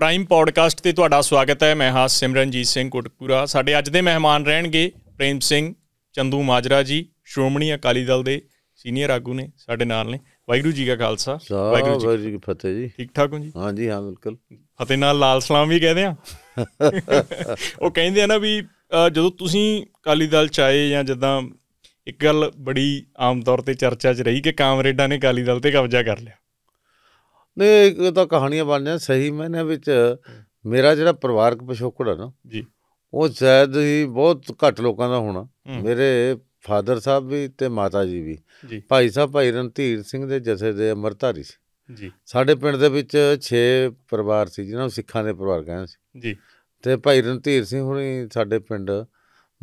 prime podcast ਤੇ ਤੁਹਾਡਾ ਸਵਾਗਤ ਹੈ ਮੈਂ ਹਾਂ ਸਿਮਰਨਜੀਤ ਸਿੰਘ ਕੁਟਕੂਰਾ ਸਾਡੇ ਅੱਜ ਦੇ ਮਹਿਮਾਨ ਰਹਿਣਗੇ ਪ੍ਰੇਮ ਸਿੰਘ ਚੰਦੂ ਮਾਜਰਾ ਜੀ ਸ਼੍ਰੋਮਣੀ ਅਕਾਲੀ ਦਲ ਦੇ ਸੀਨੀਅਰ ਆਗੂ ਨੇ ਸਾਡੇ ਨਾਲ ਨੇ ਵਾਹਿਗੁਰੂ ਜੀ ਕਾ ਖਾਲਸਾ ਵਾਹਿਗੁਰੂ ਜੀ ਕੀ ਫਤਿਹ ਜੀ ਠੀਕ ਠਾਕ ਹੋ ਜੀ ਹਾਂ ਜੀ ਹਾਂ ਬਿਲਕੁਲ ਫਤਿਹ ਨਾਲ ਲਾਲ ਸਲਾਮ ਵੀ ਕਹਦੇ ਆ ਉਹ ਕਹਿੰਦੇ ਆ ਨਾ ਵੀ ਜਦੋਂ ਤੁਸੀਂ ਅਕਾਲੀ ਦਲ ਚ ਆਏ ਜਾਂ ਜਦਾਂ ਇੱਕ ਗੱਲ ਬੜੀ ਆਮ ਤੌਰ ਤੇ ਚਰਚਾ 'ਚ ਰਹੀ ਕਿ ਕਾਮਰੇਡਾਂ ਨੇ ਅਕਾਲੀ ਦਲ ਤੇ ਕਬਜ਼ਾ ਕਰ ਲਿਆ ਨੇ ਇੱਕ ਤਾਂ ਕਹਾਣੀਆਂ ਬਣ ਜਾਂ ਸਹੀ ਮੈਨੇ ਵਿੱਚ ਮੇਰਾ ਜਿਹੜਾ ਪਰਿਵਾਰਕ ਪਿਛੋਕੜ ਹੈ ਨਾ ਜੀ ਉਹ ਜ਼ਾਇਦ ਹੀ ਬਹੁਤ ਘੱਟ ਲੋਕਾਂ ਦਾ ਹੋਣਾ ਮੇਰੇ ਫਾਦਰ ਸਾਹਿਬ ਵੀ ਤੇ ਮਾਤਾ ਜੀ ਵੀ ਭਾਈ ਸਾਹਿਬ ਭਾਈ ਰਣਧੀਰ ਸਿੰਘ ਦੇ ਜਥੇ ਦੇ ਅਮਰਤਾਰੀ ਸੀ ਜੀ ਸਾਡੇ ਪਿੰਡ ਦੇ ਵਿੱਚ 6 ਪਰਿਵਾਰ ਸੀ ਜਿਹਨਾਂ ਨੂੰ ਸਿੱਖਾਂ ਦੇ ਪਰਿਵਾਰ ਕਹਿੰਦੇ ਸੀ ਜੀ ਤੇ ਭਾਈ ਰਣਧੀਰ ਸਿੰਘ ਹੁਣੀ ਸਾਡੇ ਪਿੰਡ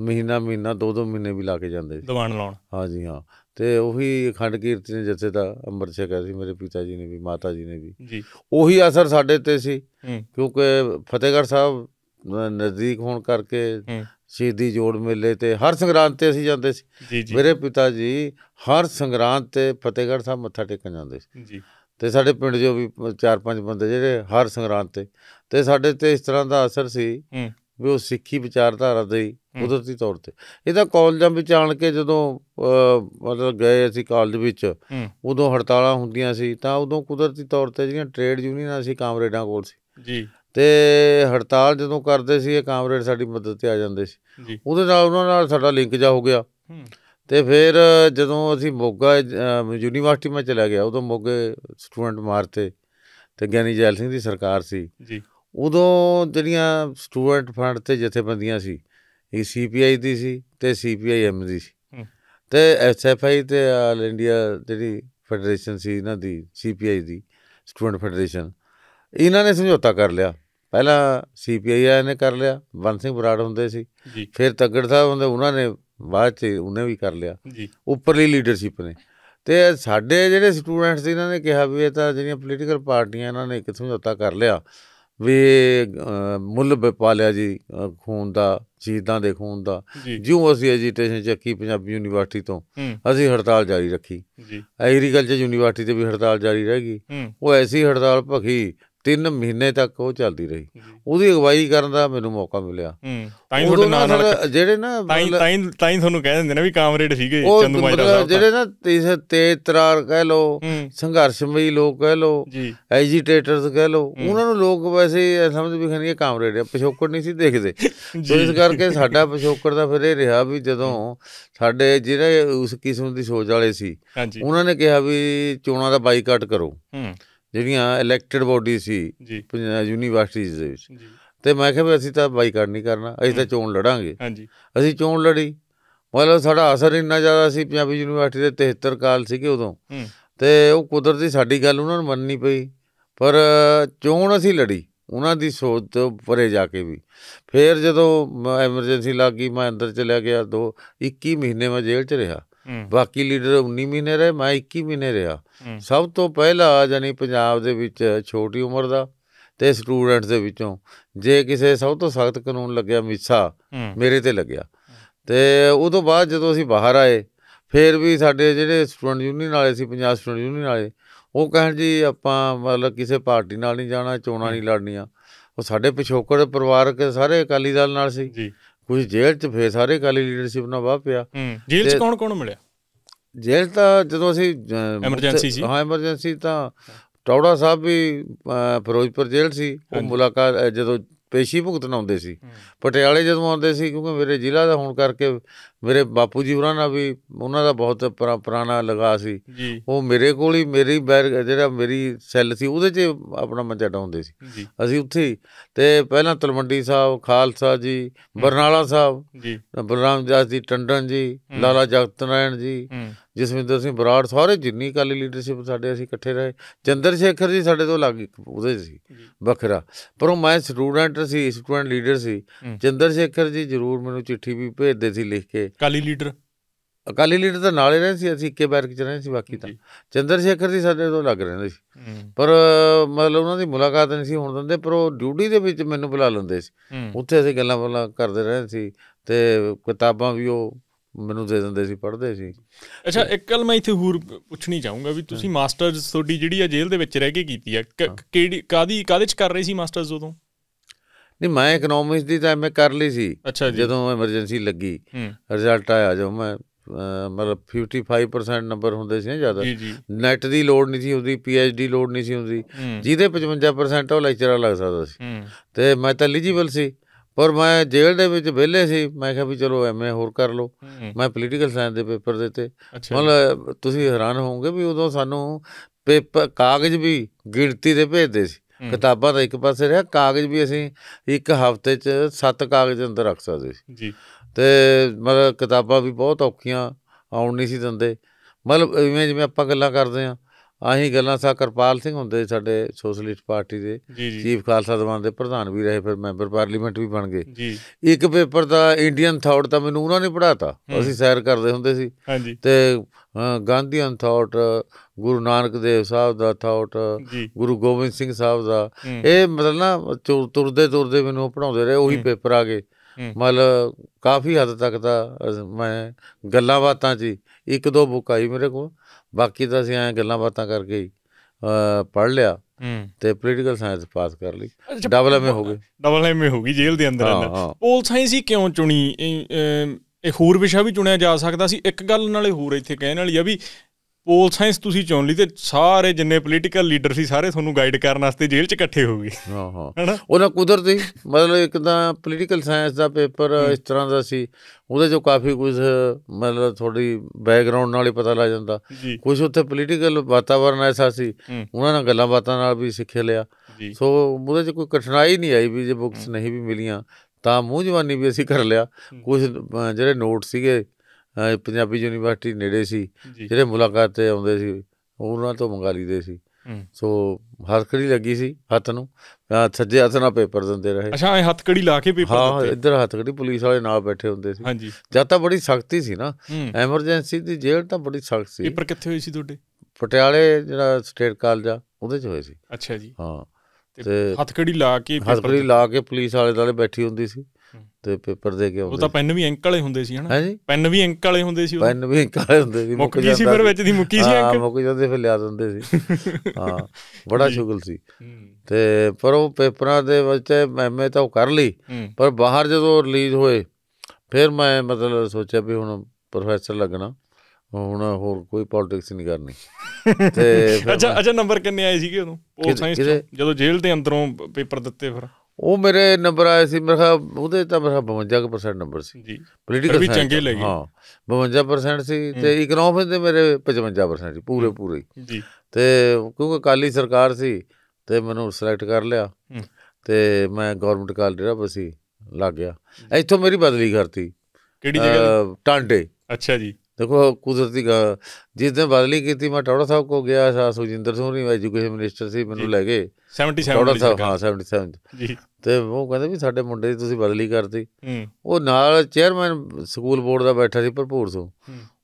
ਮਹੀਨਾ ਮਹੀਨਾ ਦੋ ਦੋ ਮਹੀਨੇ ਵੀ ਲਾ ਕੇ ਜਾਂਦੇ ਸੀ ਦੀਵਾਨ ਲਾਉਣ ਹਾਂ ਜੀ ਹਾਂ ਤੇ ਉਹੀ ਅਖੰਡ ਨੇ ਜਿੱਥੇ ਦਾ ਅੰਮ੍ਰਿਤ ਛਕਿਆ ਸੀ ਮੇਰੇ ਪਿਤਾ ਜੀ ਨੇ ਵੀ ਮਾਤਾ ਜੀ ਨੇ ਵੀ ਜੀ ਉਹੀ ਅਸਰ ਸਾਡੇ ਤੇ ਸੀ ਕਿਉਂਕਿ ਫਤਿਹਗੜ੍ਹ ਸਾਹਿਬ ਨਜ਼ਦੀਕ ਹੋਣ ਕਰਕੇ ਸ਼ਹੀਦੀ ਜੋੜ ਮੇਲੇ ਤੇ ਹਰ ਸੰਗਰਾਂਦ ਤੇ ਅਸੀਂ ਜਾਂਦੇ ਸੀ ਮੇਰੇ ਪਿਤਾ ਜੀ ਹਰ ਸੰਗਰਾਂਦ ਤੇ ਫਤਿਹਗੜ੍ਹ ਸਾਹਿਬ ਮੱਥਾ ਟੇਕਣ ਜਾਂਦੇ ਸੀ ਜੀ ਤੇ ਸਾਡੇ ਪਿੰਡ ਜੋ ਵੀ ਚਾਰ ਪੰਜ ਬੰਦੇ ਜਿਹੜੇ ਹਰ ਸੰਗਰਾਂਦ ਤੇ ਤੇ ਸਾਡੇ ਤੇ ਇਸ ਤਰ੍ਹਾਂ ਦਾ ਅਸਰ ਸੀ ਵੀ ਉਹ ਸਿੱਖੀ ਵਿਚਾਰਧਾਰਾ ਦੇ ਕੁਦਰਤੀ ਤੌਰ ਤੇ ਇਹ ਤਾਂ ਕਾਲਜਾਂ ਵਿੱਚ ਆਣ ਕੇ ਜਦੋਂ ਮਤਲਬ ਗਏ ਅਸੀਂ ਕਾਲਜ ਵਿੱਚ ਉਦੋਂ ਹੜਤਾਲਾਂ ਹੁੰਦੀਆਂ ਸੀ ਤਾਂ ਉਦੋਂ ਕੁਦਰਤੀ ਤੌਰ ਤੇ ਜਿਹੜੀਆਂ ਟ੍ਰੇਡ ਯੂਨੀਅਨਾਂ ਸੀ ਕਾਮਰੇਡਾਂ ਕੋਲ ਸੀ ਜੀ ਤੇ ਹੜਤਾਲ ਜਦੋਂ ਕਰਦੇ ਸੀ ਇਹ ਕਾਮਰੇਡ ਸਾਡੀ ਮਦਦ ਤੇ ਆ ਜਾਂਦੇ ਸੀ ਉਹਦੇ ਨਾਲ ਉਹਨਾਂ ਨਾਲ ਸਾਡਾ ਲਿੰਕ ਜਾ ਹੋ ਗਿਆ ਤੇ ਫਿਰ ਜਦੋਂ ਅਸੀਂ ਮੋਗਾ ਯੂਨੀਵਰਸਿਟੀ ਮੈਂ ਚਲਾ ਗਿਆ ਉਦੋਂ ਮੋਗੇ ਸਟੂਡੈਂਟ ਮਾਰਤੇ ਤੇ ਗਿਆਨੀ ਜੈਲ ਸਿੰਘ ਦੀ ਸਰਕਾਰ ਸੀ ਜੀ ਉਦੋਂ ਜਿਹੜੀਆਂ ਸਟੂਡੈਂਟ ਫੰਡ ਤੇ ਜਥੇਬੰਦੀਆਂ ਸੀ ਇਹ ਸੀਪੀਆਈ ਦੀ ਸੀ ਤੇ ਸੀਪੀਆਈਐਮ ਦੀ ਸੀ ਤੇ ਐਸਐਫਆਈ ਤੇ ਆਲ ਇੰਡੀਆ ਜਿਹੜੀ ਫੈਡਰੇਸ਼ਨ ਸੀ ਇਹਨਾਂ ਦੀ ਸੀਪੀਆਈ ਦੀ ਸਟੂਡੈਂਟ ਫੈਡਰੇਸ਼ਨ ਇਹਨਾਂ ਨੇ ਸਮਝੌਤਾ ਕਰ ਲਿਆ ਪਹਿਲਾਂ ਸੀਪੀਆਈ ਆ ਨੇ ਕਰ ਲਿਆ ਬੰਦ ਸਿੰਘ ਬਰਾੜ ਹੁੰਦੇ ਸੀ ਫਿਰ ਤਗੜ ਸਾਹਿਬ ਹੁੰਦੇ ਉਹਨਾਂ ਨੇ ਬਾਅਦ ਚ ਉਹਨੇ ਵੀ ਕਰ ਲਿਆ ਉੱਪਰਲੀ ਲੀਡਰਸ਼ਿਪ ਨੇ ਤੇ ਸਾਡੇ ਜਿਹੜੇ ਸਟੂਡੈਂਟਸ ਇਹਨਾਂ ਨੇ ਕਿਹਾ ਵੀ ਇਹ ਤਾਂ ਜਿਹੜੀਆਂ ਪੋਲੀਟੀਕਲ ਪਾਰਟੀਆਂ ਇਹਨਾਂ ਨੇ ਇੱਕ ਸਮਝੌਤਾ ਕਰ ਲਿਆ ਵੀ ਮੁੱਲ ਲਿਆ ਜੀ ਖੂਨ ਦਾ ਜੀਦਾਂ ਦੇ ਖੂਨ ਦਾ ਜਿਉਂ ਅਸੀਂ ਐਜੀਟੇਸ਼ਨ ਚੱਕੀ ਪੰਜਾਬੀ ਯੂਨੀਵਰਸਿਟੀ ਤੋਂ ਅਸੀਂ ਹੜਤਾਲ ਜਾਰੀ ਰੱਖੀ ਜੀ ਐਗਰੀਕਲਚਰ ਯੂਨੀਵਰਸਿਟੀ ਤੇ ਵੀ ਹੜਤਾਲ ਜਾਰੀ ਰਹੇਗੀ ਉਹ ਐਸੀ ਹੜਤਾਲ ਭਖੀ 3 ਮਹੀਨੇ ਤੱਕ ਉਹ ਚੱਲਦੀ ਰਹੀ ਉਹਦੀ ਅਗਵਾਈ ਕਰਨ ਦਾ ਮੈਨੂੰ ਮੌਕਾ ਮਿਲਿਆ ਤਾਂ ਹੀ ਤੁਹਾਡੇ ਨਾਲ ਨਾਲ ਜਿਹੜੇ ਨਾ ਤਾਂ ਹੀ ਤਾਂ ਹੀ ਤੁਹਾਨੂੰ ਕਹਿ ਦਿੰਦੇ ਨੇ ਵੀ ਕਾਮਰੇਡ ਸੀਗੇ ਚੰਦੂ ਮਾਜਰਾ ਸਾਹਿਬ ਜਿਹੜੇ ਨਾ ਤੇਜ਼ ਤਰਾਰ ਕਹਿ ਲੋ ਸੰਘਰਸ਼ਮਈ ਲੋਕ ਕਹਿ ਲੋ ਐਜੀਟੇਟਰਸ ਕਹਿ ਲੋ ਉਹਨਾਂ ਨੂੰ ਲੋਕ ਵੈਸੇ ਸਮਝ ਵੀ ਖਣੀਏ ਕਾਮਰੇਡ ਆ ਪਿਛੋਕੜ ਨਹੀਂ ਸੀ ਦੇਖਦੇ ਇਸ ਕਰਕੇ ਸਾਡਾ ਪਿਛੋਕੜ ਦਾ ਫਿਰ ਇਹ ਰਿਹਾ ਵੀ ਜਦੋਂ ਸਾਡੇ ਜਿਹੜੇ ਉਸ ਕਿਸਮ ਦੀ ਸੋਚ ਵਾਲੇ ਸੀ ਉਹਨਾਂ ਨੇ ਕਿਹਾ ਵੀ ਚੋਣਾਂ ਦਾ ਬਾਈਕਾਟ ਕਰੋ ਜਿਹੜੀਆਂ ਇਲੈਕਟਿਡ ਬਾਡੀ ਸੀ ਯੂਨੀਵਰਸਿਟੀਜ਼ ਦੇ ਵਿੱਚ ਤੇ ਮੈਂ ਕਿਹਾ ਵੀ ਅਸੀਂ ਤਾਂ ਬਾਈਕਾਟ ਨਹੀਂ ਕਰਨਾ ਅਸੀਂ ਤਾਂ ਚੋਣ ਲੜਾਂਗੇ ਹਾਂਜੀ ਅਸੀਂ ਚੋਣ ਲੜੀ ਮਤਲਬ ਸਾਡਾ ਅਸਰ ਇੰਨਾ ਜ਼ਿਆਦਾ ਸੀ ਪੰਜਾਬੀ ਯੂਨੀਵਰਸਿਟੀ ਦੇ 73 ਕਾਲ ਸੀਗੇ ਉਦੋਂ ਤੇ ਉਹ ਕੁਦਰਤੀ ਸਾਡੀ ਗੱਲ ਉਹਨਾਂ ਨੂੰ ਮੰਨਣੀ ਪਈ ਪਰ ਚੋਣ ਅਸੀਂ ਲੜੀ ਉਹਨਾਂ ਦੀ ਸੋਚ ਤੋਂ ਪਰੇ ਜਾ ਕੇ ਵੀ ਫੇਰ ਜਦੋਂ ਐਮਰਜੈਂਸੀ ਲੱਗ ਗਈ ਮੈਂ ਅੰਦਰ ਚਲੇ ਗਿਆ ਦੋ 21 ਮਹੀਨੇ ਮੈਂ ਜੇਲ੍ਹ 'ਚ ਰਿਹਾ ਬਾਕੀ ਲੀਡਰ 19 ਮਹੀਨੇ ਰਹੇ ਮੈਂ 21 ਮਹੀਨੇ ਰਿਹਾ ਸਭ ਤੋਂ ਪਹਿਲਾ ਜਾਨੀ ਪੰਜਾਬ ਦੇ ਵਿੱਚ ਛੋਟੀ ਉਮਰ ਦਾ ਤੇ ਸਟੂਡੈਂਟਸ ਦੇ ਵਿੱਚੋਂ ਜੇ ਕਿਸੇ ਸਭ ਤੋਂ ਸਖਤ ਕਾਨੂੰਨ ਲੱਗਿਆ ਮਿੱਸਾ ਮੇਰੇ ਤੇ ਲੱਗਿਆ ਤੇ ਉਸ ਤੋਂ ਬਾਅਦ ਜਦੋਂ ਅਸੀਂ ਬਾਹਰ ਆਏ ਫੇਰ ਵੀ ਸਾਡੇ ਜਿਹੜੇ ਸਟੂਡੈਂਟ ਯੂਨੀਅਨ ਵਾਲੇ ਸੀ ਪੰਜਾਬ ਸਟੂਡੈਂਟ ਯੂਨੀਅਨ ਵਾਲੇ ਉਹ ਕਹਿੰਦੇ ਜੀ ਆਪਾਂ ਮਤਲਬ ਕਿਸੇ ਪਾਰਟੀ ਨਾਲ ਨਹੀਂ ਜਾਣਾ ਚੋਣਾਂ ਨਹੀਂ ਲੜਨੀਆਂ ਉਹ ਸਾਡੇ ਪਿਛੋਕੜ ਪਰਿਵਾਰਕ ਸਾਰੇ ਅਕਾਲੀ ਦਲ ਨਾਲ ਸੀ ਜੀ ਕੁਝ ਜੇਲ੍ਹ 'ਚ ਫੇ ਸਾਰੇ ਕਾਲੀ ਲੀਡਰਸ਼ਿਪ ਨਾਲ ਵਾਹ ਪਿਆ ਜੇਲ੍ਹ 'ਚ ਕੌਣ ਕੌਣ ਮਿਲਿਆ ਜੇਲ੍ਹ ਤਾਂ ਜਦੋਂ ਅਸੀਂ ਐਮਰਜੈਂਸੀ ਸੀ ਹਾਂ ਐਮਰਜੈਂਸੀ ਤਾਂ ਟੌੜਾ ਸਾਹਿਬ ਵੀ ਫਿਰੋਜ਼ਪੁਰ ਜੇਲ੍ਹ ਸੀ ਉਹ ਮੁਲਾਕਾਤ ਜਦੋਂ ਪੇਸ਼ੀ ਭੁਗਤਣ ਆਉਂਦੇ ਸੀ ਪਟਿਆਲੇ ਜਦੋਂ ਆਉਂਦੇ ਸੀ ਕਿਉਂਕਿ ਮੇਰੇ ਜ਼ਿਲ੍ਹਾ ਦਾ ਹੋਣ ਕਰਕੇ ਮੇਰੇ ਬਾਪੂ ਜੀ ਉਹਨਾਂ ਨਾਲ ਵੀ ਉਹਨਾਂ ਦਾ ਬਹੁਤ ਪੁਰਾਣਾ ਲਗਾ ਸੀ ਉਹ ਮੇਰੇ ਕੋਲ ਹੀ ਮੇਰੀ ਜਿਹੜਾ ਮੇਰੀ ਸੈੱਲ ਸੀ ਉਹਦੇ 'ਚ ਆਪਣਾ ਮੱਝਾ ਡਾਉਂਦੇ ਸੀ ਅਸੀਂ ਉੱਥੇ ਤੇ ਪਹਿਲਾਂ ਤਲਵੰਡੀ ਸਾਹਿਬ ਖਾਲਸਾ ਜੀ ਬਰਨਾਲਾ ਸਾਹਿਬ ਜੀ ਬਲਰਾਮ ਦਾਸ ਦੀ ਟੰਡਨ ਜੀ ਲਾਲਾ ਜਗਤ ਨਾਰਾਇਣ ਜੀ ਜਿਸਵਿੰਦਰ ਸਿੰਘ ਬਰਾੜ ਸਾਰੇ ਜਿੰਨੀ ਕਾਲੀ ਲੀਡਰਸ਼ਿਪ ਸਾਡੇ ਅਸੀਂ ਇਕੱਠੇ ਰਹੇ ਚੰਦਰ ਸ਼ੇਖਰ ਜੀ ਸਾਡੇ ਤੋਂ ਲੱਗ ਉਹਦੇ ਸੀ ਵੱਖਰਾ ਪਰ ਉਹ ਮੈਂ ਸਟੂਡੈਂਟ ਸੀ ਸਟੂਡੈਂਟ ਲੀਡਰ ਸੀ ਚੰਦਰ ਸ਼ੇਖਰ ਜੀ ਜ਼ਰੂਰ ਮੈਨੂੰ ਚਿੱਠੀ ਵੀ ਭੇਜਦੇ ਸੀ ਲਿਖ ਕੇ ਅਕਾਲੀ ਲੀਡਰ ਅਕਾਲੀ ਲੀਡਰ ਤਾਂ ਨਾਲੇ ਰਹੇ ਸੀ ਅਸੀਂ ਇੱਕੇ ਬੈਰਕ 'ਚ ਰਹੇ ਸੀ ਬਾਕੀ ਤਾਂ ਚੰਦਰ ਸ਼ੇਖਰ ਜੀ ਸਾਡੇ ਤੋਂ ਲੱਗ ਰਹੇ ਸੀ ਪਰ ਮਤਲਬ ਉਹਨਾਂ ਦੀ ਮੁਲਾਕਾਤ ਨਹੀਂ ਸੀ ਹੁਣ ਦਿੰਦੇ ਪਰ ਉਹ ਡਿਊਟੀ ਦੇ ਵਿੱਚ ਮੈਨੂੰ ਬੁਲਾ ਲੈਂਦੇ ਸੀ ਉੱਥੇ ਅਸੀਂ ਗੱਲਾਂ ਬੋਲਾਂ ਕਰਦੇ ਰਹੇ ਸੀ ਤੇ ਕਿਤਾਬਾਂ ਵੀ ਉਹ ਮੈਨੂੰ ਦੇ ਦਿੰਦੇ ਸੀ ਪੜ੍ਹਦੇ ਸੀ ਅੱਛਾ ਇੱਕ ਗੱਲ ਮੈਂ ਇੱਥੇ ਹੋਰ ਪੁੱਛਣੀ ਚਾਹੂੰਗਾ ਵੀ ਤੁਸੀਂ ਮਾਸਟਰਸ ਤੁਹਾਡੀ ਜਿਹੜੀ ਆ ਜੇਲ੍ਹ ਦੇ ਵਿੱਚ ਰਹਿ ਕੇ ਕੀਤੀ ਆ ਕਿਹੜੀ ਕਾਦੀ ਕਾਦੇ ਚ ਕਰ ਰਹੇ ਸੀ ਮਾਸਟਰਸ ਉਦੋਂ ਨਹੀਂ ਮੈਂ ਇਕਨੋਮਿਕਸ ਦੀ ਤਾਂ ਐਮਏ ਕਰ ਲਈ ਸੀ ਜਦੋਂ ਐਮਰਜੈਂਸੀ ਲੱਗੀ ਰਿਜ਼ਲਟ ਆਇਆ ਜਦੋਂ ਮੈਂ ਮਤਲਬ 55% ਨੰਬਰ ਹੁੰਦੇ ਸੀ ਜ਼ਿਆਦਾ ਨੈਟ ਦੀ ਲੋਡ ਨਹੀਂ ਸੀ ਹੁੰਦੀ ਪੀਐਚਡੀ ਲੋਡ ਨਹੀਂ ਸੀ ਹੁੰਦੀ ਜਿਹਦੇ 55% ਉਹ ਲੈਕਚਰਰ ਲੱਗ ਸਕਦਾ ਸੀ ਤੇ ਮੈਂ ਤਾਂ ਐਲੀਜੀਬਲ ਸੀ ਪਰ ਮੈਂ ਜੇਲ੍ਹ ਦੇ ਵਿੱਚ ਵਿਹਲੇ ਸੀ ਮੈਂ ਕਿਹਾ ਵੀ ਚਲੋ ਐਮਏ ਹੋਰ ਕਰ ਲਓ ਮੈਂ ਪੋਲੀਟੀਕਲ ਸਾਇੰਸ ਦੇ ਪੇਪਰ ਦਿੱਤੇ ਮਤਲਬ ਤੁਸੀਂ ਹੈਰਾਨ ਹੋਵੋਗੇ ਵੀ ਉਦੋਂ ਸਾਨੂੰ ਪੇਪਰ ਕਾਗਜ਼ ਵੀ ਗਿਣਤੀ ਦੇ ਭੇਜਦੇ ਸੀ ਕਿਤਾਬਾਂ ਦਾ ਇੱਕ ਪਾਸੇ ਰਿਹਾ ਕਾਗਜ਼ ਵੀ ਅਸੀਂ ਇੱਕ ਹਫ਼ਤੇ 'ਚ ਸੱਤ ਕਾਗਜ਼ ਅੰਦਰ ਰੱਖ ਸਕਦੇ ਸੀ ਜੀ ਤੇ ਮਤਲਬ ਕਿਤਾਬਾਂ ਵੀ ਬਹੁਤ ਔਖੀਆਂ ਆਉਣ ਨਹੀਂ ਸੀ ਦਿੰਦੇ ਮਤਲਬ ਜਿਵੇਂ ਜਿਵੇਂ ਆਪਾਂ ਗੱਲਾਂ ਕਰਦੇ ਆਂ ਆਹੀ ਗੱਲਾਂ ਸਾ ਕਰਪਾਲ ਸਿੰਘ ਹੁੰਦੇ ਸਾਡੇ ਸੋਸ਼ਲਿਸਟ ਪਾਰਟੀ ਦੇ ਚੀਫ ਖਾਲਸਾ ਦਵਾਨ ਦੇ ਪ੍ਰਧਾਨ ਵੀ ਰਹੇ ਫਿਰ ਮੈਂਬਰ ਪਾਰਲੀਮੈਂਟ ਵੀ ਬਣ ਗਏ ਜੀ ਇੱਕ ਪੇਪਰ ਦਾ ਇੰਡੀਅਨ ਥਾਟ ਤਾਂ ਮੈਨੂੰ ਉਹਨਾਂ ਨੇ ਪੜਾਤਾ ਅਸੀਂ ਸੈਰ ਕਰਦੇ ਹੁੰਦੇ ਸੀ ਹਾਂਜੀ ਤੇ ਗਾਂਧੀਅਨ ਥਾਟ ਗੁਰੂ ਨਾਨਕ ਦੇਵ ਸਾਹਿਬ ਦਾ ਥਾਟ ਗੁਰੂ ਗੋਬਿੰਦ ਸਿੰਘ ਸਾਹਿਬ ਦਾ ਇਹ ਮਤਲਬ ਨਾ ਤੁਰਦੇ ਤੁਰਦੇ ਮੈਨੂੰ ਪੜਾਉਂਦੇ ਰਹੇ ਉਹੀ ਪੇਪਰ ਆ ਗਏ ਮਤਲਬ ਕਾਫੀ ਹੱਦ ਤੱਕ ਤਾਂ ਮੈਂ ਗੱਲਾਂ ਬਾਤਾਂ 'ਚ ਇੱਕ ਦੋ ਬੁੱਕ ਆਈ ਮੇਰੇ ਕੋਲ ਬਾਕੀ ਤਾਂ ਅਸੀਂ ਐ ਗੱਲਾਂ ਬਾਤਾਂ ਕਰਕੇ ਹੀ ਪੜ ਲਿਆ ਤੇ ਪੋਲੀਟੀਕਲ ਸਾਇੰਸ ਪਾਸ ਕਰ ਲਈ ਡਬਲ ਐਮਏ ਹੋ ਗਈ ਡਬਲ ਐਮਏ ਹੋ ਗਈ ਜੇਲ੍ਹ ਦੇ ਅੰਦਰ ਅੰਦਰ ਪੋਲ ਸਾਇੰਸ ਹੀ ਕਿਉਂ ਚੁਣੀ ਇਹ ਹੋਰ ਵਿਸ਼ਾ ਵੀ ਚੁਣਿਆ ਜਾ ਸਕਦਾ ਸੀ ਇੱਕ ਗੱਲ ਨਾਲੇ ਹੋਰ ਇੱਥੇ ਕਹਿਣ ਵਾਲੀ ਆ ਵੀ ਪੋਲ ਸਾਇੰਸ ਤੁਸੀਂ ਚੁਣ ਲਈ ਤੇ ਸਾਰੇ ਜਿੰਨੇ ਪੋਲੀਟੀਕਲ ਲੀਡਰ ਸੀ ਸਾਰੇ ਤੁਹਾਨੂੰ ਗਾਈਡ ਕਰਨ ਵਾਸਤੇ ਜੇਲ੍ਹ 'ਚ ਇਕੱਠੇ ਹੋ ਗਏ ਹਾਂ ਹਾਂ ਉਹਨਾਂ ਕੁਦਰਤੀ ਮਤਲਬ ਇੱਕ ਤਾਂ ਪੋਲੀਟੀਕਲ ਸਾਇੰਸ ਦਾ ਪੇਪਰ ਇਸ ਤਰ੍ਹਾਂ ਦਾ ਸੀ ਉਹਦੇ ਜੋ ਕਾਫੀ ਕੁਝ ਮਤਲਬ ਥੋੜੀ ਬੈਕਗ੍ਰਾਉਂਡ ਨਾਲ ਹੀ ਪਤਾ ਲੱਗ ਜਾਂਦਾ ਕੁਝ ਉੱਥੇ ਪੋਲੀਟੀਕਲ ਵਾਤਾਵਰਣ ਐਸਾ ਸੀ ਉਹਨਾਂ ਨਾਲ ਗੱਲਾਂ ਬਾਤਾਂ ਨਾਲ ਵੀ ਸਿੱਖ ਲਿਆ ਸੋ ਉਹਦੇ 'ਚ ਕੋਈ ਕਠਿਨਾਈ ਨਹੀਂ ਆਈ ਵੀ ਜੇ ਬੁੱਕਸ ਨਹੀਂ ਵੀ ਮਿਲੀਆਂ ਤਾਂ ਮੂੰਹ ਜਵਾਨੀ ਵੀ ਅਸੀਂ ਕਰ ਲਿਆ ਕੁਝ ਜਿਹੜੇ ਨੋਟ ਸੀਗੇ ਪੰਜਾਬੀ ਯੂਨੀਵਰਸਿਟੀ ਨੇੜੇ ਸੀ ਜਿਹੜੇ ਮੁਲਾਕਾਤ ਤੇ ਆਉਂਦੇ ਸੀ ਉਹਨਾਂ ਤੋਂ ਮੰਗਾ ਲਈਦੇ ਸੀ ਸੋ ਹੱਥਕੜੀ ਲੱਗੀ ਸੀ ਹੱਥ ਨੂੰ ਸੱਜੇ ਹੱਥ ਨਾਲ ਪੇਪਰ ਦਿੰਦੇ ਰਹੇ ਅੱਛਾ ਇਹ ਹੱਥਕੜੀ ਲਾ ਕੇ ਪੇਪਰ ਹਾਂ ਇੱਧਰ ਹੱਥਕੜੀ ਪੁਲਿਸ ਵਾਲੇ ਨਾਲ ਬੈਠੇ ਹੁੰਦੇ ਸੀ ਹਾਂਜੀ ਜਦ ਤਾਂ ਬੜੀ ਸਖਤੀ ਸੀ ਨਾ ਐਮਰਜੈਂਸੀ ਦੀ ਜੇਲ੍ਹ ਤਾਂ ਬੜੀ ਸਖਤ ਸੀ ਪੇਪਰ ਕਿੱਥੇ ਹੋਈ ਸੀ ਤੁਹਾਡੇ ਪਟਿਆਲੇ ਜਿਹੜਾ ਸਟੇਟ ਕਾਲਜ ਆ ਉਹਦੇ 'ਚ ਹੋਏ ਸੀ ਅੱਛਾ ਜੀ ਹਾਂ ਤੇ ਹੱਥਕੜੀ ਲਾ ਕੇ ਹੱਥਕੜੀ ਲਾ ਕੇ ਪੁਲਿਸ ਵਾਲੇ ਨਾਲ ਬੈਠੀ ਹੁੰਦੀ ਸੀ ਤੇ ਪੇਪਰ ਦੇ ਕੇ ਆਉਂਦੇ ਉਹ ਤਾਂ ਪੈਨ ਵੀ ਅੰਕ ਵਾਲੇ ਹੁੰਦੇ ਸੀ ਹਨਾ ਪੈਨ ਵੀ ਅੰਕ ਵਾਲੇ ਹੁੰਦੇ ਸੀ ਪੈਨ ਵੀ ਅੰਕ ਵਾਲੇ ਹੁੰਦੇ ਸੀ ਮੁੱਕ ਗਈ ਸੀ ਫਿਰ ਵਿੱਚ ਦੀ ਮੁੱਕੀ ਸੀ ਅੰਕ ਹਾਂ ਮੁੱਕ ਜਾਂਦੇ ਫਿਰ ਲਿਆ ਦਿੰਦੇ ਸੀ ਹਾਂ ਬੜਾ ਸ਼ੁਗਲ ਸੀ ਤੇ ਪਰ ਉਹ ਪੇਪਰਾਂ ਦੇ ਵਿੱਚ ਐਮਏ ਤਾਂ ਉਹ ਕਰ ਲਈ ਪਰ ਬਾਹਰ ਜਦੋਂ ਰਿਲੀਜ਼ ਹੋਏ ਫਿਰ ਮੈਂ ਮਤਲਬ ਸੋਚਿਆ ਵੀ ਹੁਣ ਪ੍ਰੋਫੈਸਰ ਲੱਗਣਾ ਹੁਣ ਹੋਰ ਕੋਈ ਪੋਲਿਟਿਕਸ ਨਹੀਂ ਕਰਨੀ ਤੇ ਅੱਛਾ ਅੱਛਾ ਨੰਬਰ ਕਿੰਨੇ ਆਏ ਸੀਗੇ ਉਦੋਂ ਉਹ ਸਾਇੰਸ ਜਦੋਂ ਜੇਲ੍ਹ ਦੇ ਅੰਦਰੋਂ ਪੇਪਰ ਦਿੱਤੇ ਫਿਰ ਉਹ ਮੇਰੇ ਨੰਬਰ ਆਏ ਸੀ ਮੇਰੇ ਉਹਦੇ ਤਾਂ ਮੇਰਾ 52% ਨੰਬਰ ਸੀ ਜੀ ਪੋਲੀਟੀਕਲ ਵੀ ਚੰਗੇ ਲੱਗੇ ਹਾਂ 52% ਸੀ ਤੇ ਇਕਨੋਮਿਕ ਦੇ ਮੇਰੇ 55% ਸੀ ਪੂਰੇ ਪੂਰੇ ਜੀ ਤੇ ਕਿਉਂਕਿ ਕਾਲੀ ਸਰਕਾਰ ਸੀ ਤੇ ਮੈਨੂੰ ਸਿਲੈਕਟ ਕਰ ਲਿਆ ਤੇ ਮੈਂ ਗਵਰਨਮੈਂਟ ਕਾਲ ਜਿਹੜਾ ਬਸੀ ਲੱਗ ਗਿਆ ਇੱਥੋਂ ਮੇਰੀ ਬਦਲੀ ਕਰਤੀ ਕਿਹੜੀ ਜਗ੍ਹਾ ਟਾਂਡੇ ਅੱਛਾ ਜੀ ਦੇਖੋ ਕੁਦਰਤੀ ਜਿਸ ਦਿਨ ਬਦਲੀ ਕੀਤੀ ਮੈਂ ਟੌੜਾ ਸਾਹਿਬ ਕੋ ਗਿਆ ਸਾ ਸੁਜਿੰਦਰ ਸਿੰਘ ਨੇ ਐਜੂਕੇਸ਼ਨ ਮਿਨਿਸਟਰ ਸੀ ਮੈਨੂੰ ਲੈ ਗਏ 77 ਟੌੜਾ ਸਾਹਿਬ ਹਾਂ 77 ਜੀ ਤੇ ਉਹ ਕਹਿੰਦੇ ਵੀ ਸਾਡੇ ਮੁੰਡੇ ਦੀ ਤੁਸੀਂ ਬਦਲੀ ਕਰਤੀ ਉਹ ਨਾਲ ਚੇਅਰਮੈਨ ਸਕੂਲ ਬੋਰਡ ਦਾ ਬੈਠਾ ਸੀ ਭਰਪੂਰ ਸੋ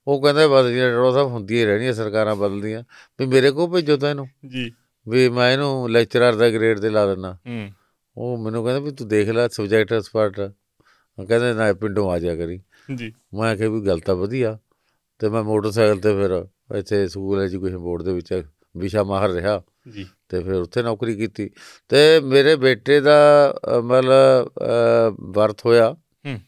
ਉਹ ਕਹਿੰਦਾ ਬਦਲੀ ਟੌੜਾ ਸਾਹਿਬ ਹੁੰਦੀ ਹੀ ਰਹਿਣੀ ਹੈ ਸਰਕਾਰਾਂ ਬਦਲਦੀਆਂ ਵੀ ਮੇਰੇ ਕੋ ਭੇਜੋ ਤਾਂ ਇਹਨੂੰ ਜੀ ਵੀ ਮੈਂ ਇਹਨੂੰ ਲੈਕਚਰਰ ਦਾ ਗ੍ਰੇਡ ਤੇ ਲਾ ਦਿੰਦਾ ਉਹ ਮੈਨੂੰ ਕਹਿੰਦਾ ਵੀ ਤੂੰ ਦੇਖ ਲੈ ਸਬਜੈਕਟ ਐਕਸਪਰਟ ਕਹਿੰਦੇ ਨਾ ਪਿੰਡੋਂ ਆ ਜਾ ਕਰੀ ਜੀ ਮੈਂ ਕਿਹਾ ਵੀ ਗਲਤ ਆ ਵਧੀਆ ਤੇ ਮੈਂ ਮੋਟਰਸਾਈਕਲ ਤੇ ਫਿਰ ਇੱਥੇ ਸਕੂਲ ਕੁਝ ਬੋਰਡ ਦੇ ਵਿੱਚ ਵਿਸ਼ਾ ਮਾਹਰ ਰਿਹਾ ਜੀ ਤੇ ਫਿਰ ਉੱਥੇ ਨੌਕਰੀ ਕੀਤੀ ਤੇ ਮੇਰੇ ਬੇਟੇ ਦਾ ਮਤਲਬ ਬਰਥ ਹੋਇਆ ਹੂੰ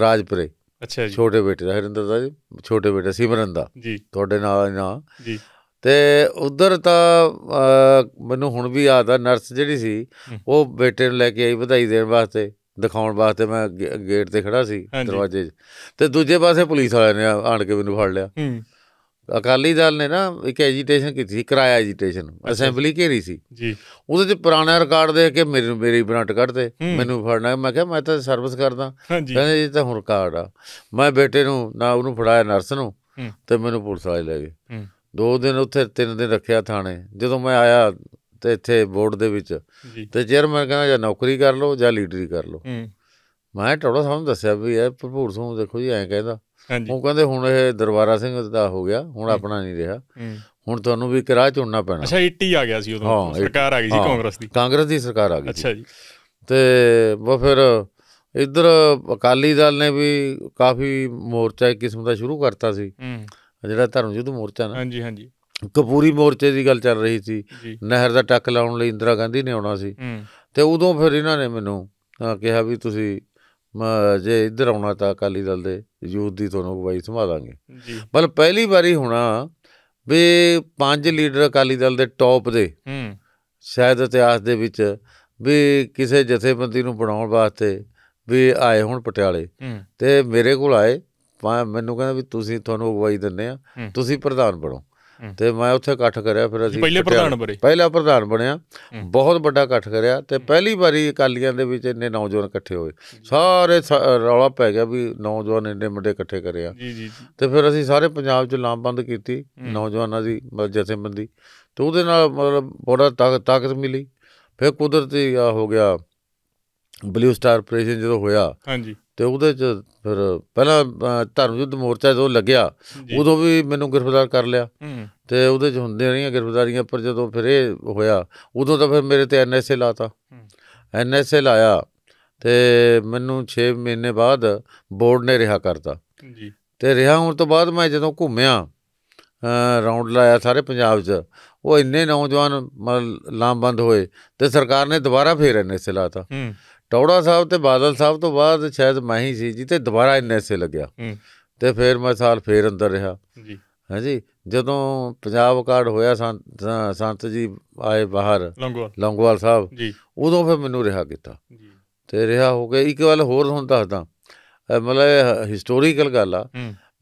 ਰਾਜਪੁਰੇ ਅੱਛਾ ਜੀ ਛੋਟੇ ਬੇਟੇ ਦਾ ਹਰਿੰਦਰ ਦਾ ਜੀ ਛੋਟੇ ਬੇਟੇ ਸਿਮਰਨ ਦਾ ਜੀ ਤੁਹਾਡੇ ਨਾਲ ਨਾ ਜੀ ਤੇ ਉਧਰ ਤਾਂ ਮੈਨੂੰ ਹੁਣ ਵੀ ਆਦਾ ਨਰਸ ਜਿਹੜੀ ਸੀ ਉਹ ਬੇਟੇ ਨੂੰ ਲੈ ਕੇ ਆਈ ਵਧਾਈ ਦੇਣ ਵਾਸਤੇ ਦਿਖਾਉਣ ਵਾਸਤੇ ਮੈਂ ਗੇਟ ਤੇ ਖੜਾ ਸੀ ਦਰਵਾਜ਼ੇ 'ਚ ਤੇ ਦੂਜੇ ਪਾਸੇ ਪੁਲਿਸ ਵਾਲਿਆਂ ਨੇ ਆਣ ਕੇ ਮੈਨੂੰ ਫੜ ਲਿਆ ਅਕਾਲੀ ਦਲ ਨੇ ਨਾ ਇੱਕ ਐਜੀਟੇਸ਼ਨ ਕੀਤੀ ਸੀ ਕਿਰਾਇਆ ਐਜੀਟੇਸ਼ਨ ਅਸੈਂਬਲੀ ਘੇਰੀ ਸੀ ਜੀ ਉਹਦੇ 'ਚ ਪੁਰਾਣਾ ਰਿਕਾਰਡ ਦੇਖ ਕੇ ਮੇਰੇ ਮੇਰੀ ਬਰਾਂਟ ਕੱਢਦੇ ਮੈਨੂੰ ਫੜਨਾ ਮੈਂ ਕਿਹਾ ਮੈਂ ਤਾਂ ਸਰਵਿਸ ਕਰਦਾ ਕਹਿੰਦੇ ਇਹ ਤਾਂ ਹੁਣ ਰਿਕਾਰਡ ਆ ਮੈਂ ਬੇਟੇ ਨੂੰ ਨਾ ਉਹਨੂੰ ਫੜਾਇਆ ਨਰਸ ਨੂੰ ਤੇ ਮੈਨੂੰ ਪੁਲਿਸ ਵਾਲੇ ਲੈ ਗਏ ਦੋ ਦਿਨ ਉੱਥੇ ਤਿੰਨ ਦਿਨ ਰੱਖਿਆ ਥਾਣੇ ਜਦੋਂ ਮੈਂ ਆਇਆ ਤੇ ਇੱਥੇ ਬੋਰਡ ਦੇ ਵਿੱਚ ਤੇ ਚੇਅਰਮੈਨ ਕਹਿੰਦਾ ਜਾਂ ਨੌਕਰੀ ਕਰ ਲਓ ਜਾਂ ਲੀਡਰੀ ਕਰ ਲਓ ਮੈਂ ਟੋੜਾ ਸਾਨੂੰ ਦੱਸਿਆ ਵੀ ਇਹ ਭਰਪੂਰ ਸਿੰਘ ਦੇਖੋ ਜੀ ਐਂ ਕਹਿੰਦਾ ਉਹ ਕਹਿੰਦੇ ਹੁਣ ਇਹ ਦਰਬਾਰਾ ਸਿੰਘ ਦਾ ਹੋ ਗਿਆ ਹੁਣ ਆਪਣਾ ਨਹੀਂ ਰਿਹਾ ਹੁਣ ਤੁਹਾਨੂੰ ਵੀ ਕਿਰਾਏ ਚੁਣਨਾ ਪੈਣਾ ਅੱਛਾ ਇੱਟੀ ਆ ਗਿਆ ਸੀ ਉਦੋਂ ਸਰਕਾਰ ਆ ਗਈ ਸੀ ਕਾਂਗਰਸ ਦੀ ਕਾਂਗਰਸ ਦੀ ਸਰਕਾਰ ਆ ਗਈ ਅੱਛਾ ਜੀ ਤੇ ਉਹ ਫਿਰ ਇਧਰ ਅਕਾਲੀ ਦਲ ਨੇ ਵੀ ਕਾਫੀ ਮੋਰਚਾ ਇੱਕ ਕਿਸਮ ਦਾ ਸ਼ੁਰੂ ਕਰਤਾ ਸੀ ਜਿਹੜਾ ਧਰਮ ਯੁੱਧ ਮੋਰਚਾ ਨਾ ਹਾਂਜੀ ਹਾਂਜੀ ਕਪੂਰੀ ਮੋਰਚੇ ਦੀ ਗੱਲ ਚੱਲ ਰਹੀ ਸੀ ਨਹਿਰ ਦਾ ਟੱਕ ਲਾਉਣ ਲਈ ਇੰਦਰਾ ਗਾਂਧੀ ਨੇ ਆਉਣਾ ਸੀ ਤੇ ਉਦੋਂ ਫਿਰ ਇਹਨਾਂ ਨੇ ਮੈਨੂੰ ਕਿਹਾ ਵੀ ਤੁਸੀਂ ਜੇ ਇੱਧਰ ਆਉਣਾ ਤਾਂ ਅਕਾਲੀ ਦਲ ਦੇ ਯੂਥ ਦੀ ਤੁਹਾਨੂੰ ਅਗਵਾਈ ਸੰਭਾਲਾਂਗੇ ਬਲ ਪਹਿਲੀ ਵਾਰੀ ਹੋਣਾ ਵੀ ਪੰਜ ਲੀਡਰ ਅਕਾਲੀ ਦਲ ਦੇ ਟੌਪ ਦੇ ਸ਼ਾਇਦ ਇਤਿਹਾਸ ਦੇ ਵਿੱਚ ਵੀ ਕਿਸੇ ਜਥੇਬੰਦੀ ਨੂੰ ਬਣਾਉਣ ਵਾਸਤੇ ਵੀ ਆਏ ਹੁਣ ਪਟਿਆਲੇ ਤੇ ਮੇਰੇ ਕੋਲ ਆਏ ਮੈਨੂੰ ਕਹਿੰਦਾ ਵੀ ਤੁਸੀਂ ਤੁਹਾਨੂੰ ਅਗਵਾਈ ਦਿੰਨੇ ਆ ਤੁਸੀਂ ਪ੍ਰਧਾਨ ਬਣੋ ਤੇ ਮੈਂ ਉੱਥੇ ਇਕੱਠ ਕਰਿਆ ਫਿਰ ਅਸੀਂ ਪਹਿਲੇ ਪ੍ਰਧਾਨ ਬਣੇ ਪਹਿਲਾ ਪ੍ਰਧਾਨ ਬਣਿਆ ਬਹੁਤ ਵੱਡਾ ਇਕੱਠ ਕਰਿਆ ਤੇ ਪਹਿਲੀ ਵਾਰੀ ਅਕਾਲੀਆਂ ਦੇ ਵਿੱਚ ਇੰਨੇ ਨੌਜਵਾਨ ਇਕੱਠੇ ਹੋਏ ਸਾਰੇ ਰੌਲਾ ਪੈ ਗਿਆ ਵੀ ਨੌਜਵਾਨ ਇੰਨੇ ਵੱਡੇ ਇਕੱਠੇ ਕਰਿਆ ਜੀ ਜੀ ਤੇ ਫਿਰ ਅਸੀਂ ਸਾਰੇ ਪੰਜਾਬ 'ਚ ਲਾਮਬੰਦ ਕੀਤੀ ਨੌਜਵਾਨਾਂ ਦੀ ਜਥੇਬੰਦੀ ਤੇ ਉਹਦੇ ਨਾਲ ਮਤਲਬ ਬੜਾ ਤਾਕਤ ਮਿਲੀ ਫਿਰ ਕੁਦਰਤੀ ਆ ਹੋ ਗਿਆ ਬਲੂ ਸਟਾਰ ਆਪਰੇਸ਼ਨ ਜਦੋਂ ਹੋਇਆ ਹਾਂਜੀ ਤੇ ਉਹਦੇ ਚ ਫਿਰ ਪਹਿਲਾਂ ਧਰਮ ਯੁੱਧ ਮੋਰਚਾ ਜਦੋਂ ਲੱਗਿਆ ਉਦੋਂ ਵੀ ਮੈਨੂੰ ਗ੍ਰਿਫਤਾਰ ਕਰ ਲਿਆ ਤੇ ਉਹਦੇ ਚ ਹੁੰਦੇ ਰਹੀਆਂ ਗ੍ਰਿਫਤਾਰੀਆਂ ਪਰ ਜਦੋਂ ਫਿਰ ਇਹ ਹੋਇਆ ਉਦੋਂ ਤਾਂ ਫਿਰ ਮੇਰੇ ਤੇ ਐਨਐਸਏ ਲਾਤਾ ਐਨਐਸਏ ਲਾਇਆ ਤੇ ਮੈਨੂੰ 6 ਮਹੀਨੇ ਬਾਅਦ ਬੋਰਡ ਨੇ ਰਿਹਾ ਕਰਤਾ ਜੀ ਤੇ ਰਿਹਾ ਹੋਣ ਤੋਂ ਬਾਅਦ ਮੈਂ ਜਦੋਂ ਘੁੰਮਿਆ ਰਾਉਂਡ ਲਾਇਆ ਸਾਰੇ ਪੰਜਾਬ 'ਚ ਉਹ ਇੰਨੇ ਨੌਜਵਾਨ ਲਾਮਬੰਦ ਹੋਏ ਤੇ ਸਰਕਾਰ ਨੇ ਦੁਬਾਰਾ ਫੇਰ ਐਨਐਸਏ ਲਾਤਾ ਹੂੰ ਟੌੜਾ ਸਾਹਿਬ ਤੇ ਬਾਦਲ ਸਾਹਿਬ ਤੋਂ ਬਾਅਦ ਸ਼ਾਇਦ ਮੈਂ ਹੀ ਸੀ ਜੀ ਤੇ ਦੁਬਾਰਾ ਐਨਐਸਏ ਲੱਗਿਆ ਤੇ ਫਿਰ ਮੈਂ ਸਾਲ ਫੇਰ ਅੰਦਰ ਰਿਹਾ ਜੀ ਹਾਂਜੀ ਜਦੋਂ ਪੰਜਾਬ ਕਾਰਡ ਹੋਇਆ ਸੰਤ ਜੀ ਆਏ ਬਾਹਰ ਲੰਗੋਵਾਲ ਸਾਹਿਬ ਜੀ ਉਦੋਂ ਫਿਰ ਮੈਨੂੰ ਰਿਹਾ ਕੀਤਾ ਜੀ ਤੇ ਰਿਹਾ ਹੋ ਗਿਆ ਇੱਕ ਵਾਰ ਹੋਰ ਤੁਹਾਨੂੰ ਦੱਸਦਾ ਮਤਲਬ ਹਿਸਟੋਰੀਕਲ ਗੱਲ ਆ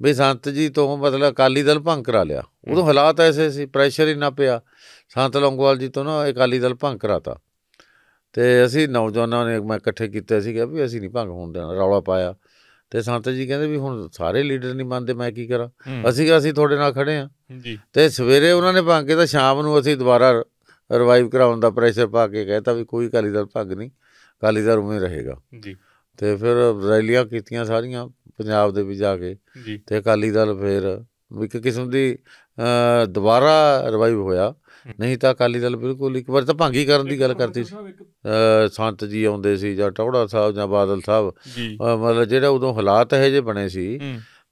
ਵੀ ਸੰਤ ਜੀ ਤੋਂ ਮਤਲਬ ਅਕਾਲੀ ਦਲ ਭੰਗ ਕਰਾ ਲਿਆ ਉਦੋਂ ਹਾਲਾਤ ਐਸੇ ਸੀ ਪ੍ਰੈਸ਼ਰ ਹੀ ਨਾ ਪਿਆ ਸੰਤ ਲੰਗੋਵਾਲ ਜੀ ਤੋਂ ਨਾ ਅਕਾਲੀ ਦਲ ਭੰਗ ਕਰਾਤਾ ਤੇ ਅਸੀਂ ਨੌਜਵਾਨਾਂ ਨੇ ਮੈਂ ਇਕੱਠੇ ਕੀਤਾ ਸੀਗਾ ਵੀ ਅਸੀਂ ਨਹੀਂ ਭੰਗ ਹੋਣ ਦੇਣਾ ਰੌਲਾ ਪਾਇਆ ਤੇ ਸੰਤ ਜੀ ਕਹਿੰਦੇ ਵੀ ਹੁਣ ਸਾਰੇ ਲੀਡਰ ਨਹੀਂ ਮੰਨਦੇ ਮੈਂ ਕੀ ਕਰਾਂ ਅਸੀਂ ਕਿ ਅਸੀਂ ਤੁਹਾਡੇ ਨਾਲ ਖੜੇ ਆ ਜੀ ਤੇ ਸਵੇਰੇ ਉਹਨਾਂ ਨੇ ਭੰਗ ਕੇ ਤਾਂ ਸ਼ਾਮ ਨੂੰ ਅਸੀਂ ਦੁਬਾਰਾ ਰਿਵਾਈਵ ਕਰਾਉਣ ਦਾ ਪ੍ਰੈਸ਼ਰ ਪਾ ਕੇ ਕਹਿਤਾ ਵੀ ਕੋਈ ਕਾਲੀ ਦਲ ਭੰਗ ਨਹੀਂ ਕਾਲੀ ਦਲ ਉਵੇਂ ਰਹੇਗਾ ਜੀ ਤੇ ਫਿਰ ਰੈਲੀਆਂ ਕੀਤੀਆਂ ਸਾਰੀਆਂ ਪੰਜਾਬ ਦੇ ਵੀ ਜਾ ਕੇ ਤੇ ਕਾਲੀ ਦਲ ਫਿਰ ਇੱਕ ਕਿਸਮ ਦੀ ਦੁਬਾਰਾ ਰਿਵਾਈਵ ਹੋਇਆ ਨਹੀਂ ਤਾਂ ਅਕਾਲੀ ਦਲ ਬਿਲਕੁਲ ਇੱਕ ਵਾਰ ਤਾਂ ਭਾਂਗੀ ਕਰਨ ਦੀ ਗੱਲ ਕਰਦੀ ਸੀ ਸੰਤ ਜੀ ਆਉਂਦੇ ਸੀ ਜਾਂ ਟੌੜਾ ਸਾਹਿਬ ਜਾਂ ਬਾਦਲ ਸਾਹਿਬ ਮਤਲਬ ਜਿਹੜਾ ਉਦੋਂ ਹਾਲਾਤ ਇਹ ਜੇ ਬਣੇ ਸੀ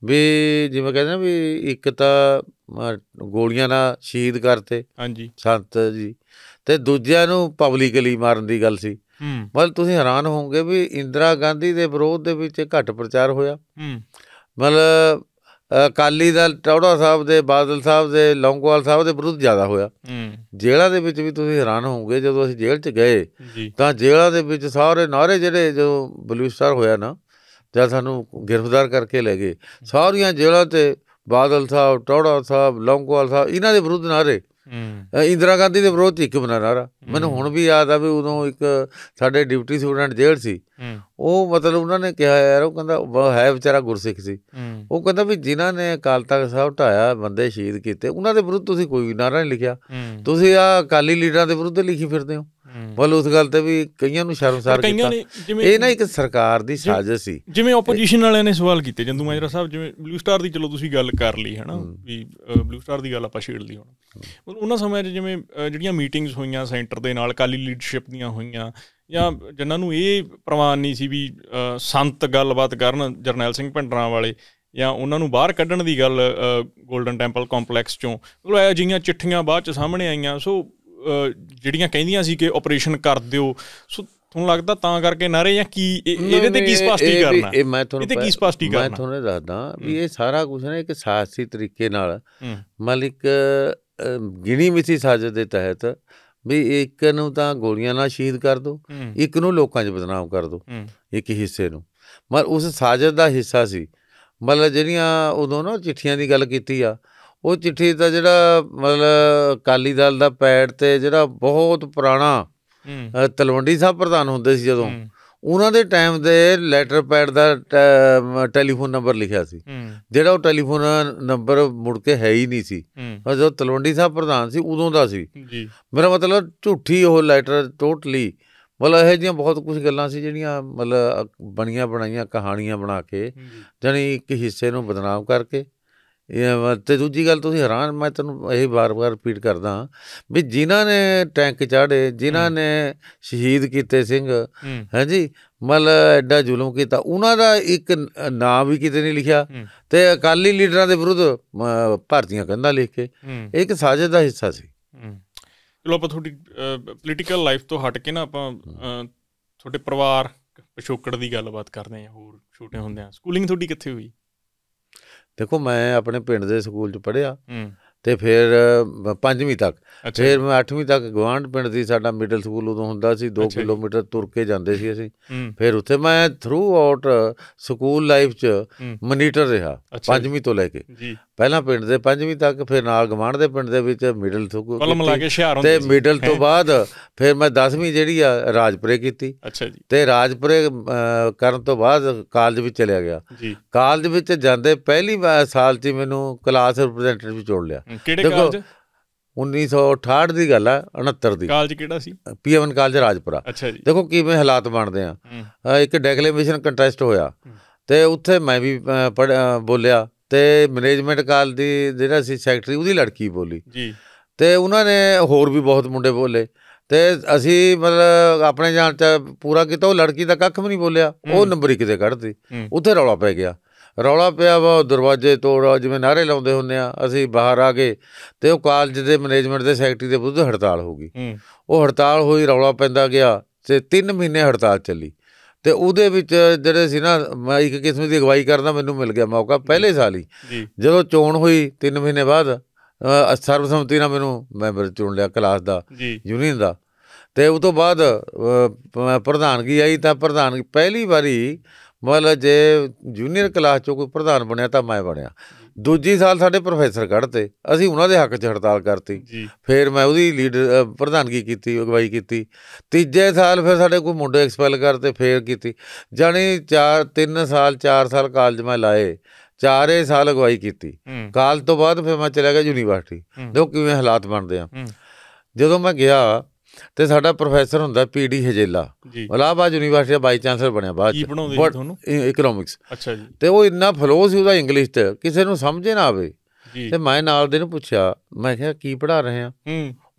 ਵੀ ਜਿਵੇਂ ਕਹਿੰਦੇ ਨੇ ਵੀ ਇੱਕ ਤਾਂ ਗੋਲੀਆਂ ਨਾਲ ਸ਼ਹੀਦ ਕਰਤੇ ਹਾਂਜੀ ਸੰਤ ਜੀ ਤੇ ਦੂਜਿਆਂ ਨੂੰ ਪਬਲਿਕਲੀ ਮਾਰਨ ਦੀ ਗੱਲ ਸੀ ਮਤਲਬ ਤੁਸੀਂ ਹੈਰਾਨ ਹੋਵੋਗੇ ਵੀ ਇੰਦਰਾ ਗਾਂਧੀ ਦੇ ਵਿਰੋਧ ਦੇ ਵਿੱਚ ਘੱਟ ਪ੍ਰਚਾਰ ਹੋਇਆ ਮਤਲਬ ਅਕਾਲੀ ਦਲ ਟੌੜਾ ਸਾਹਿਬ ਦੇ ਬਾਦਲ ਸਾਹਿਬ ਦੇ ਲੌਂਗਵਾਲ ਸਾਹਿਬ ਦੇ ਵਿਰੁੱਧ ਜ਼ਿਆਦਾ ਹੋਇਆ ਜੇਲ੍ਹਾਂ ਦੇ ਵਿੱਚ ਵੀ ਤੁਸੀਂ ਹੈਰਾਨ ਹੋਵੋਗੇ ਜਦੋਂ ਅਸੀਂ ਜੇਲ੍ਹ 'ਚ ਗਏ ਤਾਂ ਜੇਲ੍ਹਾਂ ਦੇ ਵਿੱਚ ਸਾਰੇ ਨਾਰੇ ਜਿਹੜੇ ਜੋ ਸਟਾਰ ਹੋਇਆ ਨਾ ਜਦ ਸਾਨੂੰ ਗ੍ਰਿਫਤਾਰ ਕਰਕੇ ਲੈ ਗਏ ਸਾਰੀਆਂ ਜੇਲ੍ਹਾਂ ਤੇ ਬਾਦਲ ਸਾਹਿਬ ਟੌੜਾ ਸਾਹਿਬ ਲੌਂਗਵਾਲ ਸਾਹਿਬ ਇਹਨਾਂ ਦੇ ਵਿਰੁੱਧ ਨਾਰੇ ਇੰਦਰਾ ਗਾਂਧੀ ਦੇ ਵਿਰੋਧ ਇੱਕ ਬਣਾ ਨਾਰਾ ਮੈਨੂੰ ਹੁਣ ਵੀ ਯਾਦ ਆ ਵੀ ਉਦੋਂ ਇੱਕ ਸਾਡੇ ਡਿਪਟੀ ਸਟੂਡੈਂਟ ਜੇਲ੍ਹ ਸੀ ਉਹ ਮਤਲਬ ਉਹਨਾਂ ਨੇ ਕਿਹਾ ਯਾਰ ਉਹ ਕਹਿੰਦਾ ਹੈ ਵਿਚਾਰਾ ਗੁਰਸਿੱਖ ਸੀ ਉਹ ਕਹਿੰਦਾ ਵੀ ਜਿਨ੍ਹਾਂ ਨੇ ਅਕਾਲ ਤਖਤ ਸਾਹਿਬ ਢਾਇਆ ਬੰਦੇ ਸ਼ਹੀਦ ਕੀਤੇ ਉਹਨਾਂ ਦੇ ਵਿਰੁੱਧ ਤੁਸੀਂ ਕੋਈ ਨਾਰਾ ਨਹੀਂ ਲਿਖਿਆ ਤੁਸੀਂ ਆ ਅਕਾਲੀ ਲੀਡਰਾਂ ਦੇ ਵਿਰੁੱਧ ਲਿਖੀ ਫਿਰਦੇ ਹੋ ਬਲ ਉਸ ਗੱਲ ਤੇ ਵੀ ਕਈਆਂ ਨੂੰ ਸ਼ਰਮਸਾਰ ਕੀਤਾ ਇਹ ਨਾ ਇੱਕ ਸਰਕਾਰ ਦੀ ਸਾਜ਼ਿਸ਼ ਸੀ ਜਿਵੇਂ ਆਪੋਜੀਸ਼ਨ ਵਾਲਿਆਂ ਨੇ ਸਵਾਲ ਕੀਤੇ ਜੰਦੂ ਮਾਜਰਾ ਸਾਹਿਬ ਜਿਵੇਂ ਬਲੂ ਸਟਾਰ ਦੀ ਚਲੋ ਤੁਸੀਂ ਗੱਲ ਕਰ ਲਈ ਨਾ ਵੀ ਬਲੂ ਸਟਾਰ ਦੀ ਗੱਲ ਆਪਾਂ ਛੇੜ ਲਈ ਹੁਣ ਉਹਨਾਂ ਸਮਿਆਂ 'ਚ ਜਿਵੇਂ ਜਿਹੜੀਆਂ ਮੀਟਿੰਗਸ ਹੋਈਆਂ ਸੈਂਟਰ ਦੇ ਨਾਲ ਕਾਲੀ ਲੀਡਰਸ਼ਿਪ ਦੀਆਂ ਹੋਈਆਂ ਜਾਂ ਜਿਨ੍ਹਾਂ ਨੂੰ ਇਹ ਪ੍ਰਵਾਨ ਨਹੀਂ ਸੀ ਵੀ ਸੰਤ ਗੱਲਬਾਤ ਕਰਨ ਜਰਨੈਲ ਸਿੰਘ ਭਿੰਡਰਾਂ ਵਾਲੇ ਜਾਂ ਉਹਨਾਂ ਨੂੰ ਬਾਹਰ ਕੱਢਣ ਦੀ ਗੱਲ 골ਡਨ ਟੈਂਪਲ ਕੰਪਲੈਕਸ ਚੋਂ ਮਤਲਬ ਇਹ ਜਿਹੀਆਂ ਚਿੱਠੀਆਂ ਬਾਅਦ ਚ ਸਾਹਮਣੇ ਆਈਆਂ ਸੋ ਜਿਹੜੀਆਂ ਕਹਿੰਦੀਆਂ ਸੀ ਕਿ ਆਪਰੇਸ਼ਨ ਕਰ ਦਿਓ ਸੋ ਤੁਹਾਨੂੰ ਲੱਗਦਾ ਤਾਂ ਕਰਕੇ ਨਾਰੇ ਜਾਂ ਕੀ ਇਹਦੇ ਤੇ ਕੀ ਸਪਸ਼ਟੀ ਕਰਨਾ ਇਹ ਮੈਂ ਤੁਹਾਨੂੰ ਇਹਦੇ ਕੀ ਸਪਸ਼ਟੀ ਕਰਨਾ ਮੈਂ ਤੁਹਾਨੂੰ ਦੱਸਦਾ ਵੀ ਇਹ ਸਾਰਾ ਕੁਝ ਨਾ ਇੱਕ ਸਾਹਸੀ ਤਰੀਕੇ ਨਾਲ ਮਲਿਕ ਗਿਣੀ ਮਿਤੀ ਸਾਜ਼ ਦੇ ਤਹਿਤ ਵੀ ਇੱਕ ਨੂੰ ਤਾਂ ਗੋਲੀਆਂ ਨਾਲ ਸ਼ਹੀਦ ਕਰ ਦੋ ਇੱਕ ਨੂੰ ਲੋਕਾਂ 'ਚ ਬਦਨਾਮ ਕਰ ਦੋ ਇੱਕ ਹਿੱਸੇ ਨੂੰ ਮਰ ਉਸ ਸਾਜ਼ ਦਾ ਹਿੱਸਾ ਸੀ ਮਤਲਬ ਜਿਹੜੀਆਂ ਉਦੋਂ ਨਾ ਚਿੱਠੀਆਂ ਦੀ ਗੱਲ ਕੀਤੀ ਆ ਉਹ ਚਿੱਠੀ ਦਾ ਜਿਹੜਾ ਮਤਲਬ ਅਕਾਲੀ ਦਲ ਦਾ ਪੈੜ ਤੇ ਜਿਹੜਾ ਬਹੁਤ ਪੁਰਾਣਾ ਤਲਵੰਡੀ ਸਾਹਿਬ ਪ੍ਰਧਾਨ ਹੁੰਦੇ ਸੀ ਜਦੋਂ ਉਹਨਾਂ ਦੇ ਟਾਈਮ ਦੇ ਲੈਟਰ ਪੈਡ ਦਾ ਟੈਲੀਫੋਨ ਨੰਬਰ ਲਿਖਿਆ ਸੀ ਜਿਹੜਾ ਉਹ ਟੈਲੀਫੋਨ ਨੰਬਰ ਮੁੜ ਕੇ ਹੈ ਹੀ ਨਹੀਂ ਸੀ ਜਦੋਂ ਤਲਵੰਡੀ ਸਾਹਿਬ ਪ੍ਰਧਾਨ ਸੀ ਉਦੋਂ ਦਾ ਸੀ ਮੇਰਾ ਮਤਲਬ ਝੂਠੀ ਉਹ ਲੈਟਰ ਟੋਟਲੀ ਮਤਲਬ ਇਹ ਜੀਆਂ ਬਹੁਤ ਕੁਝ ਗੱਲਾਂ ਸੀ ਜਿਹੜੀਆਂ ਮਤਲਬ ਬਣੀਆਂ ਬਣਾਈਆਂ ਕਹਾਣੀਆਂ ਬਣਾ ਕੇ ਜਾਨੀ ਇੱਕ ਹਿੱਸੇ ਨੂੰ ਬਦਨਾਮ ਕਰਕੇ ਇਹ ਤੇ ਦੂਜੀ ਗੱਲ ਤੁਸੀਂ ਹੈਰਾਨ ਮੈਂ ਤੈਨੂੰ ਇਹ ਵਾਰ-ਵਾਰ ਰਿਪੀਟ ਕਰਦਾ ਵੀ ਜਿਨ੍ਹਾਂ ਨੇ ਟੈਂਕ ਚਾੜੇ ਜਿਨ੍ਹਾਂ ਨੇ ਸ਼ਹੀਦ ਕੀਤੇ ਸਿੰਘ ਹਾਂਜੀ ਮਲ ਐਡਾ ਜ਼ੁਲਮ ਕੀਤਾ ਉਹਨਾਂ ਦਾ ਇੱਕ ਨਾਮ ਵੀ ਕਿਤੇ ਨਹੀਂ ਲਿਖਿਆ ਤੇ ਅਕਾਲੀ ਲੀਡਰਾਂ ਦੇ ਵਿਰੁੱਧ ਭਾਰਤੀਆਂ ਕੰਧਾਂ ਲਿਖ ਕੇ ਇੱਕ ਸਾਜ਼ਿਸ਼ ਦਾ ਹਿੱਸਾ ਸੀ ਚਲੋ ਆਪਾਂ ਤੁਹਾਡੀ ਪੋਲੀਟੀਕਲ ਲਾਈਫ ਤੋਂ ਹਟ ਕੇ ਨਾ ਆਪਾਂ ਤੁਹਾਡੇ ਪਰਿਵਾਰ ਪਿਛੋਕੜ ਦੀ ਗੱਲਬਾਤ ਕਰਦੇ ਹਾਂ ਹੋਰ ਛੋਟੇ ਹੁੰਦੇ ਆ ਸਕੂਲਿੰਗ ਤੁਹਾਡੀ ਕਿੱਥੇ ਹੋਈ ਦੇਖੋ ਮੈਂ ਆਪਣੇ ਪਿੰਡ ਦੇ ਸਕੂਲ 'ਚ ਪੜਿਆ ਤੇ ਫਿਰ 5ਵੀਂ ਤੱਕ ਫਿਰ ਮੈਂ 8ਵੀਂ ਤੱਕ ਗਵਾਂਡ ਪਿੰਡ ਦੀ ਸਾਡਾ ਮਿਡਲ ਸਕੂਲ ਉਦੋਂ ਹੁੰਦਾ ਸੀ 2 ਕਿਲੋਮੀਟਰ ਤੁਰ ਕੇ ਜਾਂਦੇ ਸੀ ਅਸੀਂ ਫਿਰ ਉੱਥੇ ਮੈਂ ਥਰੂ ਆਊਟ ਸਕੂਲ ਲਾਈਫ 'ਚ ਮਨੀਟਰ ਰਿਹਾ 5ਵੀਂ ਤੋਂ ਲੈ ਕੇ ਪਹਿਲਾਂ ਪਿੰਡ ਦੇ ਪੰਜਵੀਂ ਤੱਕ ਫਿਰ ਨਾਲ ਗਵਾਂਢ ਦੇ ਪਿੰਡ ਦੇ ਵਿੱਚ ਮਿਡਲ ਤੋਂ ਕਲਮ ਲਾ ਕੇ ਸ਼ਹਿਰ ਹੁੰਦੇ ਤੇ ਮਿਡਲ ਤੋਂ ਬਾਅਦ ਫਿਰ ਮੈਂ 10ਵੀਂ ਜਿਹੜੀ ਆ ਰਾਜਪੁਰੇ ਕੀਤੀ ਅੱਛਾ ਜੀ ਤੇ ਰਾਜਪੁਰੇ ਕਰਨ ਤੋਂ ਬਾਅਦ ਕਾਲਜ ਵਿੱਚ ਚਲਿਆ ਗਿਆ ਜੀ ਕਾਲਜ ਵਿੱਚ ਜਾਂਦੇ ਪਹਿਲੀ ਸਾਲ 'ਚ ਮੈਨੂੰ ਕਲਾਸ ਰਿਪਰੈਜ਼ੈਂਟੇਟਿਵ ਵੀ ਚੋੜ ਲਿਆ ਕਿਹੜੇ ਕਾਲਜ 1968 ਦੀ ਗੱਲ ਆ 69 ਦੀ ਕਾਲਜ ਕਿਹੜਾ ਸੀ ਪੀਐਮਐਨ ਕਾਲਜ ਰਾਜਪੁਰਾ ਅੱਛਾ ਜੀ ਦੇਖੋ ਕਿਵੇਂ ਹਾਲਾਤ ਬਣਦੇ ਆ ਇੱਕ ਡੈਕਲੇਮੇਸ਼ਨ ਕੰਟੈਸਟ ਹੋਇਆ ਤੇ ਉੱਥੇ ਮੈਂ ਵੀ ਬੋਲਿਆ ਤੇ ਮੈਨੇਜਮੈਂਟ ਕਾਲ ਦੀ ਜਿਹੜਾ ਸੀ ਸੈਕਟਰੀ ਉਹਦੀ ਲੜਕੀ ਬੋਲੀ ਜੀ ਤੇ ਉਹਨਾਂ ਨੇ ਹੋਰ ਵੀ ਬਹੁਤ ਮੁੰਡੇ ਬੋਲੇ ਤੇ ਅਸੀਂ ਮਤਲਬ ਆਪਣੇ ਜਾਣ ਚ ਪੂਰਾ ਕੀਤਾ ਉਹ ਲੜਕੀ ਦਾ ਕੱਖ ਵੀ ਨਹੀਂ ਬੋਲਿਆ ਉਹ ਨੰਬਰ ਹੀ ਕਿਤੇ ਕੱਢਦੀ ਉੱਥੇ ਰੌਲਾ ਪੈ ਗਿਆ ਰੌਲਾ ਪਿਆ ਵਾ ਦਰਵਾਜ਼ੇ ਤੋੜ ਜਿਵੇਂ ਨਾਰੇ ਲਾਉਂਦੇ ਹੁੰਨੇ ਆ ਅਸੀਂ ਬਾਹਰ ਆ ਗਏ ਤੇ ਉਹ ਕਾਲਜ ਦੇ ਮੈਨੇਜਮੈਂਟ ਦੇ ਸੈਕਟਰੀ ਦੇ ਵਿਰੁੱਧ ਹੜਤਾਲ ਹੋ ਗਈ ਉਹ ਹੜਤਾਲ ਹੋਈ ਰੌਲਾ ਪੈਂਦਾ ਗਿਆ ਤੇ 3 ਮਹੀਨੇ ਹੜਤਾਲ ਚੱਲੀ ਤੇ ਉਹਦੇ ਵਿੱਚ ਜਿਹੜੇ ਸੀ ਨਾ ਮੈਂ ਇੱਕ ਕਿਸਮ ਦੀ ਅਗਵਾਈ ਕਰਦਾ ਮੈਨੂੰ ਮਿਲ ਗਿਆ ਮੌਕਾ ਪਹਿਲੇ ਸਾਲ ਹੀ ਜਦੋਂ ਚੋਣ ਹੋਈ 3 ਮਹੀਨੇ ਬਾਅਦ ਸਰਵਸੰਮਤੀ ਨਾਲ ਮੈਨੂੰ ਮੈਂਬਰ ਚੁਣ ਲਿਆ ਕਲਾਸ ਦਾ ਯੂਨੀਅਨ ਦਾ ਤੇ ਉਸ ਤੋਂ ਬਾਅਦ ਪ੍ਰਧਾਨਗੀ ਆਈ ਤਾਂ ਪ੍ਰਧਾਨ ਪਹਿਲੀ ਵਾਰੀ ਮਤਲਬ ਜੇ ਜੂਨੀਅਰ ਕਲਾਸ ਚੋਂ ਕੋਈ ਪ੍ਰਧਾਨ ਬਣਿਆ ਤਾਂ ਮੈਂ ਬਣਿਆ ਦੂਜੀ ਸਾਲ ਸਾਡੇ ਪ੍ਰੋਫੈਸਰ ਕੱਢਤੇ ਅਸੀਂ ਉਹਨਾਂ ਦੇ ਹੱਕ 'ਚ ਹੜਤਾਲ ਕਰਤੀ ਫਿਰ ਮੈਂ ਉਹਦੀ ਲੀਡਰ ਪ੍ਰਧਾਨਗੀ ਕੀਤੀ ਅਗਵਾਈ ਕੀਤੀ ਤੀਜੇ ਸਾਲ ਫਿਰ ਸਾਡੇ ਕੋਈ ਮੁੰਡੇ ਐਕਸਪੈਲ ਕਰਤੇ ਫੇਰ ਕੀਤੀ ਜਾਨੀ 4 3 ਸਾਲ 4 ਸਾਲ ਕਾਲਜ ਮੈਂ ਲਾਏ ਚਾਰੇ ਸਾਲ ਅਗਵਾਈ ਕੀਤੀ ਕਾਲ ਤੋਂ ਬਾਅਦ ਫਿਰ ਮੈਂ ਚਲਾ ਗਿਆ ਯੂਨੀਵਰਸਿਟੀ ਦੇਖੋ ਕਿਵੇਂ ਹਾਲਾਤ ਬਣਦੇ ਆ ਜਦੋਂ ਮੈਂ ਗਿਆ ਤੇ ਸਾਡਾ ਪ੍ਰੋਫੈਸਰ ਹੁੰਦਾ ਪੀਡੀ ਹਜੇਲਾ ਇਲਾਹਾਬਾਦ ਯੂਨੀਵਰਸਿਟੀ ਦਾ ਵਾਈਸ ਚਾਂਸਲਰ ਬਣਿਆ ਬਾਅਦ ਕੀ ਪੜਾਉਂਦੇ ਜੀ ਤੁਹਾਨੂੰ ਇਕਨੋਮਿਕਸ ਅੱਛਾ ਜੀ ਤੇ ਉਹ ਇੰਨਾ ਫਲੋ ਸੀ ਉਹਦਾ ਇੰਗਲਿਸ਼ ਤੇ ਕਿਸੇ ਨੂੰ ਸਮਝੇ ਨਾ ਆਵੇ ਤੇ ਮੈਂ ਨਾਲ ਦੇ ਨੂੰ ਪੁੱਛਿਆ ਮੈਂ ਕਿਹਾ ਕੀ ਪੜਾ ਰਹੇ ਆ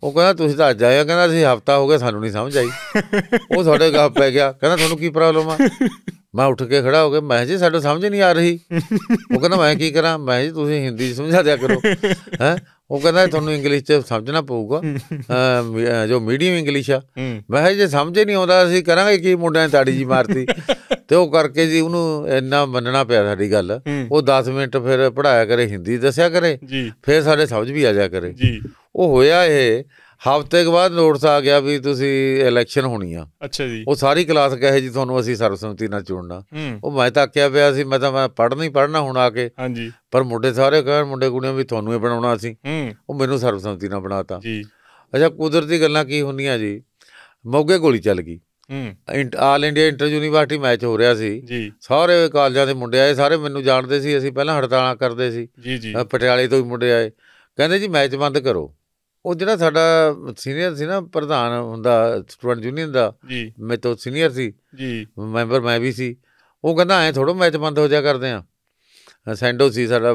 ਉਹ ਕਹਿੰਦਾ ਤੁਸੀਂ ਤਾਂ ਅੱਜ ਆਇਆ ਕਹਿੰਦਾ ਅਸੀਂ ਹਫਤਾ ਹੋ ਗਿਆ ਸਾਨੂੰ ਨਹੀਂ ਸਮਝ ਆਈ ਉਹ ਸਾਡੇ ਗੱਪ ਪੈ ਗਿਆ ਕਹਿੰਦਾ ਤੁਹਾਨੂੰ ਕੀ ਪ੍ਰੋਬਲਮ ਆ ਮੈਂ ਉੱਠ ਕੇ ਖੜਾ ਹੋ ਗਿਆ ਮੈਂ ਜੀ ਸਾਡੇ ਸਮਝ ਨਹੀਂ ਆ ਰਹੀ ਉਹ ਕਹਿੰਦਾ ਮੈਂ ਕੀ ਕਰਾਂ ਮੈਂ ਜੀ ਤੁਸੀਂ ਹਿੰਦੀ ਸਮਝਾ ਦਿਆ ਕਰੋ ਹੈ ਉਹ ਕਹਿੰਦਾ ਤੁਹਾਨੂੰ ਇੰਗਲਿਸ਼ ਤੇ ਸਮਝਣਾ ਪਊਗਾ ਜੋ ਮੀਡੀਅਮ ਇੰਗਲਿਸ਼ ਆ ਮੈਂ ਜੇ ਸਮਝੇ ਨਹੀਂ ਆਉਂਦਾ ਅਸੀਂ ਕਰਾਂਗੇ ਕੀ ਮੁੰਡਿਆਂ ਨੇ ਤਾੜੀ ਜੀ ਮਾਰਤੀ ਤੇ ਉਹ ਕਰਕੇ ਜੀ ਉਹਨੂੰ ਇੰਨਾ ਮੰਨਣਾ ਪਿਆ ਸਾਡੀ ਗੱਲ ਉਹ 10 ਮਿੰਟ ਫਿਰ ਪੜਾਇਆ ਕਰੇ ਹਿੰਦੀ ਦੱਸਿਆ ਕਰੇ ਫਿਰ ਸਾਡੇ ਸਮਝ ਵੀ ਆ ਜਾ ਕਰੇ ਉਹ ਹੋਇਆ ਇਹ ਹਫ਼ਤੇ ਕੁ ਬਾਅਦ ਨੋਟਿਸ ਆ ਗਿਆ ਵੀ ਤੁਸੀਂ ਇਲੈਕਸ਼ਨ ਹੋਣੀ ਆ ਅੱਛਾ ਜੀ ਉਹ ਸਾਰੀ ਕਲਾਸ ਕਹੇ ਜੀ ਤੁਹਾਨੂੰ ਅਸੀਂ ਸਰਵਸੰਮਤੀ ਨਾਲ ਚੁਣਨਾ ਉਹ ਮੈਂ ਤਾਂ ਕਿਹਾ ਪਿਆ ਸੀ ਮੈਂ ਤਾਂ ਮੈਂ ਪੜ੍ਹਨਾ ਹੀ ਪੜ੍ਹਨਾ ਹੁਣ ਆ ਕੇ ਹਾਂਜੀ ਪਰ ਮੁੰਡੇ ਸਾਰੇ ਕਹਿੰਦੇ ਮੁੰਡੇ ਕੁੜੀਆਂ ਵੀ ਤੁਹਾਨੂੰ ਹੀ ਬਣਾਉਣਾ ਸੀ ਉਹ ਮੈਨੂੰ ਸਰਵਸੰਮਤੀ ਨਾਲ ਬਣਾਤਾ ਜੀ ਅੱਛਾ ਕੁਦਰਤੀ ਗੱਲਾਂ ਕੀ ਹੁੰਦੀਆਂ ਜੀ ਮੋਗੇ ਗੋਲੀ ਚੱਲ ਗਈ all India inter university match ਹੋ ਰਿਹਾ ਸੀ ਜੀ ਸਾਰੇ ਕਾਲਜਾਂ ਦੇ ਮੁੰਡੇ ਆਏ ਸਾਰੇ ਮੈਨੂੰ ਜਾਣਦੇ ਸੀ ਅਸੀਂ ਪਹਿਲਾਂ ਹੜਤਾਲਾਂ ਕਰਦੇ ਸੀ ਜੀ ਜੀ ਪਟਿਆਲੇ ਤੋਂ ਵੀ ਮੁੰਡੇ ਆਏ ਕਹਿੰਦੇ ਜੀ ਮੈਚ ਬੰਦ ਕਰੋ ਉਹ ਜਿਹੜਾ ਸਾਡਾ ਸੀਨੀਅਰ ਸੀ ਨਾ ਪ੍ਰਧਾਨ ਹੁੰਦਾ ਸਟੂਡੈਂਟ ਯੂਨੀਅਨ ਦਾ ਜੀ ਮੈਂ ਤੋਂ ਸੀਨੀਅਰ ਸੀ ਜੀ ਮੈਂਬਰ ਮੈਂ ਵੀ ਸੀ ਉਹ ਕਹਿੰਦਾ ਐ ਥੋੜੋ ਮੈਚ ਬੰਦ ਹੋ ਜਾ ਕਰਦੇ ਆ ਸੈਂਡੋ ਸੀ ਸਾਡਾ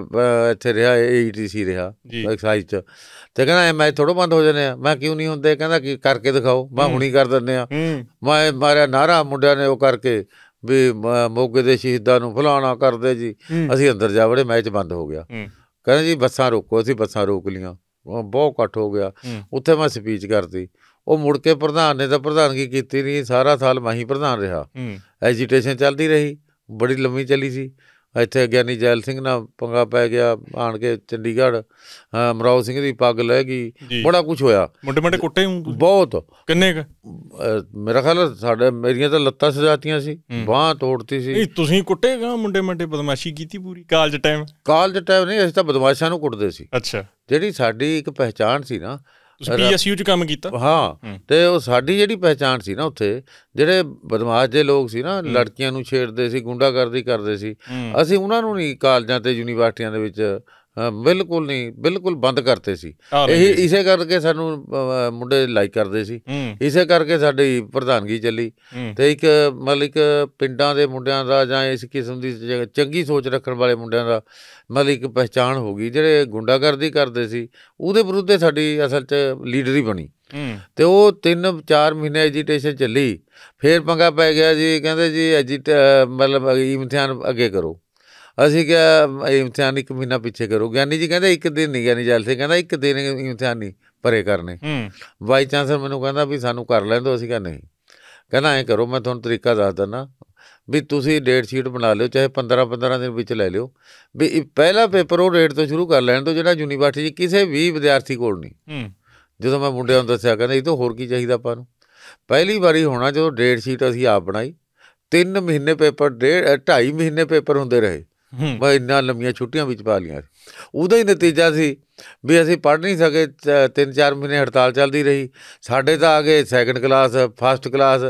ਇੱਥੇ ਰਿਹਾ ਏਟੀਸੀ e ਰਿਹਾ ਐਕਸਾਈਜ਼ ਚ ਤੇ ਕਹਿੰਦਾ ਐ ਮੈਚ ਥੋੜੋ ਬੰਦ ਹੋ ਜਾਣੇ ਆ ਮੈਂ ਕਿਉਂ ਨਹੀਂ ਹੁੰਦੇ ਕਹਿੰਦਾ ਕਿ ਕਰਕੇ ਦਿਖਾਓ ਮੈਂ ਹੁਣੀ ਕਰ ਦਿੰਦੇ ਆ ਮੈਂ ਮਾਰਿਆ ਨਾਰਾ ਮੁੰਡਿਆਂ ਨੇ ਉਹ ਕਰਕੇ ਵੀ ਮੋਗੇ ਦੇ ਸ਼ਹੀਦਾਂ ਨੂੰ ਫਲਾਣਾ ਕਰਦੇ ਜੀ ਅਸੀਂ ਅੰਦਰ ਜਾ ਵੜੇ ਮੈਚ ਬੰਦ ਹੋ ਗਿਆ ਕਹਿੰਦਾ ਜੀ ਬੱਸਾਂ ਰੋਕੋ ਅਸੀਂ ਬੱਸਾਂ ਰੋਕ ਲੀਆਂ ਬਹੁਤ ਘੱਟ ਹੋ ਗਿਆ ਉੱਥੇ ਮੈਂ ਸਪੀਚ ਕਰਦੀ ਉਹ ਮੁੜ ਕੇ ਪ੍ਰਧਾਨ ਨੇ ਤਾਂ ਪ੍ਰਧਾਨਗੀ ਕੀਤੀ ਨਹੀਂ ਸਾਰਾ ਸਾਲ ਮੈਂ ਹੀ ਪ੍ਰਧਾਨ ਰਿਹਾ ਐਜੀਟੇਸ਼ਨ ਚੱਲਦੀ ਰਹੀ ਬੜੀ ਲੰਮੀ ਚੱਲੀ ਸੀ ਇੱਥੇ ਗਿਆਨੀ ਜੈਲ ਸਿੰਘ ਨਾਲ ਪੰਗਾ ਪੈ ਗਿਆ ਆਣ ਕੇ ਚੰਡੀਗੜ੍ਹ ਮਰਾਉ ਸਿੰਘ ਦੀ ਪੱਗ ਲੈ ਗਈ ਬੜਾ ਕੁਝ ਹੋਇਆ ਮੁੰਡੇ ਮੁੰਡੇ ਕੁੱਟੇ ਹੂੰ ਬਹੁਤ ਕਿੰਨੇ ਕ ਮੇਰਾ ਖਿਆਲ ਸਾਡੇ ਮੇਰੀਆਂ ਤਾਂ ਲੱਤਾਂ ਸਜਾਤੀਆਂ ਸੀ ਬਾਹ ਤੋੜਤੀ ਸੀ ਨਹੀਂ ਤੁਸੀਂ ਕੁੱਟੇ ਗਾ ਮੁੰਡੇ ਮੁੰਡੇ ਬਦਮਾਸ਼ੀ ਕੀਤੀ ਪੂਰੀ ਕਾਲਜ ਟਾਈਮ ਕਾਲਜ ਟਾਈਮ ਨਹੀਂ ਅਸੀਂ ਤਾਂ ਬਦਮਾਸ਼ਾਂ ਨੂੰ ਕੁੱਟਦੇ ਸੀ ਅੱਛਾ ਜਿਹੜੀ ਸਾਡੀ ਇੱਕ ਪਹਿਚਾਣ ਸੀ ਨਾ ਪੀਐਸਯੂ ਚ ਕੰਮ ਕੀਤਾ ਹਾਂ ਤੇ ਉਹ ਸਾਡੀ ਜਿਹੜੀ ਪਹਿਚਾਣ ਸੀ ਨਾ ਉੱਥੇ ਜਿਹੜੇ ਬਦਮਾਸ਼ ਦੇ ਲੋਕ ਸੀ ਨਾ ਲੜਕੀਆਂ ਨੂੰ ਛੇੜਦੇ ਸੀ ਗੁੰਡਾਗਰਦੀ ਕਰਦੇ ਸੀ ਅਸੀਂ ਉਹਨਾਂ ਨੂੰ ਨਹੀਂ ਕਾਲਜਾਂ ਤੇ ਯੂਨੀਵਰਸਿਟੀਆਂ ਦੇ ਵਿੱਚ ਬਿਲਕੁਲ ਨਹੀਂ ਬਿਲਕੁਲ ਬੰਦ ਕਰਤੇ ਸੀ ਇਹ ਇਸੇ ਕਰਕੇ ਸਾਨੂੰ ਮੁੰਡੇ ਲਾਈਕ ਕਰਦੇ ਸੀ ਇਸੇ ਕਰਕੇ ਸਾਡੀ ਪ੍ਰਧਾਨਗੀ ਚੱਲੀ ਤੇ ਇੱਕ ਮਲਿਕ ਪਿੰਡਾਂ ਦੇ ਮੁੰਡਿਆਂ ਦਾ ਜਾਂ ਇਸ ਕਿਸਮ ਦੀ ਚੰਗੀ ਸੋਚ ਰੱਖਣ ਵਾਲੇ ਮੁੰਡਿਆਂ ਦਾ ਮਲਿਕ ਪਛਾਣ ਹੋ ਗਈ ਜਿਹੜੇ ਗੁੰਡਾਗਰਦੀ ਕਰਦੇ ਸੀ ਉਹਦੇ ਵਿਰੁੱਧ ਸਾਡੀ ਅਸਲ 'ਚ ਲੀਡਰ ਹੀ ਬਣੀ ਤੇ ਉਹ 3-4 ਮਹੀਨੇ ਐਜੀਟੇਸ਼ਨ ਚੱਲੀ ਫੇਰ ਪੰਗਾ ਪੈ ਗਿਆ ਜੀ ਕਹਿੰਦੇ ਜੀ ਐਜੀਟ ਮਤਲਬ ਇਮਤਿਹਾਨ ਅੱਗੇ ਕਰੋ ਅਸੀਂ ਕਿ ਇਮਤਿਹਾਨ ਇੱਕ ਮਹੀਨਾ ਪਿੱਛੇ ਕਰੋ ਗਿਆਨੀ ਜੀ ਕਹਿੰਦਾ ਇੱਕ ਦਿਨ ਨਹੀਂ ਗਿਆਨੀ ਜਲਸੇ ਕਹਿੰਦਾ ਇੱਕ ਦਿਨ ਇਮਤਿਹਾਨ ਨਹੀਂ ਪਰੇ ਕਰਨੇ ਹੂੰ ਬਾਈ ਚਾਂਸ ਮੈਨੂੰ ਕਹਿੰਦਾ ਵੀ ਸਾਨੂੰ ਕਰ ਲੈਣ ਦੋ ਅਸੀਂ ਕਹਿੰਦਾ ਨਹੀਂ ਕਹਿੰਦਾ ਐ ਕਰੋ ਮੈਂ ਤੁਹਾਨੂੰ ਤਰੀਕਾ ਦੱਸ ਦਿੰਦਾ ਵੀ ਤੁਸੀਂ ਡੇਟ ਸ਼ੀਟ ਬਣਾ ਲਿਓ ਚਾਹੇ 15 15 ਦਿਨ ਵਿੱਚ ਲੈ ਲਿਓ ਵੀ ਪਹਿਲਾ ਪੇਪਰ ਉਹ ਰੇਟ ਤੋਂ ਸ਼ੁਰੂ ਕਰ ਲੈਣ ਤੋਂ ਜਿਹੜਾ ਯੂਨੀਵਰਸਿਟੀ ਜੀ ਕਿਸੇ ਵੀ ਵਿਦਿਆਰਥੀ ਕੋਲ ਨਹੀਂ ਹੂੰ ਜਦੋਂ ਮੈਂ ਮੁੰਡਿਆਂ ਨੂੰ ਦੱਸਿਆ ਕਹਿੰਦਾ ਇਹ ਤੋਂ ਹੋਰ ਕੀ ਚਾਹੀਦਾ ਆਪਾਂ ਨੂੰ ਪਹਿਲੀ ਵਾਰੀ ਹੋਣਾ ਜਦੋਂ ਡੇਟ ਸ਼ੀਟ ਅਸੀਂ ਆਪ ਬਣਾਈ 3 ਮਹੀਨੇ ਪੇਪਰ 2.5 ਮਹੀਨੇ ਪੇਪਰ ਹੁੰਦੇ ਰਹੇ ਮੈਂ ਇੰਨਾ ਲੰਮੀਆਂ ਛੁੱਟੀਆਂ ਵਿੱਚ ਪਾ ਲੀਆਂ ਉਹਦਾ ਹੀ ਨਤੀਜਾ ਸੀ ਵੀ ਅਸੀਂ ਪੜ ਨਹੀਂ ਸਕੇ 3-4 ਮਹੀਨੇ ਹੜਤਾਲ ਚੱਲਦੀ ਰਹੀ ਸਾਡੇ ਤਾਂ ਆ ਗਏ ਸੈਕੰਡ ਕਲਾਸ ਫਸਟ ਕਲਾਸ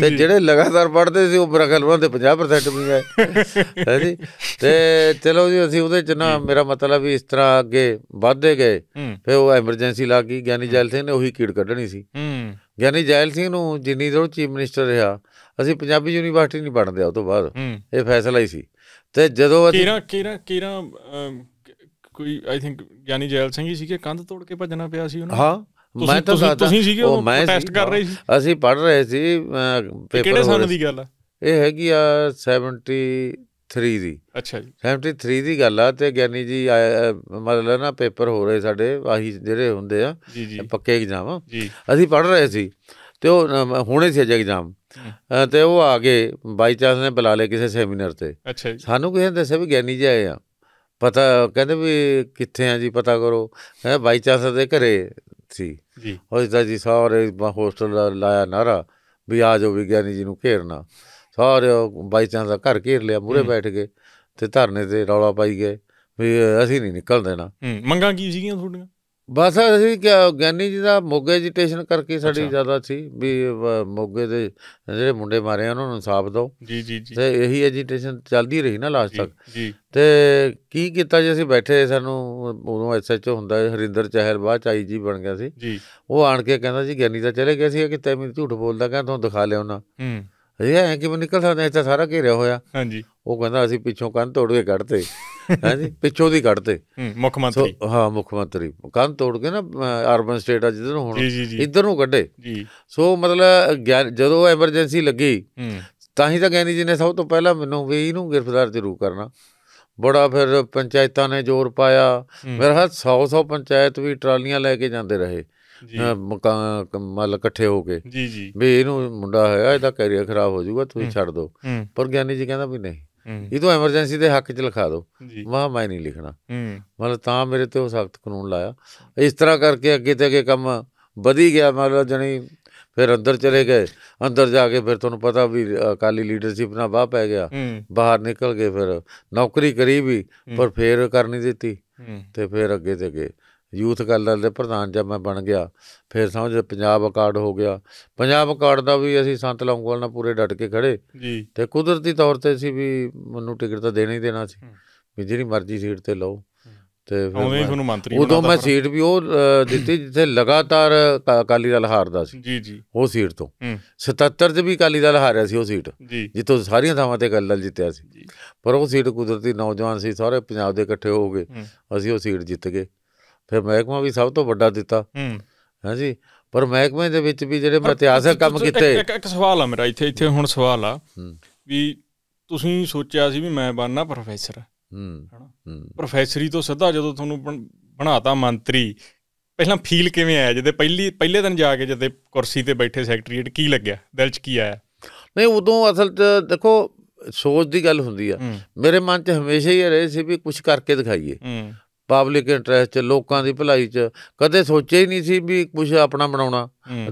ਤੇ ਜਿਹੜੇ ਲਗਾਤਾਰ ਪੜਦੇ ਸੀ ਉਹ ਮੇਰਾ ਉਹਨਾਂ ਦੇ 50% ਵੀ ਗਏ ਹੈ ਜੀ ਤੇ ਚਲੋ ਜੀ ਅਸੀਂ ਉਹਦੇ ਚ ਨਾ ਮੇਰਾ ਮਤਲਬ ਵੀ ਇਸ ਤਰ੍ਹਾਂ ਅੱਗੇ ਵਧਦੇ ਗਏ ਫਿਰ ਉਹ ਐਮਰਜੈਂਸੀ ਲੱਗ ਗਈ ਗਿਆਨੀ ਜੈਲ ਸਿੰਘ ਨੇ ਉਹੀ ਕੀੜ ਕੱਢਣੀ ਸੀ ਗਿਆਨੀ ਜੈਲ ਸਿੰਘ ਨੂੰ ਜਿੰਨੀ ਦੇਰ ਚੀਫ ਮਿਨਿਸਟਰ ਰਿਹਾ ਅਸੀਂ ਪੰਜਾਬੀ ਯੂਨੀਵਰਸਿਟੀ ਨਹੀਂ ਪੜਦੇ ਉਹ ਤੋਂ ਬਾਅਦ ਇਹ ਫੈਸਲਾ ਹੀ ਸੀ ਤੇ ਜਦੋਂ ਅਸੀਂ ਕਿਰਾ ਕਿਰਾ ਕਿਰਾ ਕੋਈ ਆਈ ਥਿੰਕ ਗਿਆਨੀ ਜੈਲ ਸਿੰਘ ਹੀ ਸੀ ਕਿ ਕੰਧ ਤੋੜ ਕੇ ਭੱਜਣਾ ਪਿਆ ਸੀ ਉਹਨੂੰ ਹਾਂ ਮੈਂ ਤਾਂ ਤੁਸੀਂ ਸੀਗੇ ਉਹ ਟੈਸਟ ਕਰ ਰਹੇ ਸੀ ਅਸੀਂ ਪੜ ਰਹੇ ਸੀ ਪੇਪਰ ਕਿਹੜੇ ਸਾਲ ਦੀ ਗੱਲ ਆ ਇਹ ਹੈਗੀ ਆ 73 ਦੀ ਅੱਛਾ ਜੀ 73 ਦੀ ਗੱਲ ਆ ਤੇ ਗਿਆਨੀ ਜੀ ਮਤਲਬ ਨਾ ਪੇਪਰ ਹੋ ਰਹੇ ਸਾਡੇ ਆਹੀ ਜਿਹੜੇ ਹੁੰਦੇ ਆ ਪੱਕੇ ਇਗਜ਼ਾਮ ਅਸੀਂ ਪੜ ਰਹੇ ਸੀ ਤੇ ਉਹ ਹੁਣੇ ਸੀ ਅਜੇ ਐਗਜ਼ਾਮ ਤੇ ਉਹ ਆ ਗਏ ਬਾਈ ਚਾਂਸ ਨੇ ਬੁਲਾ ਲਏ ਕਿਸੇ ਸੈਮੀਨਾਰ ਤੇ ਅੱਛਾ ਜੀ ਸਾਨੂੰ ਕਹਿੰਦੇ ਦੱਸੇ ਵੀ ਗਿਆਨੀ ਜੀ ਆਏ ਆ ਪਤਾ ਕਹਿੰਦੇ ਵੀ ਕਿੱਥੇ ਆ ਜੀ ਪਤਾ ਕਰੋ ਹੈ ਬਾਈ ਚਾਂਸ ਦੇ ਘਰੇ ਸੀ ਜੀ ਉਹਦਾ ਜੀ ਸਾਰੇ ਹੋਸਟਲ ਦਾ ਲਾਇਆ ਨਾਰਾ ਵੀ ਆ ਜਾਓ ਵਿਗਿਆਨੀ ਜੀ ਨੂੰ ਘੇਰਨਾ ਸਾਰੇ ਬਾਈ ਚਾਂਸ ਦਾ ਘਰ ਘੇਰ ਲਿਆ ਮੂਰੇ ਬੈਠ ਗਏ ਤੇ ਧਰਨੇ ਤੇ ਰੌਲਾ ਪਾਈ ਗਏ ਵੀ ਅਸੀਂ ਨਹੀਂ ਨਿਕਲ ਦੇਣਾ ਮੰਗਾ ਕੀ ਸੀਗੀਆਂ ਤੁਹਾਡੀਆਂ ਬਸ ਅਸੀਂ ਕਿ ਗਿਆਨੀ ਜੀ ਦਾ ਮੋਗੇ ਦੀ ਟੇਸ਼ਨ ਕਰਕੇ ਸਾਡੀ ਜ਼ਿਆਦਾ ਸੀ ਵੀ ਮੋਗੇ ਦੇ ਜਿਹੜੇ ਮੁੰਡੇ ਮਾਰੇ ਉਹਨਾਂ ਨੂੰ ਇਨਸਾਫ ਦਿਓ ਜੀ ਜੀ ਜੀ ਤੇ ਇਹੀ ਐਜੀਟੇਸ਼ਨ ਚੱਲਦੀ ਰਹੀ ਨਾ ਲਾਸਟ ਤੱਕ ਜੀ ਤੇ ਕੀ ਕੀਤਾ ਜੀ ਅਸੀਂ ਬੈਠੇ ਸਾਨੂੰ ਉਦੋਂ ਐਸਐਚਓ ਹੁੰਦਾ ਹਰਿੰਦਰ ਚਾਹਲ ਬਾਅਦ ਚ ਆਈ ਜੀ ਬਣ ਗਿਆ ਸੀ ਜੀ ਉਹ ਆਣ ਕੇ ਕਹਿੰਦਾ ਜੀ ਗਿਆਨੀ ਦਾ ਚਲੇ ਗਿਆ ਸੀ ਕਿ ਤੈਨੂੰ ਝੂਠ ਬੋਲਦਾ ਕਹਿੰਦਾ ਤੂੰ ਦਿਖਾ ਲਿਆ ਉਹਨਾਂ ਹੂੰ ਇਹ ਐ ਕਿਵੇਂ ਨਿਕਲ ਸਕਦੇ ਇੱਥੇ ਸਾਰਾ ਘੇਰਿਆ ਹੋਇਆ ਹਾਂਜੀ ਉਹ ਕਹਿੰਦਾ ਅਸੀਂ ਪਿੱਛੋਂ ਕੰਨ ਤੋੜ ਕੇ ਕੱਢਤੇ ਹਾਂਜੀ ਪਿੱਛੋਂ ਦੀ ਕੱਢਤੇ ਮੁੱਖ ਮੰਤਰੀ ਹਾਂ ਮੁੱਖ ਮੰਤਰੀ ਕੰਨ ਤੋੜ ਕੇ ਨਾ ਅਰਬਨ ਸਟੇਟ ਆ ਜਿੱਧਰ ਹੁਣ ਇੱਧਰ ਨੂੰ ਕੱਢੇ ਜੀ ਸੋ ਮਤਲਬ ਜਦੋਂ ਐਮਰਜੈਂਸੀ ਲੱਗੀ ਤਾਂ ਹੀ ਤਾਂ ਗੈਨੀ ਜੀ ਨੇ ਸਭ ਤੋਂ ਪਹਿਲਾਂ ਮੈਨੂੰ ਵੀ ਇਹਨੂੰ ਗ੍ਰਿਫਤਾਰ ਜ਼ਰੂਰ ਕਰਨਾ ਬੜਾ ਫਿਰ ਪੰਚਾਇਤਾਂ ਨੇ ਜ਼ੋਰ ਪਾਇਆ ਮੇਰੇ ਹੱਥ 100 100 ਪੰਚਾਇਤ ਵੀ ਟਰਾਲੀਆਂ ਲੈ ਕੇ ਜਾਂਦੇ ਰਹੇ ਮਾਲ ਇਕੱਠੇ ਹੋ ਕੇ ਜੀ ਜੀ ਵੀ ਇਹਨੂੰ ਮੁੰਡਾ ਹੈ ਇਹਦਾ ਕੈਰੀਅਰ ਖਰਾਬ ਹੋ ਜਾਊਗਾ ਤੁਸੀਂ ਛੱਡ ਦਿਓ ਪਰ ਗਿਆਨੀ ਜੀ ਕਹਿੰਦਾ ਵੀ ਨਹੀਂ ਇਹ ਤਾਂ ਐਮਰਜੈਂਸੀ ਦੇ ਹੱਕ 'ਚ ਲਿਖਾ ਦਿਓ ਵਾਹ ਮੈਂ ਨਹੀਂ ਲਿਖਣਾ ਮਤਲਬ ਤਾਂ ਮੇਰੇ ਤੇ ਉਹ ਸਖਤ ਕਾਨੂੰਨ ਲਾਇਆ ਇਸ ਤਰ੍ਹਾਂ ਕਰਕੇ ਅੱਗੇ ਤੇ ਅੱਗੇ ਕੰਮ ਵਧੀ ਗਿਆ ਮਤਲਬ ਜਣੀ ਫਿਰ ਅੰਦਰ ਚਲੇ ਗਏ ਅੰਦਰ ਜਾ ਕੇ ਫਿਰ ਤੁਹਾਨੂੰ ਪਤਾ ਵੀ ਅਕਾਲੀ ਲੀਡਰਸ਼ਿਪ ਨਾਲ ਵਾਹ ਪੈ ਗਿਆ ਬਾਹਰ ਨਿਕਲ ਗਏ ਫਿਰ ਨੌਕਰੀ ਕਰੀ ਵੀ ਪਰ ਫੇਰ ਕਰਨੀ ਦਿੱਤੀ ਤੇ ਫਿਰ ਅੱਗੇ ਤੇ ਅੱਗੇ ਯੂਥ ਕਲਰ ਦੇ ਪ੍ਰਧਾਨ ਜਦ ਮੈਂ ਬਣ ਗਿਆ ਫਿਰ ਸਮਝ ਪੰਜਾਬ ਅਕਾਰਡ ਹੋ ਗਿਆ ਪੰਜਾਬ ਅਕਾਰਡ ਦਾ ਵੀ ਅਸੀਂ ਸੰਤ ਲੰਗੋਲ ਨਾਲ ਪੂਰੇ ਡਟ ਕੇ ਖੜੇ ਜੀ ਤੇ ਕੁਦਰਤੀ ਤੌਰ ਤੇ ਸੀ ਵੀ ਮੈਨੂੰ ਟਿਕਟ ਤਾਂ ਦੇਣਾ ਹੀ ਦੇਣਾ ਸੀ ਵੀ ਜਿਹੜੀ ਮਰਜ਼ੀ ਸੀਟ ਤੇ ਲਓ ਤੇ ਫਿਰ ਉਦੋਂ ਮੈਂ ਸੀਟ ਵੀ ਉਹ ਦਿੱਤੀ ਜਿੱਥੇ ਲਗਾਤਾਰ ਅਕਾਲੀ ਦਲ ਹਾਰਦਾ ਸੀ ਜੀ ਜੀ ਉਹ ਸੀਟ ਤੋਂ 77 'ਚ ਵੀ ਅਕਾਲੀ ਦਲ ਹਾਰਿਆ ਸੀ ਉਹ ਸੀਟ ਜਿੱਥੋਂ ਸਾਰੀਆਂ ਥਾਵਾਂ ਤੇ ਅਕਾਲੀ ਦਲ ਜਿੱਤਿਆ ਸੀ ਪਰ ਉਹ ਸੀਟ ਕੁਦਰਤੀ ਨੌਜਵਾਨ ਸੀ ਸਾਰੇ ਪੰਜਾਬ ਦੇ ਇਕੱਠੇ ਹੋ ਗਏ ਅਸੀਂ ਉਹ ਸੀਟ ਜਿੱਤ ਗਏ ਫਿਰ ਮਹਿਕਮਾ ਵੀ ਸਭ ਤੋਂ ਵੱਡਾ ਦਿੱਤਾ ਹੂੰ ਹਾਂਜੀ ਪਰ ਮਹਿਕਮੇ ਦੇ ਵਿੱਚ ਵੀ ਜਿਹੜੇ ਮੈਂ ਇਤਿਹਾਸਕ ਕੰਮ ਕੀਤੇ ਇੱਕ ਇੱਕ ਸਵਾਲ ਆ ਮੇਰਾ ਇੱਥੇ ਇੱਥੇ ਹੁਣ ਸਵਾਲ ਆ ਵੀ ਤੁਸੀਂ ਸੋਚਿਆ ਸੀ ਵੀ ਮੈਂ ਬਣਨਾ ਪ੍ਰੋਫੈਸਰ ਹੂੰ ਹਣਾ ਪ੍ਰੋਫੈਸਰੀ ਤੋਂ ਸਿੱਧਾ ਜਦੋਂ ਤੁਹਾਨੂੰ ਬਣਾਤਾ ਮੰਤਰੀ ਪਹਿਲਾਂ ਫੀਲ ਕਿਵੇਂ ਆਇਆ ਜਦੋਂ ਪਹਿਲੀ ਪਹਿਲੇ ਦਿਨ ਜਾ ਕੇ ਜਦੋਂ ਕੁਰਸੀ ਤੇ ਬੈਠੇ ਸੈਕਟਰੀਏਟ ਕੀ ਲੱਗਿਆ ਦਿਲ 'ਚ ਕੀ ਆਇਆ ਨਹੀਂ ਉਦੋਂ ਅਸਲ 'ਚ ਦੇਖੋ ਸੋਚ ਦੀ ਗੱਲ ਹੁੰਦੀ ਆ ਮੇਰੇ ਮਨ 'ਚ ਹਮੇਸ਼ਾ ਹੀ ਰਹੇ ਸੀ ਵੀ ਕੁਝ ਕਰਕੇ ਦਿਖਾਈਏ ਪਬਲਿਕ ਇੰਟਰਸਟ 'ਚ ਲੋਕਾਂ ਦੀ ਭਲਾਈ 'ਚ ਕਦੇ ਸੋਚਿਆ ਹੀ ਨਹੀਂ ਸੀ ਵੀ ਕੁਝ ਆਪਣਾ ਬਣਾਉਣਾ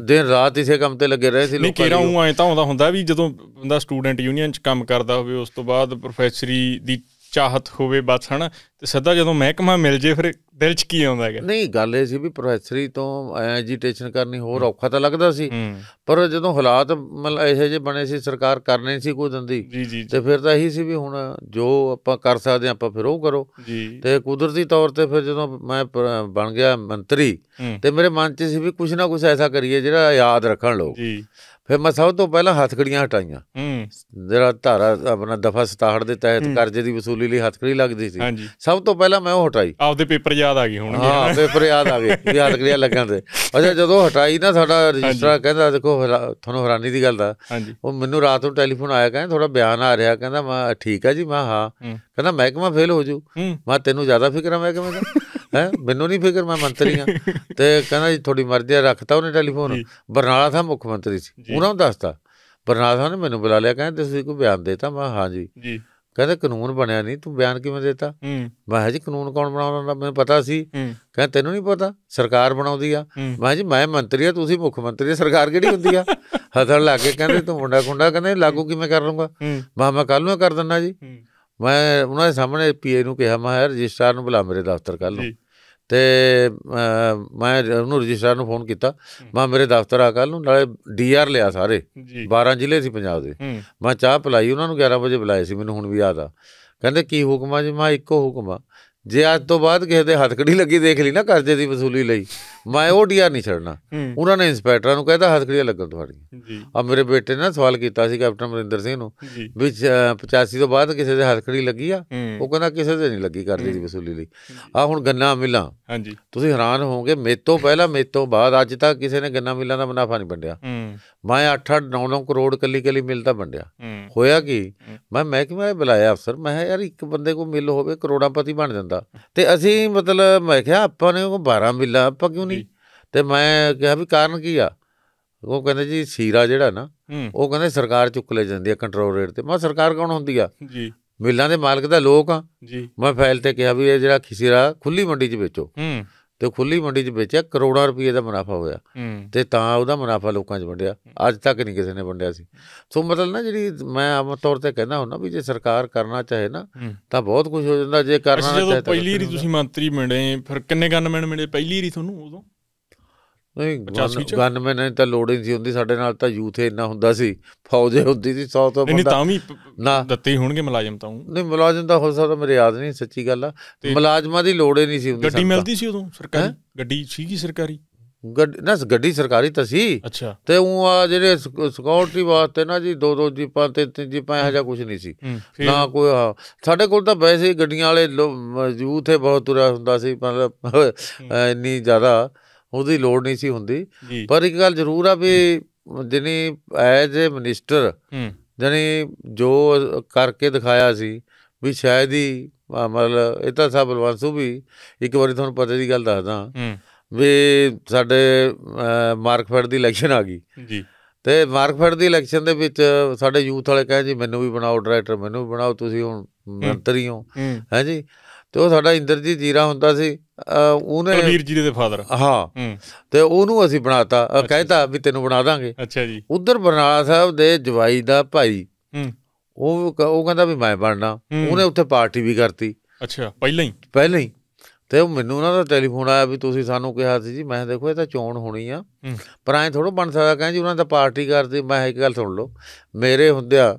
ਦਿਨ ਰਾਤ ਇਸੇ ਕੰਮ ਤੇ ਲੱਗੇ ਰਹੇ ਸੀ ਲੋਕਾਂ ਨਹੀਂ ਕਿਹਾ ਉਹ ਐ ਤਾਂ ਹੁੰਦਾ ਹੁੰਦਾ ਵੀ ਜਦੋਂ ਬੰਦਾ ਸਟੂਡੈਂਟ ਯੂਨੀਅਨ 'ਚ ਕੰਮ ਕਰਦਾ ਹੋਵੇ ਉਸ ਤੋਂ ਬਾਅਦ ਪ੍ਰੋਫੈਸਰੀ ਦੀ ਚਾਹਤ ਹੋਵੇ ਬਸ ਹਣ ਤੇ ਸਦਾ ਜਦੋਂ ਮਹਿਕਮਾ ਮਿਲ ਜੇ ਫਿਰ ਦਿਲ 'ਚ ਕੀ ਆਉਂਦਾ ਹੈਗਾ ਨਹੀਂ ਗੱਲ ਇਹ ਸੀ ਵੀ ਪ੍ਰੋਫੈਸਰੀ ਤੋਂ ਐਜੀਟੇਸ਼ਨ ਕਰਨੀ ਹੋਰ ਔਖਾ ਤਾਂ ਲੱਗਦਾ ਸੀ ਪਰ ਜਦੋਂ ਹਾਲਾਤ ਮਤਲਬ ਇਹੋ ਜਿਹੇ ਬਣੇ ਸੀ ਸਰਕਾਰ ਕਰਨੀ ਸੀ ਕੋਈ ਦੰਦੀ ਤੇ ਫਿਰ ਤਾਂ ਇਹੀ ਸੀ ਵੀ ਹੁਣ ਜੋ ਆਪਾਂ ਕਰ ਸਕਦੇ ਆਪਾਂ ਫਿਰ ਉਹ ਕਰੋ ਤੇ ਕੁਦਰਤੀ ਤੌਰ ਤੇ ਫਿਰ ਜਦੋਂ ਮੈਂ ਬਣ ਗਿਆ ਮੰਤਰੀ ਤੇ ਮੇਰੇ ਮਨ 'ਚ ਸੀ ਵੀ ਕੁਝ ਨਾ ਕੁਝ ਐਸਾ ਕਰੀਏ ਜਿਹੜਾ ਯਾਦ ਰੱਖਣ ਲੋਕ ਜੀ ਫਿਰ ਮੈਂ ਸਭ ਤੋਂ ਪਹਿਲਾਂ ਹੱਥਕੜੀਆਂ ਹਟਾਈਆਂ ਹੂੰ ਜਿਹੜਾ ਧਾਰਾ ਆਪਣਾ ਦਫਾ 67 ਦੇ ਤਹਿਤ ਕਰਜ਼ੇ ਦੀ ਵਸੂਲੀ ਲਈ ਹੱਥਕੜੀ ਲੱਗਦੀ ਸੀ ਸਭ ਤੋਂ ਪਹਿਲਾਂ ਮੈਂ ਉਹ ਹਟਾਈ ਆਪਦੇ ਪੇਪਰ ਯਾਦ ਆ ਗਏ ਹੋਣਗੇ ਹਾਂ ਪੇਪਰ ਯਾਦ ਆ ਗਏ ਵੀ ਹੱਥਕੜੀਆਂ ਲੱਗਣ ਤੇ ਅੱਛਾ ਜਦੋਂ ਹਟਾਈ ਨਾ ਸਾਡਾ ਰਜਿਸਟਰਾ ਕਹਿੰਦਾ ਦੇਖੋ ਤੁਹਾਨੂੰ ਹੈਰਾਨੀ ਦੀ ਗੱਲ ਦਾ ਉਹ ਮੈਨੂੰ ਰਾਤ ਨੂੰ ਟੈਲੀਫੋਨ ਆਇਆ ਕਹਿੰਦਾ ਥੋੜਾ ਬਿਆਨ ਆ ਰਿਹਾ ਕਹਿੰਦਾ ਮੈਂ ਠੀਕ ਆ ਜੀ ਮੈਂ ਹਾਂ ਕਹਿੰਦਾ ਮਹਿਕਮਾ ਫੇਲ ਹੋ ਜੂ ਮੈਂ ਤੈਨੂੰ ਜ਼ਿਆਦਾ ਫਿਕਰ ਆ ਮਹਿਕਮੇ ਦਾ ਹੈ ਮੈਨੂੰ ਨਹੀਂ ਫਿਕਰ ਮੈਂ ਮੰਤਰੀ ਆ ਤੇ ਕਹਿੰਦਾ ਜੀ ਤੁਹਾਡੀ ਮਰਜ਼ੀ ਆ ਰੱਖਤਾ ਉਹਨੇ ਟੈਲੀਫੋਨ ਬਰਨਾਲਾ ਦਾ ਮੁੱਖ ਮੰਤਰੀ ਸੀ ਉਹਨਾਂ ਨੂੰ ਦੱਸਤਾ ਬਰਨਾਲਾ ਨੇ ਮੈਨੂੰ ਬੁਲਾ ਲਿਆ ਕਹਿੰਦਾ ਤੁਸੀਂ ਕੋਈ ਬਿਆਨ ਦੇਤਾ ਮੈਂ ਹਾਂ ਜੀ ਜੀ ਕਹਿੰਦਾ ਕਾਨੂੰਨ ਬਣਿਆ ਨਹੀਂ ਤੂੰ ਬਿਆਨ ਕਿਵੇਂ ਦੇਤਾ ਮੈਂ ਜੀ ਕਾਨੂੰਨ ਕੌਣ ਬਣਾਉਂਦਾ ਮੈਨੂੰ ਪਤਾ ਸੀ ਕਹਿੰਦਾ ਤੈਨੂੰ ਨਹੀਂ ਪਤਾ ਸਰਕਾਰ ਬਣਾਉਂਦੀ ਆ ਮੈਂ ਜੀ ਮੈਂ ਮੰਤਰੀ ਆ ਤੁਸੀਂ ਮੁੱਖ ਮੰਤਰੀ ਸਰਕਾਰ ਕਿਹੜੀ ਹੁੰਦੀ ਆ ਹਸਣ ਲੱਗ ਕੇ ਕਹਿੰਦੇ ਤੂੰ ਮੁੰਡਾ ਖੁੰਡਾ ਕਹਿੰਦੇ ਲਾਗੂ ਕਿਵੇਂ ਕਰ ਲੂੰਗਾ ਮੈਂ ਮੈਂ ਕੱਲ ਨੂੰ ਕਰ ਦਿੰਦਾ ਜੀ ਮੈਂ ਉਹਨਾਂ ਦੇ ਸਾਹਮਣੇ ਪੀਏ ਨੂੰ ਕਿਹਾ ਮੈਂ ਰਜਿਸਟਰ ਨੂੰ ਬੁਲਾ ਮੇਰੇ ਦਫ਼ਤਰ ਕੱਲ ਨੂੰ ਤੇ ਮੈਂ ਉਹਨੂੰ ਰਜਿਸਟਰ ਨੂੰ ਫੋਨ ਕੀਤਾ ਮੈਂ ਮੇਰੇ ਦਫ਼ਤਰ ਆ ਕੱਲ ਨੂੰ ਨਾਲੇ ਡੀਆਰ ਲਿਆ ਸਾਰੇ 12 ਜ਼ਿਲ੍ਹੇ ਸੀ ਪੰਜਾਬ ਦੇ ਮੈਂ ਚਾਹ ਪਲਾਈ ਉਹਨਾਂ ਨੂੰ 11 ਵਜੇ ਬੁਲਾਏ ਸੀ ਮੈਨੂੰ ਹੁਣ ਵੀ ਯਾਦ ਆ ਕਹਿੰਦੇ ਕੀ ਹੁਕਮ ਆ ਜੀ ਮੈਂ ਇੱਕੋ ਹੁਕਮ ਆ ਜੇ ਅੱਜ ਤੋਂ ਬਾਅਦ ਕਿਸੇ ਦੇ ਹੱਥਕੜੀ ਲੱਗੀ ਦੇਖ ਲਈ ਨਾ ਕਰਜ਼ੇ ਦੀ ਵਸੂਲੀ ਲਈ ਮੈਂ ਉਹ ਡੀਆਰ ਨਹੀਂ ਛੱਡਣਾ ਉਹਨਾਂ ਨੇ ਇੰਸਪੈਕਟਰਾਂ ਨੂੰ ਕਹਿਤਾ ਹੱਥਕੜੀਆਂ ਲੱਗਣ ਤੁਹਾਡੀ ਜੀ ਆ ਮੇਰੇ ਬੇਟੇ ਨੇ ਸਵਾਲ ਕੀਤਾ ਸੀ ਕੈਪਟਨ ਮਰਿੰਦਰ ਸਿੰਘ ਨੂੰ ਵਿੱਚ 85 ਤੋਂ ਬਾਅਦ ਕਿਸੇ ਦੇ ਹੱਥਕੜੀ ਲੱਗੀ ਆ ਉਹ ਕਹਿੰਦਾ ਕਿਸੇ ਦੇ ਨਹੀਂ ਲੱਗੀ ਕਰਜ਼ੇ ਦੀ ਵਸੂਲੀ ਲਈ ਆ ਹੁਣ ਗੰਨਾ ਮਿਲਾਂ ਹਾਂਜੀ ਤੁਸੀਂ ਹੈਰਾਨ ਹੋਵੋਗੇ ਮੇਤੋਂ ਪਹਿਲਾਂ ਮੇਤੋਂ ਬਾਅਦ ਅੱਜ ਤੱਕ ਕਿਸੇ ਨੇ ਗੰਨਾ ਮਿਲਾਂ ਦਾ ਮੁਨਾਫਾ ਨਹੀਂ ਵੰਡਿਆ ਮੈਂ 8-8 9-9 ਕਰੋੜ ਕੱਲੀ ਕੱਲੀ ਮਿਲਦਾ ਬੰਦਿਆ ਹੋਇਆ ਕਿ ਮੈਂ ਮਹਿਕਮੇ ਵਾਲੇ ਬੁਲਾਇਆ ਅਫਸਰ ਮੈਂ ਕਿਹਾ ਯਾਰ ਇੱਕ ਬੰਦੇ ਕੋ ਮਿਲ ਹੋਵੇ ਕਰੋੜਾਪਤੀ ਬਣ ਜਾਂਦਾ ਤੇ ਅਸੀਂ ਮਤਲਬ ਮੈਂ ਕਿਹਾ ਆਪਾਂ ਨੇ ਉਹ 12 ਮਿਲਾ ਆਪਾਂ ਕਿਉਂ ਨਹੀਂ ਤੇ ਮੈਂ ਕਿਹਾ ਵੀ ਕਾਰਨ ਕੀ ਆ ਉਹ ਕਹਿੰਦੇ ਜੀ ਸੀਰਾ ਜਿਹੜਾ ਨਾ ਉਹ ਕਹਿੰਦੇ ਸਰਕਾਰ ਚੁੱਕ ਲੈ ਜਾਂਦੀ ਆ ਕੰਟਰੋਲ ਰੇਟ ਤੇ ਮੈਂ ਸਰਕਾਰ ਕੌਣ ਹੁੰਦੀ ਆ ਜੀ ਮਿਲਾਂ ਦੇ ਮਾਲਕ ਦਾ ਲੋਕ ਆ ਜੀ ਮੈਂ ਫਾਈਲ ਤੇ ਕਿਹਾ ਵੀ ਇਹ ਜਿਹੜਾ ਖਿਸੀਰਾ ਖੁੱਲੀ ਮੰਡੀ 'ਚ ਵੇਚੋ ਹੂੰ ਤੇ ਖੁੱਲੀ ਮੰਡੀ 'ਚ ਵੇਚਿਆ ਕਰੋੜਾਂ ਰੁਪਏ ਦਾ ਮੁਨਾਫਾ ਹੋਇਆ ਤੇ ਤਾਂ ਉਹਦਾ ਮੁਨਾਫਾ ਲੋਕਾਂ 'ਚ ਵੰਡਿਆ ਅੱਜ ਤੱਕ ਨਹੀਂ ਕਿਸੇ ਨੇ ਵੰਡਿਆ ਸੀ ਸੋ ਮਤਲਬ ਨਾ ਜਿਹੜੀ ਮੈਂ ਆਮ ਤੌਰ ਤੇ ਕਹਿੰਦਾ ਹੁੰਦਾ ਵੀ ਜੇ ਸਰਕਾਰ ਕਰਨਾ ਚਾਹੇ ਨਾ ਤਾਂ ਬਹੁਤ ਕੁਝ ਹੋ ਜਾਂਦਾ ਜੇ ਕਰਨਾ ਚਾਹੇ ਤਾਂ ਪਹਿਲੀ ਵਾਰੀ ਤੁਸੀਂ ਮੰਤਰੀ ਮਿਲੇ ਫਿਰ ਕਿੰਨੇ ਗਨਮੈਨ ਮਿਲੇ ਪਹਿਲੀ ਵਾਰੀ ਤੁਹਾਨੂੰ ਉਦੋਂ ਨਹੀਂ 50 ਗਨਮੈਨ ਨੇ ਤਾਂ ਲੋੜ ਨਹੀਂ ਸੀ ਹੁੰਦੀ ਸਾਡੇ ਨਾਲ ਤਾਂ ਯੂਥ ਇੰਨਾ ਹੁੰਦਾ ਸੀ ਫੌਜ ਹੁੰਦੀ ਸੀ 100 ਤੋਂ ਬੰਦਾ ਨਹੀਂ ਤਾਂ ਵੀ ਦਿੱਤੇ ਹੋਣਗੇ ਮੁਲਾਜ਼ਮ ਤਾਂ ਨਹੀਂ ਮੁਲਾਜ਼ਮ ਤਾਂ ਹੋ ਸਕਦਾ ਮੇਰੇ ਯਾਦ ਨਹੀਂ ਸੱਚੀ ਗੱਲ ਆ ਮੁਲਾਜ਼ਮਾਂ ਦੀ ਲੋੜ ਹੀ ਨਹੀਂ ਸੀ ਹੁੰਦੀ ਗੱਡੀ ਮਿਲਦੀ ਸੀ ਉਦੋਂ ਸਰਕਾਰੀ ਗੱਡੀ ਸੀਗੀ ਸਰਕਾਰੀ ਗੱਡੀ ਨਾ ਗੱਡੀ ਸਰਕਾਰੀ ਤਾਂ ਸੀ ਅੱਛਾ ਤੇ ਉਹ ਆ ਜਿਹੜੇ ਸਿਕਿਉਰਿਟੀ ਵਾਸਤੇ ਨਾ ਜੀ ਦੋ ਦੋ ਜੀਪਾਂ ਤੇ ਤਿੰਨ ਜੀਪਾਂ ਇਹੋ ਜਿਹਾ ਕੁਝ ਨਹੀਂ ਸੀ ਨਾ ਕੋਈ ਸਾਡੇ ਕੋਲ ਤਾਂ ਵੈਸੇ ਗੱਡੀਆਂ ਵਾਲੇ ਮੌਜੂਦ ਤੇ ਬਹੁਤ ਤੁਰਿਆ ਹੁੰਦਾ ਸੀ ਮਤਲਬ ਇੰਨੀ ਜ਼ਿਆਦਾ ਉਹਦੀ ਲੋੜ ਨਹੀਂ ਸੀ ਹੁੰਦੀ ਪਰ ਇੱਕ ਗੱਲ ਜ਼ਰੂਰ ਆ ਵੀ ਜਿਹਨੇ ਐਜ਼ ਅ ਮਿਨਿਸਟਰ ਜਿਹਨੇ ਜੋ ਕਰਕੇ ਦਿਖਾਇਆ ਸੀ ਵੀ ਸ਼ਾਇਦ ਹੀ ਮਤਲਬ ਇਹ ਤਾਂ ਸਭ ਬਲਵੰਸੂ ਵੀ ਇੱਕ ਵਾਰੀ ਤੁਹਾਨੂੰ ਪਤਾ ਦੀ ਗੱਲ ਦੱਸਦਾ ਵੀ ਸਾਡੇ ਮਾਰਕਫੜ ਦੀ ਇਲੈਕਸ਼ਨ ਆ ਗਈ ਜੀ ਤੇ ਮਾਰਕਫੜ ਦੀ ਇਲੈਕਸ਼ਨ ਦੇ ਵਿੱਚ ਸਾਡੇ ਯੂਥ ਵਾਲੇ ਕਹੇ ਜੀ ਮੈਨੂੰ ਵੀ ਬਣਾਓ ਡਾਇਰੈਕਟਰ ਮੈਨੂੰ ਵੀ ਬਣਾਓ ਤੁਸੀਂ ਹੁਣ ਮੰਤਰੀ ਹੋ ਹੈ ਜੀ ਤੇ ਉਹ ਸਾਡਾ ਇੰਦਰਜੀਤ ਜੀਰਾ ਹੁੰਦਾ ਸੀ ਉਹਨੇ ਅਮੀਰ ਜੀਰੇ ਦੇ ਫਾਦਰ ਹਾਂ ਤੇ ਉਹਨੂੰ ਅਸੀਂ ਬਣਾਤਾ ਕਹਿੰਦਾ ਵੀ ਤੈਨੂੰ ਬਣਾ ਦਾਂਗੇ ਅੱਛਾ ਜੀ ਉਧਰ ਬਰਨਾਲਾ ਸਾਹਿਬ ਦੇ ਜਵਾਈ ਦਾ ਭਾਈ ਉਹ ਉਹ ਕਹਿੰਦਾ ਵੀ ਮੈਂ ਬਣਨਾ ਉਹਨੇ ਉੱਥੇ ਪਾਰਟੀ ਵੀ ਕਰਤੀ ਅੱਛਾ ਪਹਿਲਾਂ ਹੀ ਪਹਿਲਾਂ ਹੀ ਤੇ ਉਹ ਮੈਨੂੰ ਉਹਨਾਂ ਦਾ ਟੈਲੀਫੋਨ ਆਇਆ ਵੀ ਤੁਸੀਂ ਸਾਨੂੰ ਕਿਹਾ ਸੀ ਜੀ ਮੈਂ ਦੇਖੋ ਇਹ ਤਾਂ ਚੋਣ ਹੋਣੀ ਆ ਪਰ ਐ ਥੋੜਾ ਬਣ ਸਕਦਾ ਕਹਿੰਦੇ ਉਹਨਾਂ ਦਾ ਪਾਰਟੀ ਕਰਦੇ ਮੈਂ ਇੱਕ ਗੱਲ ਸੁਣ ਲਓ ਮੇਰੇ ਹੁੰਦਿਆ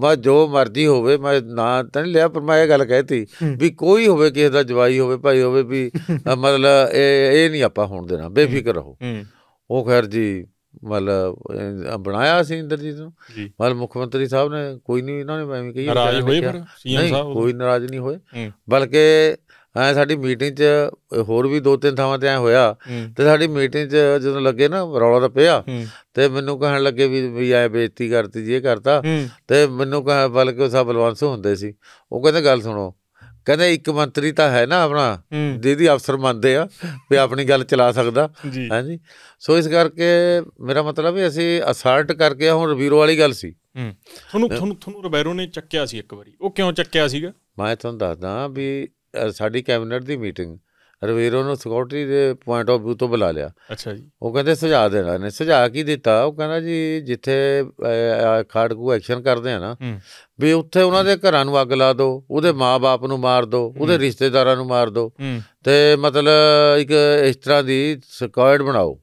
ਮੈਂ ਜੋ ਮਰਦੀ ਹੋਵੇ ਮੈਂ ਨਾਂ ਤਾਂ ਨਹੀਂ ਲਿਆ ਪਰ ਮੈਂ ਇਹ ਗੱਲ ਕਹਿਤੀ ਵੀ ਕੋਈ ਹੋਵੇ ਕਿਸੇ ਦਾ ਜਵਾਈ ਹੋਵੇ ਭਾਈ ਹੋਵੇ ਵੀ ਮਤਲਬ ਇਹ ਇਹ ਨਹੀਂ ਆਪਾਂ ਹੋਣ ਦੇਣਾ ਬੇਫਿਕਰ ਰਹੋ ਉਹ ਖੈਰ ਜੀ ਮਤਲਬ ਬਣਾਇਆ ਸੀ ਇੰਦਰਜੀਤ ਨੂੰ ਮਤਲਬ ਮੁੱਖ ਮੰਤਰੀ ਸਾਹਿਬ ਨੇ ਕੋਈ ਨਹੀਂ ਇਹਨਾਂ ਨੇ ਐਵੇਂ ਕਹੀ ਨਾਰਾਜ਼ ਹੋਏ ਫਿਰ ਸੀਐਮ ਸਾਹਿਬ ਕੋਈ ਨਾਰਾਜ਼ ਨਹੀਂ ਹੋਏ ਬਲਕਿ ਐ ਸਾਡੀ ਮੀਟਿੰਗ 'ਚ ਹੋਰ ਵੀ ਦੋ ਤਿੰਨ ਥਾਵਾਂ ਤੇ ਐ ਹੋਇਆ ਤੇ ਸਾਡੀ ਮੀਟਿੰਗ 'ਚ ਜਦੋਂ ਲੱਗੇ ਨਾ ਰੌਲਾ ਤਾਂ ਪਿਆ ਤੇ ਮੈਨੂੰ ਕਹਿਣ ਲੱਗੇ ਵੀ ਵੀ ਐ ਬੇਇੱਜ਼ਤੀ ਕਰਤੀ ਜੀ ਇਹ ਕਰਤਾ ਤੇ ਮੈਨੂੰ ਕਹ ਬਲਕਿ ਸਭ ਬਲਵੰਸ ਹੁੰਦੇ ਸੀ ਉਹ ਕਹਿੰਦੇ ਗੱਲ ਸੁਣੋ ਕਹਿੰਦੇ ਇੱਕ ਮੰਤਰੀ ਤਾਂ ਹੈ ਨਾ ਆਪਣਾ ਜਿਹਦੀ ਅਫਸਰ ਮੰਨਦੇ ਆ ਵੀ ਆਪਣੀ ਗੱਲ ਚਲਾ ਸਕਦਾ ਹਾਂਜੀ ਸੋ ਇਸ ਕਰਕੇ ਮੇਰਾ ਮਤਲਬ ਵੀ ਅਸੀਂ ਅਸਰਟ ਕਰਕੇ ਹੁਣ ਰਵੀਰੋ ਵਾਲੀ ਗੱਲ ਸੀ ਤੁਹਾਨੂੰ ਤੁਹਾਨੂੰ ਤੁਹਾਨੂੰ ਰਵੈਰੋ ਨੇ ਚੱਕਿਆ ਸੀ ਇੱਕ ਵਾਰੀ ਉਹ ਕਿਉਂ ਚੱਕਿਆ ਸੀਗਾ ਮੈਂ ਤੁਹਾਨੂੰ ਦੱਸਦਾ ਵੀ ਸਾਡੀ ਕੈਬਨਿਟ ਦੀ ਮੀਟਿੰਗ ਰਵੇਰੋ ਨੂੰ ਸਿਕਿਉਰਿਟੀ ਦੇ ਪੁਆਇੰਟ ਆਫ View ਤੋਂ ਬੁਲਾ ਲਿਆ ਅੱਛਾ ਜੀ ਉਹ ਕਹਿੰਦੇ ਸੁਝਾ ਦੇਣਾ ਨੇ ਸੁਝਾ ਕੀ ਦਿੱਤਾ ਉਹ ਕਹਿੰਦਾ ਜੀ ਜਿੱਥੇ ਖਾੜਕੂ ਐਕਸ਼ਨ ਕਰਦੇ ਆ ਨਾ ਵੀ ਉੱਥੇ ਉਹਨਾਂ ਦੇ ਘਰਾਂ ਨੂੰ ਅੱਗ ਲਾ ਦਿਓ ਉਹਦੇ ਮਾਪੇ ਨੂੰ ਮਾਰ ਦਿਓ ਉਹਦੇ ਰਿਸ਼ਤੇਦਾਰਾਂ ਨੂੰ ਮਾਰ ਦਿਓ ਤੇ ਮਤਲਬ ਇੱਕ ਇਸ ਤਰ੍ਹਾਂ ਦੀ ਸਿਕਿਉਰਡ ਬਣਾਓ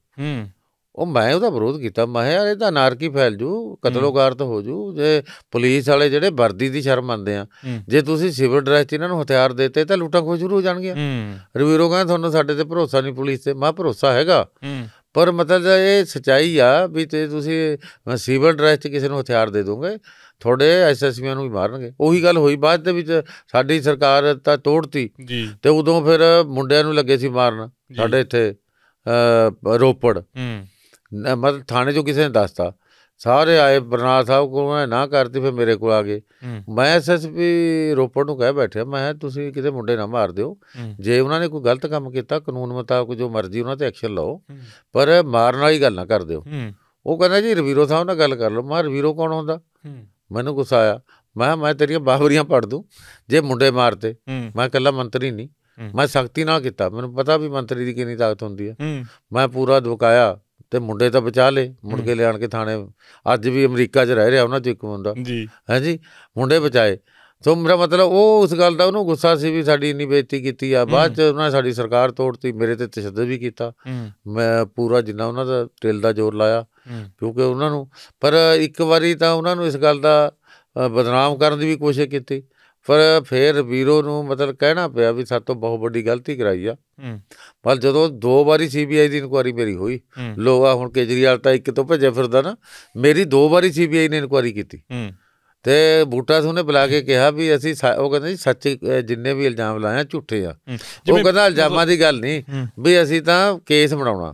ਉਹ ਮੈਂ ਉਹਦਾ ਵਿਰੋਧ ਕੀਤਾ ਮੈਂ ਯਾਰ ਇਹ ਤਾਂ ਨਾਰਕੀ ਫੈਲ ਜੂ ਕਤਲੋਗਾਰਤ ਤਾਂ ਹੋ ਜੂ ਜੇ ਪੁਲਿਸ ਵਾਲੇ ਜਿਹੜੇ ਵਰਦੀ ਦੀ ਸ਼ਰਮ ਮੰਨਦੇ ਆ ਜੇ ਤੁਸੀਂ ਸਿਵਲ ਡਰੈਸ 'ਚ ਇਹਨਾਂ ਨੂੰ ਹਥਿਆਰ ਦਿੱਤੇ ਤਾਂ ਲੁੱਟਾਂ ਖੋਜ ਸ਼ੁਰੂ ਹੋ ਜਾਣਗੇ ਰਵੀਰੋ ਕਹਿੰਦਾ ਤੁਹਾਨੂੰ ਸਾਡੇ ਤੇ ਭਰੋਸਾ ਨਹੀਂ ਪੁਲਿਸ ਤੇ ਮੈਂ ਭਰੋਸਾ ਹੈਗਾ ਪਰ ਮਤਲਬ ਇਹ ਸਚਾਈ ਆ ਵੀ ਤੇ ਤੁਸੀਂ ਸਿਵਲ ਡਰੈਸ 'ਚ ਕਿਸੇ ਨੂੰ ਹਥਿਆਰ ਦੇ ਦੋਗੇ ਥੋੜੇ ਐਸਐਸਪੀਆਂ ਨੂੰ ਵੀ ਮਾਰਨਗੇ ਉਹੀ ਗੱਲ ਹੋਈ ਬਾਅਦ ਦੇ ਵਿੱਚ ਸਾਡੀ ਸਰਕਾਰ ਤਾਂ ਤੋੜਤੀ ਤੇ ਉਦੋਂ ਫਿਰ ਮੁੰਡਿਆਂ ਨੂੰ ਲੱਗੇ ਸੀ ਮਾਰਨ ਸਾਡੇ ਇੱਥੇ ਰੋਪੜ ਮਤਲਬ ਥਾਣੇ ਚੋਂ ਕਿਸੇ ਨੇ ਦੱਸਤਾ ਸਾਰੇ ਆਏ ਬਰਨਾਰ ਸਾਹਿਬ ਕੋਲ ਮੈਂ ਨਾ ਕਰਤੀ ਫਿਰ ਮੇਰੇ ਕੋਲ ਆ ਗਏ ਮੈਂ ਐਸਐਸਪੀ ਰੋਪੜ ਨੂੰ ਕਹਿ ਬੈਠਿਆ ਮੈਂ ਤੁਸੀਂ ਕਿਤੇ ਮੁੰਡੇ ਨਾ ਮਾਰ ਦਿਓ ਜੇ ਉਹਨਾਂ ਨੇ ਕੋਈ ਗਲਤ ਕੰਮ ਕੀਤਾ ਕਾਨੂੰਨ ਮੁਤਾਬਕ ਜੋ ਮਰਜ਼ੀ ਉਹਨਾਂ ਤੇ ਐਕਸ਼ਨ ਲਓ ਪਰ ਮਾਰਨ ਵਾਲੀ ਗੱਲ ਨਾ ਕਰ ਦਿਓ ਉਹ ਕਹਿੰਦਾ ਜੀ ਰਵੀਰੋ ਸਾਹਿਬ ਨਾਲ ਗੱਲ ਕਰ ਲਓ ਮੈਂ ਰਵੀਰੋ ਕੌਣ ਹੁੰਦਾ ਮੈਨੂੰ ਗੁੱਸਾ ਆਇਆ ਮੈਂ ਮੈਂ ਤੇਰੀਆਂ ਬਾਹਵਰੀਆਂ ਪੜ ਦੂੰ ਜੇ ਮੁੰਡੇ ਮਾਰਤੇ ਮੈਂ ਇਕੱਲਾ ਮੰਤਰੀ ਨਹੀਂ ਮੈਂ ਸਖਤੀ ਨਾਲ ਕੀਤਾ ਮੈਨੂੰ ਪਤਾ ਵੀ ਮੰਤਰੀ ਦੀ ਕਿੰਨੀ ਤਾਕਤ ਹੁੰਦੀ ਹੈ ਮੈਂ ਪੂਰਾ ਦੁਕਾਇਆ ਤੇ ਮੁੰਡੇ ਤਾਂ ਬਚਾ ਲੇ ਮੁੜ ਕੇ ਲਿਆਣ ਕੇ ਥਾਣੇ ਅੱਜ ਵੀ ਅਮਰੀਕਾ 'ਚ ਰਹਿ ਰਿਹਾ ਉਹਨਾਂ ਚੋਂ ਇੱਕ ਮੁੰਡਾ ਜੀ ਹਾਂਜੀ ਮੁੰਡੇ ਬਚਾਏ ਸੋ ਮੇਰਾ ਮਤਲਬ ਉਹ ਉਸ ਗੱਲ ਦਾ ਉਹਨੂੰ ਗੁੱਸਾ ਸੀ ਵੀ ਸਾਡੀ ਇੰਨੀ ਬੇਇੱਜ਼ਤੀ ਕੀਤੀ ਆ ਬਾਅਦ ਚ ਉਹਨਾਂ ਨੇ ਸਾਡੀ ਸਰਕਾਰ ਤੋੜਤੀ ਮੇਰੇ ਤੇ ਤਸ਼ੱਦਦ ਵੀ ਕੀਤਾ ਮੈਂ ਪੂਰਾ ਜਿੰਨਾ ਉਹਨਾਂ ਦਾ ਟੇਲ ਦਾ ਜ਼ੋਰ ਲਾਇਆ ਕਿਉਂਕਿ ਉਹਨਾਂ ਨੂੰ ਪਰ ਇੱਕ ਵਾਰੀ ਤਾਂ ਉਹਨਾਂ ਨੂੰ ਇਸ ਗੱਲ ਦਾ ਬਦਨਾਮ ਕਰਨ ਦੀ ਵੀ ਕੋਸ਼ਿਸ਼ ਕੀਤੀ ਪਰ ਫਿਰ ਵੀਰੋ ਨੂੰ ਮਤਲਬ ਕਹਿਣਾ ਪਿਆ ਵੀ ਸਾਡੇ ਤੋਂ ਬਹੁਤ ਵੱਡੀ ਗਲਤੀ ਕਰਾਈ ਆ ਪਰ ਜਦੋਂ ਦੋ ਵਾਰੀ ਸੀਬੀਆਈ ਦੀ ਇਨਕੁਆਰੀ ਮੇਰੀ ਹੋਈ ਲੋਗਾ ਹੁਣ ਕੇਜਰੀਵਾਲ ਤਾਂ ਇੱਕ ਤੋਂ ਭੱਜੇ ਫਿਰਦਾ ਨਾ ਮੇਰੀ ਦੋ ਵਾਰੀ ਸੀਬੀਆਈ ਨੇ ਇਨਕੁਆਰੀ ਕੀਤੀ ਤੇ ਬੂਟਾ ਸਿੰਘ ਨੇ ਬੁਲਾ ਕੇ ਕਿਹਾ ਵੀ ਅਸੀਂ ਉਹ ਕਹਿੰਦੇ ਸੱਚ ਜਿੰਨੇ ਵੀ ਇਲਜ਼ਾਮ ਲਾਇਆ ਝੂਠੇ ਆ ਉਹ ਕਹਿੰਦਾ ਇਲਜ਼ਾਮਾਂ ਦੀ ਗੱਲ ਨਹੀਂ ਵੀ ਅਸੀਂ ਤਾਂ ਕੇਸ ਬਣਾਉਣਾ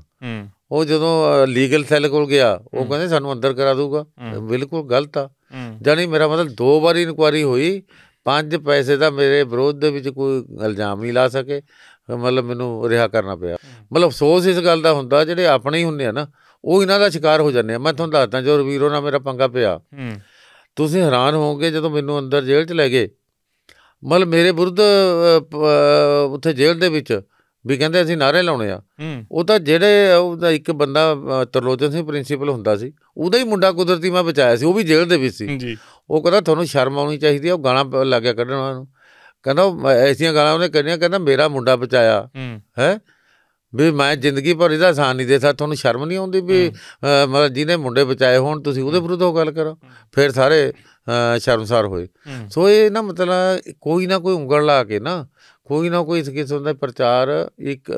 ਉਹ ਜਦੋਂ ਲੀਗਲ ਸੈੱਲ ਕੋਲ ਗਿਆ ਉਹ ਕਹਿੰਦੇ ਸਾਨੂੰ ਅੰਦਰ ਕਰਾ ਦੂਗਾ ਬਿਲਕੁਲ ਗਲਤ ਆ ਜਾਨੀ ਮੇਰਾ ਮਤਲਬ ਦੋ ਵਾਰੀ ਇਨਕੁਆਰੀ ਹੋਈ ਪੰਜ ਪੈਸੇ ਦਾ ਮੇਰੇ ਵਿਰੋਧ ਦੇ ਵਿੱਚ ਕੋਈ ਇਲਜ਼ਾਮ ਨਹੀਂ ਲਾ ਸਕੇ ਮਤਲਬ ਮੈਨੂੰ ਰਿਹਾ ਕਰਨਾ ਪਿਆ ਮਤਲਬ ਅਫਸੋਸ ਇਸ ਗੱਲ ਦਾ ਹੁੰਦਾ ਜਿਹੜੇ ਆਪਣੇ ਹੀ ਹੁੰਦੇ ਆ ਨਾ ਉਹ ਇਹਨਾਂ ਦਾ ਸ਼ਿਕਾਰ ਹੋ ਜਾਂਦੇ ਆ ਮੈਂ ਤੁਹਾਨੂੰ ਦੱਸਦਾ ਜੋ ਰਵੀਰੋ ਨਾਲ ਮੇਰਾ ਪੰਗਾ ਪਿਆ ਤੁਸੀਂ ਹੈਰਾਨ ਹੋਵੋਗੇ ਜਦੋਂ ਮੈਨੂੰ ਅੰਦਰ ਜੇਲ੍ਹ 'ਚ ਲੈ ਗਏ ਮਤਲਬ ਮੇਰੇ ਵਿਰੁੱਧ ਉੱਥੇ ਜੇਲ੍ਹ ਦੇ ਵਿੱਚ ਵੀ ਕਹਿੰਦੇ ਅਸੀਂ ਨਾਰੇ ਲਾਉਣੇ ਆ ਉਹ ਤਾਂ ਜਿਹੜੇ ਉਹਦਾ ਇੱਕ ਬੰਦਾ ਤਰਲੋਚਨ ਸਿੰਘ ਪ੍ਰਿੰਸੀਪਲ ਹੁੰਦਾ ਸੀ ਉਹਦਾ ਹੀ ਮੁੰਡਾ ਕੁਦਰਤੀ ਮੈਂ ਬਚਾਇਆ ਸੀ ਉਹ ਵੀ ਜੇਲ੍ਹ ਦੇ ਵਿੱਚ ਸੀ ਉਹ ਕਹਿੰਦਾ ਤੁਹਾਨੂੰ ਸ਼ਰਮ ਆਉਣੀ ਚਾਹੀਦੀ ਆ ਉਹ ਗਾਣਾ ਲੱਗਿਆ ਕੱਢਣ ਵਾਲਾ ਨੂੰ ਕਹਿੰਦਾ ਐਸੀਆਂ ਗਾਲਾਂ ਉਹਨੇ ਕਰਨੀਆਂ ਕਹਿੰਦਾ ਮੇਰਾ ਮੁੰਡਾ ਬਚਾਇਆ ਹੈ ਵੀ ਮੈਂ ਜ਼ਿੰਦਗੀ ਭਰ ਇਹਦਾ ਆਸਾਨ ਨਹੀਂ ਦੇ ਸਕਦਾ ਤੁਹਾਨੂੰ ਸ਼ਰਮ ਨਹੀਂ ਆਉਂਦੀ ਵੀ ਮਤਲਬ ਜਿਹਨੇ ਮੁੰਡੇ ਬਚਾਏ ਹੋਣ ਤੁਸੀਂ ਉਹਦੇ ਵਿਰੁੱਧ ਗੱਲ ਕਰੋ ਫਿਰ ਸਾਰੇ ਸ਼ਰਮਸਾਰ ਹੋਏ ਸੋ ਇਹ ਨਾ ਮਤਲਬ ਕੋਈ ਨਾ ਕੋਈ ਉਂਗਲ ਲਾ ਕੇ ਨਾ ਕੋਈ ਨਾ ਕੋਈ ਕਿਸਮ ਦਾ ਪ੍ਰਚਾਰ ਇੱਕ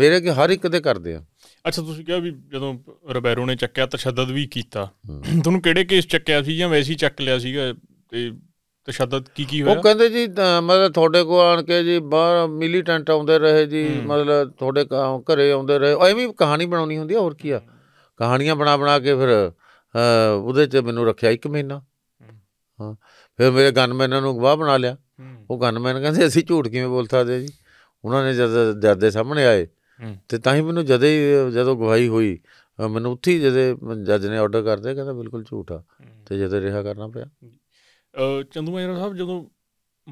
ਮੇਰੇ ਕਿ ਹਰ ਇੱਕ ਦੇ ਕਰਦੇ ਆ ਅੱਛਾ ਤੁਸੀਂ ਕਿਹਾ ਵੀ ਜਦੋਂ ਰਬੈਰੋ ਨੇ ਚੱਕਿਆ ਤਸ਼ੱਦਦ ਵੀ ਕੀਤਾ ਤੁਹਾਨੂੰ ਕਿਹੜੇ ਕੇਸ ਚੱਕਿਆ ਸੀ ਜਾਂ ਵੈਸੇ ਹੀ ਚੱਕ ਲਿਆ ਸੀਗਾ ਤੇ ਤਸ਼ੱਦਦ ਕੀ ਕੀ ਹੋਇਆ ਉਹ ਕਹਿੰਦੇ ਜੀ ਮਤਲਬ ਤੁਹਾਡੇ ਕੋਲ ਆਣ ਕੇ ਜੀ ਬਾਹਰ ਮਿਲੀਟੈਂਟ ਆਉਂਦੇ ਰਹੇ ਜੀ ਮਤਲਬ ਤੁਹਾਡੇ ਘਰੇ ਆਉਂਦੇ ਰਹੇ ਐਵੇਂ ਕਹਾਣੀ ਬਣਾਉਣੀ ਹੁੰਦੀ ਆ ਹੋਰ ਕੀ ਆ ਕਹਾਣੀਆਂ ਬਣਾ ਬਣਾ ਕੇ ਫਿਰ ਉਹਦੇ 'ਚ ਮੈਨੂੰ ਰੱਖਿਆ 1 ਮਹੀਨਾ ਹਾਂ ਫਿਰ ਮੇਰੇ ਗਨਮੈਨਾਂ ਨੂੰ ਗਵਾਹ ਬਣਾ ਲਿਆ ਉਹ ਗਨਮੈਨ ਕਹਿੰਦੇ ਅਸੀਂ ਝੂਠ ਕਿਵੇਂ ਬੋਲ ਸਕਦੇ ਜੀ ਉਹਨਾਂ ਨੇ ਜਦ ਜਦ ਦੇ ਸਾਹਮਣੇ ਆਏ ਤੇ ਤਾਂ ਹੀ ਮੈਨੂੰ ਜਦੇ ਹੀ ਜਦੋਂ ਗਵਾਹੀ ਹੋਈ ਮੈਨੂੰ ਉੱਥੇ ਜਦੇ ਜੱਜ ਨੇ ਆਰਡਰ ਕਰਦੇ ਕਹਿੰਦਾ ਬਿਲਕੁਲ ਝੂਠ ਆ ਤੇ ਜਦੇ ਰਿਹਾ ਕਰਨਾ ਪਿਆ ਚੰਦੂ ਮਹਿਰਾ ਸਾਹਿਬ ਜਦੋਂ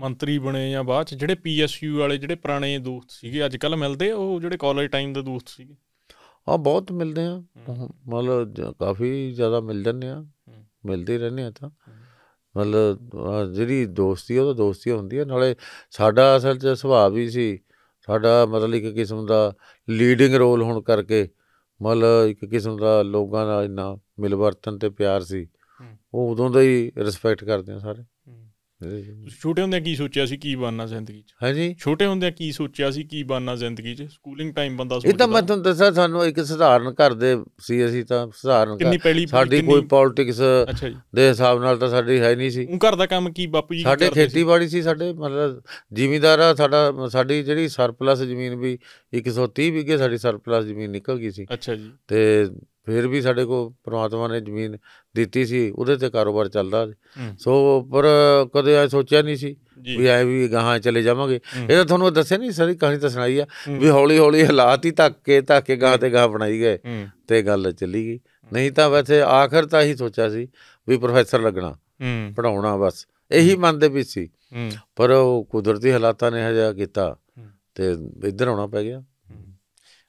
ਮੰਤਰੀ ਬਣੇ ਜਾਂ ਬਾਅਦ ਚ ਜਿਹੜੇ ਪੀਐਸਯੂ ਵਾਲੇ ਜਿਹੜੇ ਪੁਰਾਣੇ ਦੋਸਤ ਸੀਗੇ ਅੱਜ ਕੱਲ ਮਿਲਦੇ ਉਹ ਜਿਹੜੇ ਕਾਲਜ ਟਾਈਮ ਦੇ ਦੋਸਤ ਸੀਗੇ ਆ ਬਹੁਤ ਮਿਲਦੇ ਆ ਮਤਲਬ ਕਾਫੀ ਜ਼ਿਆਦਾ ਮਿਲ ਜਾਂਦੇ ਆ ਮਿਲਦੇ ਰਹਿੰਦੇ ਆ ਤਾਂ ਮਤਲਬ ਜਿਹੜੀ ਦੋਸਤੀ ਉਹ ਤਾਂ ਦੋਸਤੀ ਹੁੰਦੀ ਹੈ ਨਾਲੇ ਸਾਡਾ ਅਸਲ 'ਚ ਸੁਭਾਅ ਵੀ ਸੀ ਸਾਡਾ ਮਤਲਬ ਇੱਕ ਕਿਸਮ ਦਾ ਲੀਡਿੰਗ ਰੋਲ ਹੋਣ ਕਰਕੇ ਮਤਲਬ ਇੱਕ ਕਿਸਮ ਦਾ ਲੋਕਾਂ ਦਾ ਇੰਨਾ ਮਿਲਵਰਤਨ ਤੇ ਪਿਆਰ ਸੀ ਉਹ ਉਦੋਂ ਦਾ ਹੀ ਰਿਸਪੈਕਟ ਕਰਦੇ ਆ ਸਾਰੇ ਛੋਟੇ ਹੁੰਦਿਆਂ ਕੀ ਸੋਚਿਆ ਸੀ ਕੀ ਬਣਨਾ ਜ਼ਿੰਦਗੀ 'ਚ ਹਾਂਜੀ ਛੋਟੇ ਹੁੰਦਿਆਂ ਕੀ ਸੋਚਿਆ ਸੀ ਕੀ ਬਣਨਾ ਜ਼ਿੰਦਗੀ 'ਚ ਸਕੂਲਿੰਗ ਟਾਈਮ ਬੰਦਾ ਸੋਚਦਾ ਇਹ ਤਾਂ ਮੈਂ ਤੁਹਾਨੂੰ ਦੱਸਿਆ ਸਾਨੂੰ ਇੱਕ ਸਧਾਰਨ ਘਰ ਦੇ ਸੀ ਅਸੀਂ ਤਾਂ ਸਧਾਰਨ ਘਰ ਸਾਡੀ ਕੋਈ ਪੋਲਿਟਿਕਸ ਦੇ ਹਿਸਾਬ ਨਾਲ ਤਾਂ ਸਾਡੀ ਹੈ ਨਹੀਂ ਸੀ ਉਹ ਘਰ ਦਾ ਕੰਮ ਕੀ ਬਾਪੂ ਜੀ ਸਾਡੇ ਖੇਤੀਬਾੜੀ ਸੀ ਸਾਡੇ ਮਤਲਬ ਜ਼ਿਮੀਦਾਰ ਆ ਸਾਡਾ ਸਾਡੀ ਜਿਹੜੀ ਸਰਪਲਸ ਜ਼ਮੀਨ ਵੀ 130 ਵੀਗੇ ਸਾਡੀ ਸਰਪਲਸ ਜ਼ਮੀਨ ਨਿਕਲ ਗਈ ਸੀ ਅੱਛਾ ਜੀ ਤੇ ਫਿਰ ਵੀ ਸਾਡੇ ਕੋ ਪ੍ਰਮਾਤਮਾ ਨੇ ਜ਼ਮੀਨ ਦਿੱਤੀ ਸੀ ਉਹਦੇ ਤੇ ਕਾਰੋਬਾਰ ਚੱਲਦਾ ਸੋ ਪਰ ਕਦੇ ਐ ਸੋਚਿਆ ਨਹੀਂ ਸੀ ਵੀ ਐ ਵੀ ਗਾਹਾਂ ਚਲੇ ਜਾਵਾਂਗੇ ਇਹ ਤਾਂ ਤੁਹਾਨੂੰ ਦੱਸਿਆ ਨਹੀਂ ਸਾਰੀ ਕਹਾਣੀ ਤਾਂ ਸੁਣਾਈ ਆ ਵੀ ਹੌਲੀ ਹੌਲੀ ਹਾਲਾਤ ਹੀ ਧੱਕ ਕੇ ਧੱਕ ਕੇ ਗਾਹ ਤੇ ਗਾਹ ਬਣਾਈ ਗਏ ਤੇ ਗੱਲ ਚੱਲੀ ਗਈ ਨਹੀਂ ਤਾਂ ਵੈਸੇ ਆਖਰ ਤਾਂ ਹੀ ਸੋਚਿਆ ਸੀ ਵੀ ਪ੍ਰੋਫੈਸਰ ਲੱਗਣਾ ਪੜਾਉਣਾ ਬਸ ਇਹੀ ਮਨ ਦੇ ਵਿੱਚ ਸੀ ਪਰ ਉਹ ਕੁਦਰਤੀ ਹਾਲਾਤਾਂ ਨੇ ਹਜਾ ਕੀਤਾ ਤੇ ਇੱਧਰ ਆਉਣਾ ਪੈ ਗਿਆ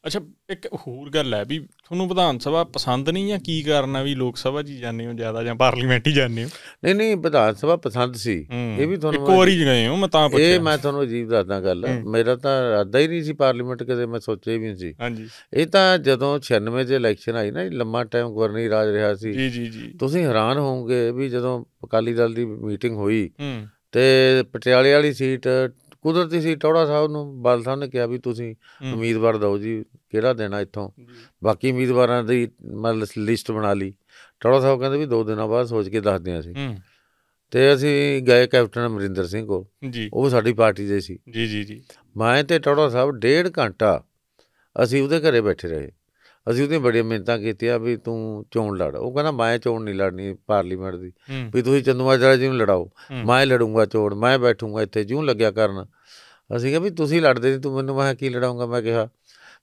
ਅੱਛਾ ਇੱਕ ਹੋਰ ਗੱਲ ਹੈ ਵੀ ਤੁਹਾਨੂੰ ਵਿਧਾਨ ਸਭਾ ਪਸੰਦ ਨਹੀਂ ਜਾਂ ਕੀ ਕਾਰਨ ਹੈ ਵੀ ਲੋਕ ਸਭਾ ਜੀ ਜਾਂਦੇ ਹੋ ਜ਼ਿਆਦਾ ਜਾਂ ਪਾਰਲੀਮੈਂਟ ਹੀ ਜਾਂਦੇ ਹੋ ਨਹੀਂ ਨਹੀਂ ਵਿਧਾਨ ਸਭਾ ਪਸੰਦ ਸੀ ਇਹ ਵੀ ਤੁਹਾਨੂੰ ਇੱਕ ਵਾਰੀ ਗਏ ਹੋ ਮੈਂ ਤਾਂ ਪੁੱਛਿਆ ਇਹ ਮੈਂ ਤੁਹਾਨੂੰ ਅਜੀਬ ਦੱਸਦਾ ਗੱਲ ਮੇਰਾ ਤਾਂ ਇਰਾਦਾ ਹੀ ਨਹੀਂ ਸੀ ਪਾਰਲੀਮੈਂਟ ਕਦੇ ਮੈਂ ਸੋਚਿਆ ਵੀ ਨਹੀਂ ਸੀ ਹਾਂਜੀ ਇਹ ਤਾਂ ਜਦੋਂ 96 ਦੇ ਇਲੈਕਸ਼ਨ ਆਈ ਨਾ ਲੰਮਾ ਟਾਈਮ ਗਵਰਨਰੀ ਰਾਜ ਰਿਹਾ ਸੀ ਜੀ ਜੀ ਜੀ ਤੁਸੀਂ ਹੈਰਾਨ ਹੋਵੋਗੇ ਵੀ ਜਦੋਂ ਅਕਾਲੀ ਦਲ ਦੀ ਮੀਟਿੰਗ ਹੋਈ ਤੇ ਪਟਿਆਲੇ ਵਾਲੀ ਸੀਟ ਕੁਦਰਤੀ ਸੀ ਟੌੜਾ ਸਾਹਿਬ ਨੂੰ ਬਾਲ ਸਾਹਿਬ ਨੇ ਕਿਹਾ ਵੀ ਤੁਸੀਂ ਉਮੀਦਵਾਰ ਦਿਓ ਜੀ ਕਿਹੜਾ ਦੇਣਾ ਇੱਥੋਂ ਬਾਕੀ ਉਮੀਦਵਾਰਾਂ ਦੀ ਮਤਲਬ ਲਿਸਟ ਬਣਾ ਲਈ ਟੌੜਾ ਸਾਹਿਬ ਕਹਿੰਦੇ ਵੀ ਦੋ ਦਿਨਾਂ ਬਾਅਦ ਸੋਚ ਕੇ ਦੱਸਦੇ ਆਂ ਸੀ ਤੇ ਅਸੀਂ ਗਏ ਕੈਪਟਨ ਅਮਰਿੰਦਰ ਸਿੰਘ ਕੋਲ ਉਹ ਸਾਡੀ ਪਾਰਟੀ ਦੇ ਸੀ ਜੀ ਜੀ ਜੀ ਮੈਂ ਤੇ ਟੌੜਾ ਸਾਹਿਬ ਡੇਢ ਘੰਟਾ ਅਸੀਂ ਉਹਦੇ ਘਰੇ ਬੈਠੇ ਰਹੇ ਅਸੀਂ ਉਹਦੀਆਂ ਬੜੀਆਂ ਮਿਹਨਤਾਂ ਕੀਤੀਆਂ ਵੀ ਤੂੰ ਚੋਣ ਲੜ ਉਹ ਕਹਿੰਦਾ ਮੈਂ ਚੋਣ ਨਹੀਂ ਲੜਨੀ ਪਾਰਲੀਮੈਂਟ ਦੀ ਵੀ ਤੁਸੀਂ ਚੰਦੂਮਾਜਰਾ ਜੀ ਨੂੰ ਲੜਾਓ ਮੈਂ ਲੜੂੰਗਾ ਚੋਣ ਮੈਂ ਬੈਠੂੰਗਾ ਇੱਥੇ ਜਿਉਂ ਲੱਗਿਆ ਕਰਨ ਅਸੀਂ ਕਿਹਾ ਵੀ ਤੁਸੀਂ ਲੜਦੇ ਨਹੀਂ ਤੂੰ ਮੈਨੂੰ ਮੈਂ ਕੀ ਲੜਾਉਂਗਾ ਮੈਂ ਕਿਹਾ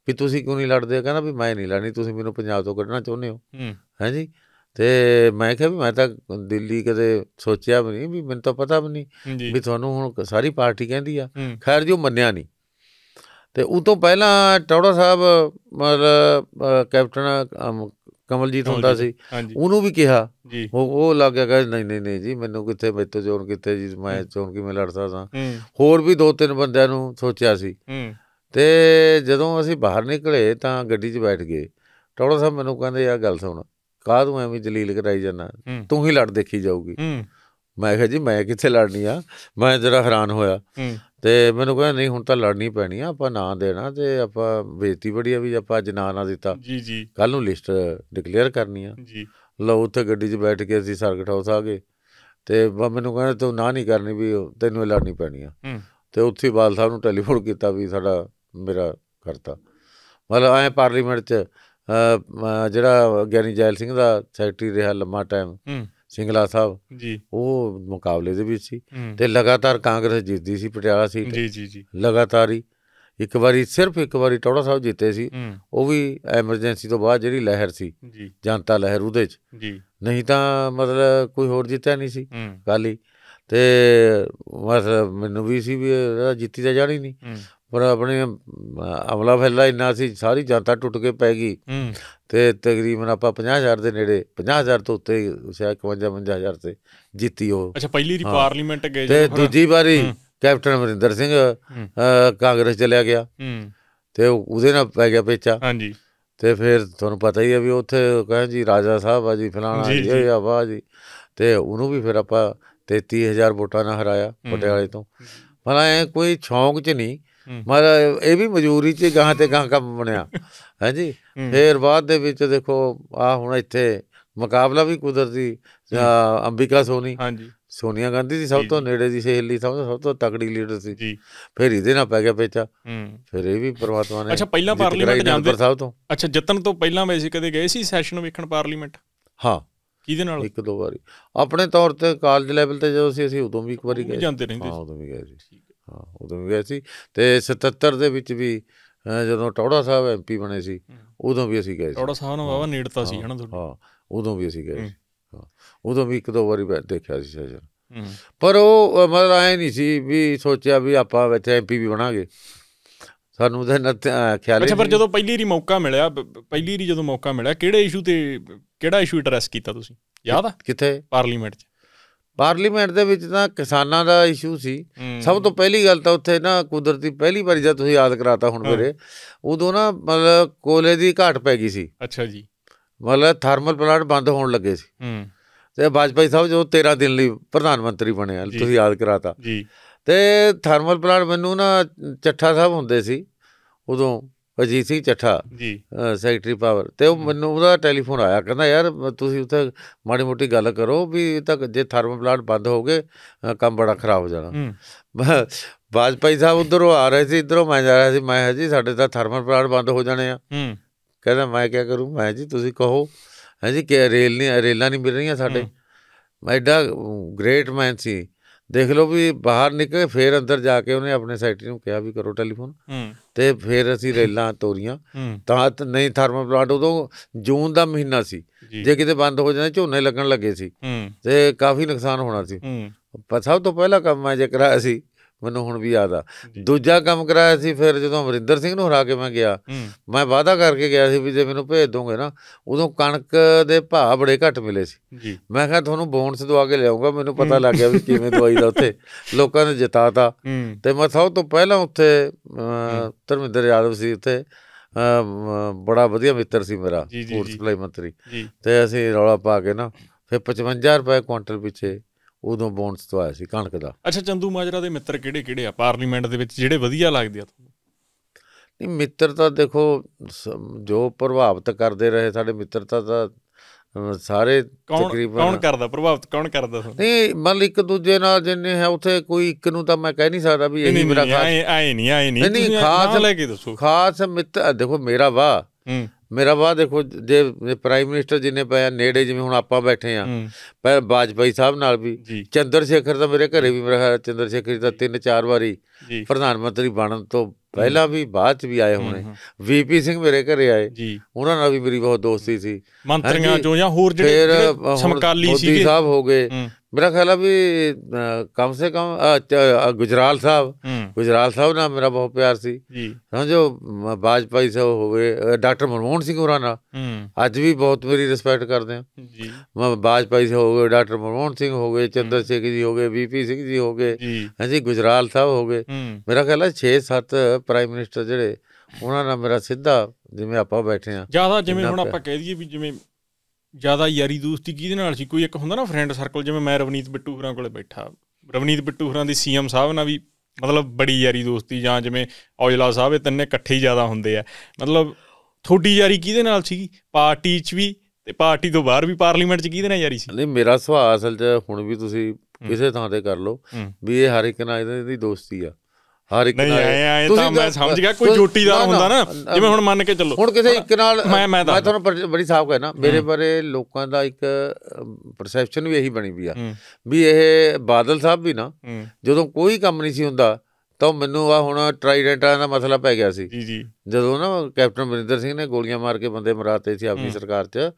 ਵੀ ਤੁਸੀਂ ਕਿਉਂ ਨਹੀਂ ਲੜਦੇ ਕਹਿੰਦਾ ਵੀ ਮੈਂ ਨਹੀਂ ਲੜਨੀ ਤੁਸੀਂ ਮੈਨੂੰ ਪੰਜਾਬ ਤੋਂ ਕੱਢਣਾ ਚਾਹੁੰਦੇ ਹੋ ਹਾਂਜੀ ਤੇ ਮੈਂ ਕਿਹਾ ਵੀ ਮੈਂ ਤਾਂ ਦਿੱਲੀ ਕਦੇ ਸੋਚਿਆ ਵੀ ਨਹੀਂ ਵੀ ਮੈਨੂੰ ਤਾਂ ਪਤਾ ਵੀ ਨਹੀਂ ਵੀ ਤੁਹਾਨੂੰ ਹੁਣ ਸਾਰੀ ਪਾਰਟੀ ਕਹਿੰਦੀ ਆ ਖੈਰ ਜੋ ਮੰਨਿਆ ਨਹੀਂ ਤੇ ਉਸ ਤੋਂ ਪਹਿਲਾਂ ਟੌੜਾ ਸਾਹਿਬ ਮਤਲਬ ਕੈਪਟਨ ਕਮਲਜੀਤ ਹੁੰਦਾ ਸੀ ਉਹਨੂੰ ਵੀ ਕਿਹਾ ਉਹ ਉਹ ਲੱਗ ਗਿਆ ਕਹਿੰਦਾ ਨਹੀਂ ਨਹੀਂ ਨਹੀਂ ਜੀ ਮੈਨੂੰ ਕਿੱਥੇ ਤੋਂ ਜੋਨ ਕਿੱਥੇ ਜੀ ਮੈਂ ਚੋਣ ਕੀ ਮੈਂ ਲੜ ਸਕਦਾ ਹੋਰ ਵੀ ਦੋ ਤਿੰਨ ਬੰਦਿਆਂ ਨੂੰ ਸੋਚਿਆ ਸੀ ਤੇ ਜਦੋਂ ਅਸੀਂ ਬਾਹਰ ਨਿਕਲੇ ਤਾਂ ਗੱਡੀ 'ਚ ਬੈਠ ਗਏ ਟੌੜਾ ਸਾਹਿਬ ਮੈਨੂੰ ਕਹਿੰਦੇ ਆ ਗੱਲ ਸੁਣ ਤੂੰ ਐਵੇਂ ਜਲੀਲ ਕਰਾਈ ਜਾਂਦਾ ਤੂੰ ਹੀ ਲੜ ਦੇਖੀ ਜਾਊਗੀ ਮੈਂ ਕਿਹਾ ਜੀ ਮੈਂ ਕਿੱਥੇ ਲੜਨੀ ਆ ਮੈਂ ਜਰਾ ਹੈਰਾਨ ਹੋਇਆ ਤੇ ਮੈਨੂੰ ਕਹਿੰਦਾ ਨਹੀਂ ਹੁਣ ਤਾਂ ਲੜਨੀ ਪੈਣੀ ਆ ਆਪਾਂ ਨਾਂ ਦੇਣਾ ਤੇ ਆਪਾਂ ਬੇਇੱਜ਼ਤੀ ਬੜੀ ਆ ਵੀ ਆਪਾਂ ਅੱਜ ਨਾਂ ਨਾ ਦਿੱਤਾ ਜੀ ਜੀ ਕੱਲ ਨੂੰ ਲਿਸਟ ਡਿਕਲੇਅਰ ਕਰਨੀ ਆ ਜੀ ਲਓ ਉੱਥੇ ਗੱਡੀ 'ਚ ਬੈਠ ਕੇ ਅਸੀਂ ਸਰਕਟ ਹਾਊਸ ਆ ਗਏ ਤੇ ਮੈਨੂੰ ਕਹਿੰਦਾ ਤੂੰ ਨਾ ਨਹੀਂ ਕਰਨੀ ਵੀ ਤੈਨੂੰ ਲੜਨੀ ਪੈਣੀ ਆ ਤੇ ਉੱਥੇ ਬਾਲ ਸਾਹਿਬ ਨੂੰ ਟੈਲੀਫੋਨ ਕੀਤਾ ਵੀ ਸਾਡਾ ਮੇਰਾ ਕਰਤਾ ਮਤਲਬ ਆਏ ਪਾਰਲੀਮੈਂਟ 'ਚ ਜਿਹੜਾ ਗਿਆਨੀ ਜੈਲ ਸਿੰਘ ਦਾ ਸੈਕਟਰੀ ਰਿਹਾ ਲੰਮਾ ਟਾਈਮ ਹੂੰ ਸਿੰਗਲਾ ਸਾਹਿਬ ਜੀ ਉਹ ਮੁਕਾਬਲੇ ਦੇ ਵਿੱਚ ਸੀ ਤੇ ਲਗਾਤਾਰ ਕਾਂਗਰਸ ਜਿੱਤਦੀ ਸੀ ਪਟਿਆਲਾ ਸੀ ਜੀ ਜੀ ਜੀ ਲਗਾਤਾਰ ਹੀ ਇੱਕ ਵਾਰੀ ਸਿਰਫ ਇੱਕ ਵਾਰੀ ਟੌੜਾ ਸਾਹਿਬ ਜਿੱਤੇ ਸੀ ਉਹ ਵੀ ਐਮਰਜੈਂਸੀ ਤੋਂ ਬਾਅਦ ਜਿਹੜੀ ਲਹਿਰ ਸੀ ਜਨਤਾ ਲਹਿਰ ਉਹਦੇ ਚ ਜੀ ਨਹੀਂ ਤਾਂ ਮਤਲਬ ਕੋਈ ਹੋਰ ਜਿੱਤਿਆ ਨਹੀਂ ਸੀ ਕਾਲੀ ਤੇ ਮਤਲਬ ਮੈਨੂੰ ਵੀ ਸੀ ਵੀ ਇਹਦਾ ਜਿੱਤੀ ਤਾਂ ਜਾਣੀ ਨਹੀਂ ਪਰ ਆਪਣੇ ਅਮਲਾ ਫੈਲਾ ਇੰਨਾ ਸੀ ਸਾਰੀ ਜਨਤਾ ਟੁੱਟ ਕੇ ਪੈ ਗਈ ਤੇ ਤਕਰੀਬਨ ਆਪਾਂ 50000 ਦੇ ਨੇੜੇ 50000 ਤੋਂ ਉੱਤੇ ਸ਼ਾਇਦ 51 55000 ਤੇ ਜਿੱਤੀ ਉਹ ਅੱਛਾ ਪਹਿਲੀ ਦੀ ਪਾਰਲੀਮੈਂਟ ਗਏ ਤੇ ਦੂਜੀ ਵਾਰੀ ਕੈਪਟਨ ਅਮਰਿੰਦਰ ਸਿੰਘ ਕਾਂਗਰਸ ਚਲਿਆ ਗਿਆ ਤੇ ਉਹਦੇ ਨਾਲ ਪੈ ਗਿਆ ਪੇਚਾ ਹਾਂਜੀ ਤੇ ਫਿਰ ਤੁਹਾਨੂੰ ਪਤਾ ਹੀ ਹੈ ਵੀ ਉੱਥੇ ਕਹੇ ਜੀ ਰਾਜਾ ਸਾਹਿਬ ਆ ਜੀ ਫਲਾਣਾ ਜੀ ਇਹ ਆਵਾ ਜੀ ਤੇ ਉਹਨੂੰ ਵੀ ਫਿਰ ਆਪਾਂ 33000 ਵੋਟਾਂ ਨਾਲ ਹਰਾਇਆ ਪਟਿਆਲੇ ਤੋਂ ਭਲਾ ਐ ਕੋਈ ਛੌਂਕ 'ਚ ਨਹੀਂ ਮਰ ਇਹ ਵੀ ਮਜ਼ਦੂਰੀ 'ਚ ਗਾਂ ਤੇ ਗਾਂ ਕੰਮ ਬਣਿਆ ਹਾਂਜੀ ਫੇਰ ਬਾਅਦ ਦੇ ਵਿੱਚ ਦੇਖੋ ਆ ਹੁਣ ਇੱਥੇ ਮੁਕਾਬਲਾ ਵੀ ਕੁਦਰਤੀ ਅੰਬਿਕਾ ਸੋਨੀ ਹਾਂਜੀ ਸੋਨੀਆ ਗਾਂਧੀ ਦੀ ਸਭ ਤੋਂ ਨੇੜੇ ਦੀ ਸਹੇਲੀ ਸਭ ਤੋਂ ਸਭ ਤੋਂ ਤਕੜੀ ਲੀਡਰ ਸੀ ਜੀ ਫਿਰ ਇਹਦੇ ਨਾਲ ਪੈ ਗਿਆ ਪੇਚਾ ਫਿਰ ਇਹ ਵੀ ਪਰਮਾਤਮਾ ਨੇ ਅੱਛਾ ਪਹਿਲਾਂ ਪਾਰਲੀਮੈਂਟ ਜਾਂਦੇ ਸਾਹਿਬ ਤੋਂ ਅੱਛਾ ਜਤਨ ਤੋਂ ਪਹਿਲਾਂ ਮੈਂ ਸੀ ਕਦੇ ਗਏ ਸੀ ਸੈਸ਼ਨ ਵੇਖਣ ਪਾਰਲੀਮੈਂਟ ਹਾਂ ਕਿਹਦੇ ਨਾਲ ਇੱਕ ਦੋ ਵਾਰੀ ਆਪਣੇ ਤੌਰ ਤੇ ਕਾਲਜ ਲੈਵਲ ਤੇ ਜਦੋਂ ਸੀ ਅਸੀਂ ਉਦੋਂ ਵੀ ਇੱਕ ਵਾਰੀ ਗਏ ਜਾਂਦੇ ਰਹਿੰਦੇ ਹਾਂ ਉਦੋਂ ਵੀ ਗਏ ਸੀ ਹਾਂ ਉਦੋਂ ਵੀ ਗਏ ਸੀ ਤੇ 77 ਦੇ ਵਿੱਚ ਵੀ ਜਦੋਂ ਟੌੜਾ ਸਾਹਿਬ ਐਮਪੀ ਬਣੇ ਸੀ ਉਦੋਂ ਵੀ ਅਸੀਂ ਗਏ ਸੀ ਟੌੜਾ ਸਾਹਿਬ ਨੂੰ ਵਾਵਾ ਨੇੜਤਾ ਸੀ ਹਨਾ ਤੁਹਾਡਾ ਹਾਂ ਉਦੋਂ ਵੀ ਅਸੀਂ ਗਏ ਸੀ ਹਾਂ ਉਦੋਂ ਵੀ ਇੱਕ ਦੋ ਵਾਰੀ ਦੇਖਿਆ ਸੀ ਸਜਣ ਪਰ ਉਹ ਮਤਲਬ ਐ ਨਹੀਂ ਸੀ ਵੀ ਸੋਚਿਆ ਵੀ ਆਪਾਂ ਵਿੱਚ ਐਮਪੀ ਵੀ ਬਣਾਂਗੇ ਸਾਨੂੰ ਤਾਂ ਖਿਆਲ ਅੱਛਾ ਪਰ ਜਦੋਂ ਪਹਿਲੀ ਵਾਰੀ ਮੌਕਾ ਮਿਲਿਆ ਪਹਿਲੀ ਵਾਰੀ ਜਦੋਂ ਮੌਕਾ ਮਿਲਿਆ ਕਿਹੜੇ ਇਸ਼ੂ ਤੇ ਕਿਹੜਾ ਇਸ਼ੂ ਐਡਰੈਸ ਕੀਤਾ ਤੁਸੀਂ ਯਾਦ ਆ ਕਿੱਥੇ ਪਾਰਲੀਮੈਂਟ 'ਚ ਪਾਰਲੀਮੈਂਟ ਦੇ ਵਿੱਚ ਤਾਂ ਕਿਸਾਨਾਂ ਦਾ ਇਸ਼ੂ ਸੀ ਸਭ ਤੋਂ ਪਹਿਲੀ ਗੱਲ ਤਾਂ ਉੱਥੇ ਨਾ ਕੁਦਰਤੀ ਪਹਿਲੀ ਵਾਰੀ ਜਦ ਤੁਸੀਂ ਯਾਦ ਕਰਾਤਾ ਹੁਣ ਮੇਰੇ ਉਦੋਂ ਨਾ ਮਤਲਬ ਕੋਲੇ ਦੀ ਘਾਟ ਪੈ ਗਈ ਸੀ ਅੱਛਾ ਜੀ ਮਤਲਬ ਥਰਮਲ ਪਲਾਂਟ ਬੰਦ ਹੋਣ ਲੱਗੇ ਸੀ ਹੂੰ ਤੇ ਬਾਜਪਾਈ ਸਾਹਿਬ ਜੋ 13 ਦਿਨ ਲਈ ਪ੍ਰਧਾਨ ਮੰਤਰੀ ਬਣੇ ਤੁਸੀਂ ਯਾਦ ਕਰਾਤਾ ਜੀ ਤੇ ਥਰਮਲ ਪਲਾਂਟ ਮੈਨੂੰ ਨਾ ਚੱਠਾ ਸਾਹਿਬ ਹੁੰਦੇ ਸੀ ਉਦੋਂ ਅਜੀਤ ਸਿੰਘ ਚੱਠਾ ਜੀ ਸੈਕਟਰੀ ਪਾਵਰ ਤੇ ਉਹ ਮੈਨੂੰ ਉਹਦਾ ਟੈਲੀਫੋਨ ਆਇਆ ਕਹਿੰਦਾ ਯਾਰ ਤੁਸੀਂ ਉੱਥੇ ਮਾੜੀ ਮੋਟੀ ਗੱਲ ਕਰੋ ਵੀ ਤੱਕ ਜੇ ਥਰਮਲ ਪਲਾਂਟ ਬੰਦ ਹੋ ਗਏ ਕੰਮ ਬੜਾ ਖਰਾਬ ਹੋ ਜਾਣਾ ਬਾਜਪਾਈ ਸਾਹਿਬ ਉਧਰੋਂ ਆ ਰਹੇ ਸੀ ਇਧਰੋਂ ਮੈਂ ਜਾ ਰਿਹਾ ਸੀ ਮੈਂ ਹਾਂ ਜੀ ਸਾਡੇ ਤਾਂ ਥਰਮਲ ਪਲਾਂਟ ਬੰਦ ਹੋ ਜਾਣੇ ਆ ਕਹਿੰਦਾ ਮੈਂ ਕੀ ਕਰੂੰ ਮੈਂ ਜੀ ਤੁਸੀਂ ਕਹੋ ਹਾਂ ਜੀ ਕਿ ਰੇਲ ਨਹੀਂ ਰੇਲਾਂ ਨਹੀਂ ਮਿਲ ਰਹੀਆਂ ਸਾਡੇ ਮੈਂ ਐਡਾ ਗ੍ਰੇਟ ਮੈਨ ਸੀ ਦੇਖ ਲਓ ਵੀ ਬਾਹਰ ਨਿਕਲੇ ਫੇਰ ਅੰਦਰ ਜਾ ਕੇ ਉਹਨੇ ਆਪਣੇ ਸੈਕਟਰੀ ਨੂੰ ਕਿਹਾ ਵੀ ਕਰੋ ਟੈਲੀਫੋਨ ਤੇ ਫੇਰ ਅਸੀਂ ਰੇਲਾਂ ਤੋਰੀਆਂ ਤਾਂ ਨਹੀਂ ਥਰਮਲ ਪਲਾਂਟ ਉਦੋਂ ਜੂਨ ਦਾ ਮਹੀਨਾ ਸੀ ਜੇ ਕਿਤੇ ਬੰਦ ਹੋ ਜਾਂਦੇ ਝੋਨੇ ਲੱਗਣ ਲੱਗੇ ਸੀ ਤੇ ਕਾਫੀ ਨੁਕਸਾਨ ਹੋਣਾ ਸੀ ਸਭ ਤੋਂ ਪਹਿਲਾ ਕੰਮ ਮੈਂ ਜੇ ਕਰਾਇਆ ਸੀ ਮੈਨੂੰ ਹੁਣ ਵੀ ਯਾਦ ਆ ਦੂਜਾ ਕੰਮ ਕਰਾਇਆ ਸੀ ਫਿਰ ਜਦੋਂ ਅਮਰਿੰਦਰ ਸਿੰਘ ਨੂੰ ਹਰਾ ਕੇ ਮੈਂ ਗਿਆ ਮੈਂ ਵਾਅਦਾ ਕਰਕੇ ਗਿਆ ਸੀ ਵੀ ਜੇ ਮੈਨੂੰ ਭੇਜ ਦੋਗੇ ਨਾ ਉਦੋਂ ਕਣਕ ਦੇ ਭਾਅ ਬੜੇ ਘੱਟ ਮਿਲੇ ਸੀ ਮੈਂ ਕਿਹਾ ਤੁਹਾਨੂੰ ਬੋਨਸ ਦਵਾ ਕੇ ਲਿਆਉਂਗਾ ਮੈਨੂੰ ਪਤਾ ਲੱਗ ਗਿਆ ਵੀ ਕਿਵੇਂ ਦਵਾਈ ਦਾ ਉੱਥੇ ਲੋਕਾਂ ਨੇ ਜਿਤਾਤਾ ਤੇ ਮੈਂ ਸਭ ਤੋਂ ਪਹਿਲਾਂ ਉੱਥੇ ਧਰਮਿੰਦਰ ਯਾਦਵ ਸੀ ਉੱਥੇ ਬੜਾ ਵਧੀਆ ਮਿੱਤਰ ਸੀ ਮੇਰਾ ਫੂਡ ਸਪਲਾਈ ਮੰਤਰੀ ਤੇ ਅਸੀਂ ਰੌਲਾ ਪਾ ਕੇ ਨਾ ਫਿਰ 55 ਰੁਪਏ ਕੁਇੰਟਲ ਪਿੱਛੇ ਉਦੋਂ ਬੋਨਸ ਤੋਂ ਆਇਆ ਸੀ ਕਣਕ ਦਾ ਅੱਛਾ ਚੰਦੂ ਮਾਜਰਾ ਦੇ ਮਿੱਤਰ ਕਿਹੜੇ ਕਿਹੜੇ ਆ ਪਾਰਲੀਮੈਂਟ ਦੇ ਵਿੱਚ ਜਿਹੜੇ ਵਧੀਆ ਲੱਗਦੇ ਆ ਤੁਹਾਨੂੰ ਨਹੀਂ ਮਿੱਤਰ ਤਾਂ ਦੇਖੋ ਜੋ ਪ੍ਰਭਾਵਿਤ ਕਰਦੇ ਰਹੇ ਸਾਡੇ ਮਿੱਤਰਤਾ ਦਾ ਸਾਰੇ ਤਕਰੀਬਨ ਕੌਣ ਕਰਦਾ ਪ੍ਰਭਾਵਿਤ ਕੌਣ ਕਰਦਾ ਨਹੀਂ ਮਨ ਇੱਕ ਦੂਜੇ ਨਾਲ ਜਿੰਨੇ ਹੈ ਉਥੇ ਕੋਈ ਇੱਕ ਨੂੰ ਤਾਂ ਮੈਂ ਕਹਿ ਨਹੀਂ ਸਕਦਾ ਵੀ ਇਹ ਮੇਰਾ ਖਾਸ ਨਹੀਂ ਆਏ ਨਹੀਂ ਆਏ ਨਹੀਂ ਨਹੀਂ ਖਾਸ ਲੈ ਕੇ ਦੱਸੋ ਖਾਸ ਮਿੱਤਰ ਦੇਖੋ ਮੇਰਾ ਵਾ ਹੂੰ ਮੇਰਾ ਬਾਅਦ ਦੇਖੋ ਜੇ ਪ੍ਰਾਈਮ ਮਿਨਿਸਟਰ ਜਿੰਨੇ ਪਿਆ ਨੇੜੇ ਜਿਵੇਂ ਹੁਣ ਆਪਾਂ ਬੈਠੇ ਆ ਪਰ ਬਾਜਪਾਈ ਸਾਹਿਬ ਨਾਲ ਵੀ ਚੰਦਰ ਸ਼ੇਖਰ ਤਾਂ ਮੇਰੇ ਘਰੇ ਵੀ ਮੇਰਾ ਚੰਦਰ ਸ਼ੇਖਰ ਦਾ ਤਿੰਨ ਚਾਰ ਵਾਰੀ ਪ੍ਰਧਾਨ ਮੰਤਰੀ ਬਣਨ ਤੋਂ ਪਹਿਲਾਂ ਵੀ ਬਾਅਦ ਚ ਵੀ ਆਏ ਹੋਣੇ ਵੀਪੀ ਸਿੰਘ ਮੇਰੇ ਘਰੇ ਆਏ ਉਹਨਾਂ ਨਾਲ ਵੀ ਮੇਰੀ ਬਹੁਤ ਦੋਸਤੀ ਸੀ ਮੰਤਰੀਆਂ ਚੋਂ ਜਾਂ ਹੋਰ ਜਿਹੜੇ ਸਮਕਾਲੀ ਸੀ ਸਾਹਿਬ ਹੋ ਗਏ ਮੇਰਾ ਖਿਆਲ ਆ ਵੀ ਕਮ ਸੇ ਕਮ ਗੁਜਰਾਲ ਸਾਹਿਬ ਗੁਜਰਾਲ ਸਾਹਿਬ ਨਾਲ ਮੇਰਾ ਬਹੁਤ ਪਿਆਰ ਸੀ ਜੀ ਸਮਝੋ ਬਾਜਪਾਈ ਸਾਹਿਬ ਹੋਵੇ ਡਾਕਟਰ ਮਨਮੋਹਨ ਸਿੰਘ ਹੋਰਾਂ ਨਾਲ ਅੱਜ ਵੀ ਬਹੁਤ ਮੇਰੀ ਰਿਸਪੈਕਟ ਕਰਦੇ ਆ ਜੀ ਮੈਂ ਬਾਜਪਾਈ ਸਾਹਿਬ ਹੋਵੇ ਡਾਕਟਰ ਮਨਮੋਹਨ ਸਿੰਘ ਹੋਵੇ ਚੰਦਰ ਸਿੰਘ ਜੀ ਹੋਵੇ ਵੀਪੀ ਸਿੰਘ ਜੀ ਹੋਵੇ ਹਾਂਜੀ ਗੁਜਰਾਲ ਸਾਹਿਬ ਹੋਵੇ ਮੇਰਾ ਖਿਆਲ ਆ 6-7 ਪ੍ਰਾਈਮ ਮਿਨਿਸਟਰ ਜਿਹੜੇ ਉਹਨਾਂ ਨਾਲ ਮੇਰਾ ਸਿੱਧਾ ਜਿਵੇਂ ਆਪਾਂ ਬੈਠੇ ਆ ਜਿਆਦਾ ਜਿਵੇਂ ਹੁਣ ਆਪਾਂ ਕਹਿ ਦਈਏ ਵੀ ਜਿਵੇਂ ਜ਼ਿਆਦਾ ਯਾਰੀ ਦੋਸਤੀ ਕਿਹਦੇ ਨਾਲ ਸੀ ਕੋਈ ਇੱਕ ਹੁੰਦਾ ਨਾ ਫਰੈਂਡ ਸਰਕਲ ਜਿਵੇਂ ਮੈਂ ਰਵਨੀਤ ਬਿੱਟੂ ਹਰਾਂ ਕੋਲੇ ਬੈਠਾ ਰਵਨੀਤ ਬਿੱਟੂ ਹਰਾਂ ਦੀ ਸੀਐਮ ਸਾਹਿਬ ਨਾਲ ਵੀ ਮਤਲਬ ਬੜੀ ਯਾਰੀ ਦੋਸਤੀ ਜਾਂ ਜਿਵੇਂ ਔਜਲਾ ਸਾਹਿਬ ਇਹ ਤਿੰਨੇ ਇਕੱਠੇ ਹੀ ਜ਼ਿਆਦਾ ਹੁੰਦੇ ਆ ਮਤਲਬ ਥੋੜੀ ਯਾਰੀ ਕਿਹਦੇ ਨਾਲ ਸੀ ਪਾਰਟੀ 'ਚ ਵੀ ਤੇ ਪਾਰਟੀ ਤੋਂ ਬਾਹਰ ਵੀ ਪਾਰਲੀਮੈਂਟ 'ਚ ਕਿਹਦੇ ਨਾਲ ਯਾਰੀ ਸੀ ਨਹੀਂ ਮੇਰਾ ਸੁਭਾਅ ਅਸਲ 'ਚ ਹੁਣ ਵੀ ਤੁਸੀਂ ਕਿਸੇ ਥਾਂ ਤੇ ਕਰ ਲਓ ਵੀ ਇਹ ਹਰ ਇੱਕ ਨਾਲ ਇਹਦੀ ਦੋਸਤੀ ਆ ਹਰ ਇੱਕ ਨਹੀਂ ਆਏ ਆਏ ਤਾਂ ਮੈਂ ਸਮਝ ਗਿਆ ਕੋਈ ਜੋਟੀਦਾਰ ਹੁੰਦਾ ਨਾ ਜਿਵੇਂ ਹੁਣ ਮੰਨ ਕੇ ਚੱਲੋ ਹੁਣ ਕਿਸੇ ਇੱਕ ਨਾਲ ਮੈਂ ਤੁਹਾਨੂੰ ਬੜੀ ਸਾਫ ਕਹਿਣਾ ਮੇਰੇ ਬਾਰੇ ਲੋਕਾਂ ਦਾ ਇੱਕ ਪਰਸੈਪਸ਼ਨ ਵੀ ਇਹੀ ਬਣੀ ਪਈ ਆ ਵੀ ਇਹ ਬਾਦਲ ਸਾਹਿਬ ਵੀ ਨਾ ਜਦੋਂ ਕੋਈ ਕੰਮ ਨਹੀਂ ਸੀ ਹੁੰਦਾ ਤਾਂ ਮੈਨੂੰ ਆ ਹੁਣ ਟ੍ਰਾਈਡੈਂਟਾਂ ਦਾ ਮਸਲਾ ਪੈ ਗਿਆ ਸੀ ਜੀ ਜੀ ਜਦੋਂ ਨਾ ਕੈਪਟਨ ਬਰਿੰਦਰ ਸਿੰਘ ਨੇ ਗੋਲੀਆਂ ਮਾਰ ਕੇ ਬੰਦੇ ਮਰਾਤੇ ਸੀ ਆਪਣੀ ਸਰਕਾਰ 'ਚ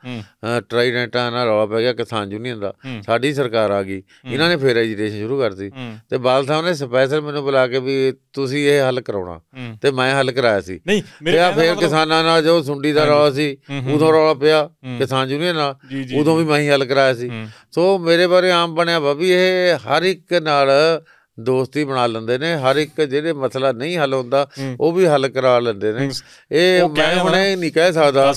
ਟ੍ਰਾਈਡੈਂਟਾਂ ਨਾਲ ਰੌਲਾ ਪੈ ਗਿਆ ਕਿਸਾਨ ਯੂਨੀਅਨ ਦਾ ਸਾਡੀ ਸਰਕਾਰ ਆ ਗਈ ਇਹਨਾਂ ਨੇ ਫੇਰ ਐਜੀਟੇਸ਼ਨ ਸ਼ੁਰੂ ਕਰਤੀ ਤੇ ਬਾਲ ਸਾਹਿਬ ਨੇ ਸਪੈਸ਼ਲ ਮੈਨੂੰ ਬੁਲਾ ਕੇ ਵੀ ਤੁਸੀਂ ਇਹ ਹੱਲ ਕਰਾਉਣਾ ਤੇ ਮੈਂ ਹੱਲ ਕਰਾਇਆ ਸੀ ਤੇ ਆ ਫੇਰ ਕਿਸਾਨਾਂ ਨਾਲ ਜੋ ਸੁੰਡੀ ਦਾ ਰੌਲਾ ਸੀ ਉਦੋਂ ਰੌਲਾ ਪਿਆ ਕਿਸਾਨ ਯੂਨੀਅਨ ਨਾਲ ਉਦੋਂ ਵੀ ਮੈਂ ਹੀ ਹੱਲ ਕਰਾਇਆ ਸੀ ਸੋ ਮੇਰੇ ਬਾਰੇ ਆਮ ਬਣਿਆ ਵਾ ਵੀ ਇਹ ਹਰ ਇੱਕ ਨਾਲ ਦੋਸਤੀ ਬਣਾ ਲੈਂਦੇ ਨੇ ਹਰ ਇੱਕ ਜਿਹੜੇ ਮਸਲਾ ਨਹੀਂ ਹੱਲ ਹੁੰਦਾ ਉਹ ਵੀ ਹੱਲ ਕਰਾ ਲੈਂਦੇ ਨੇ ਇਹ ਮੈਂ ਹੁਣੇ ਨਹੀਂ ਕਹਿ ਸਕਦਾ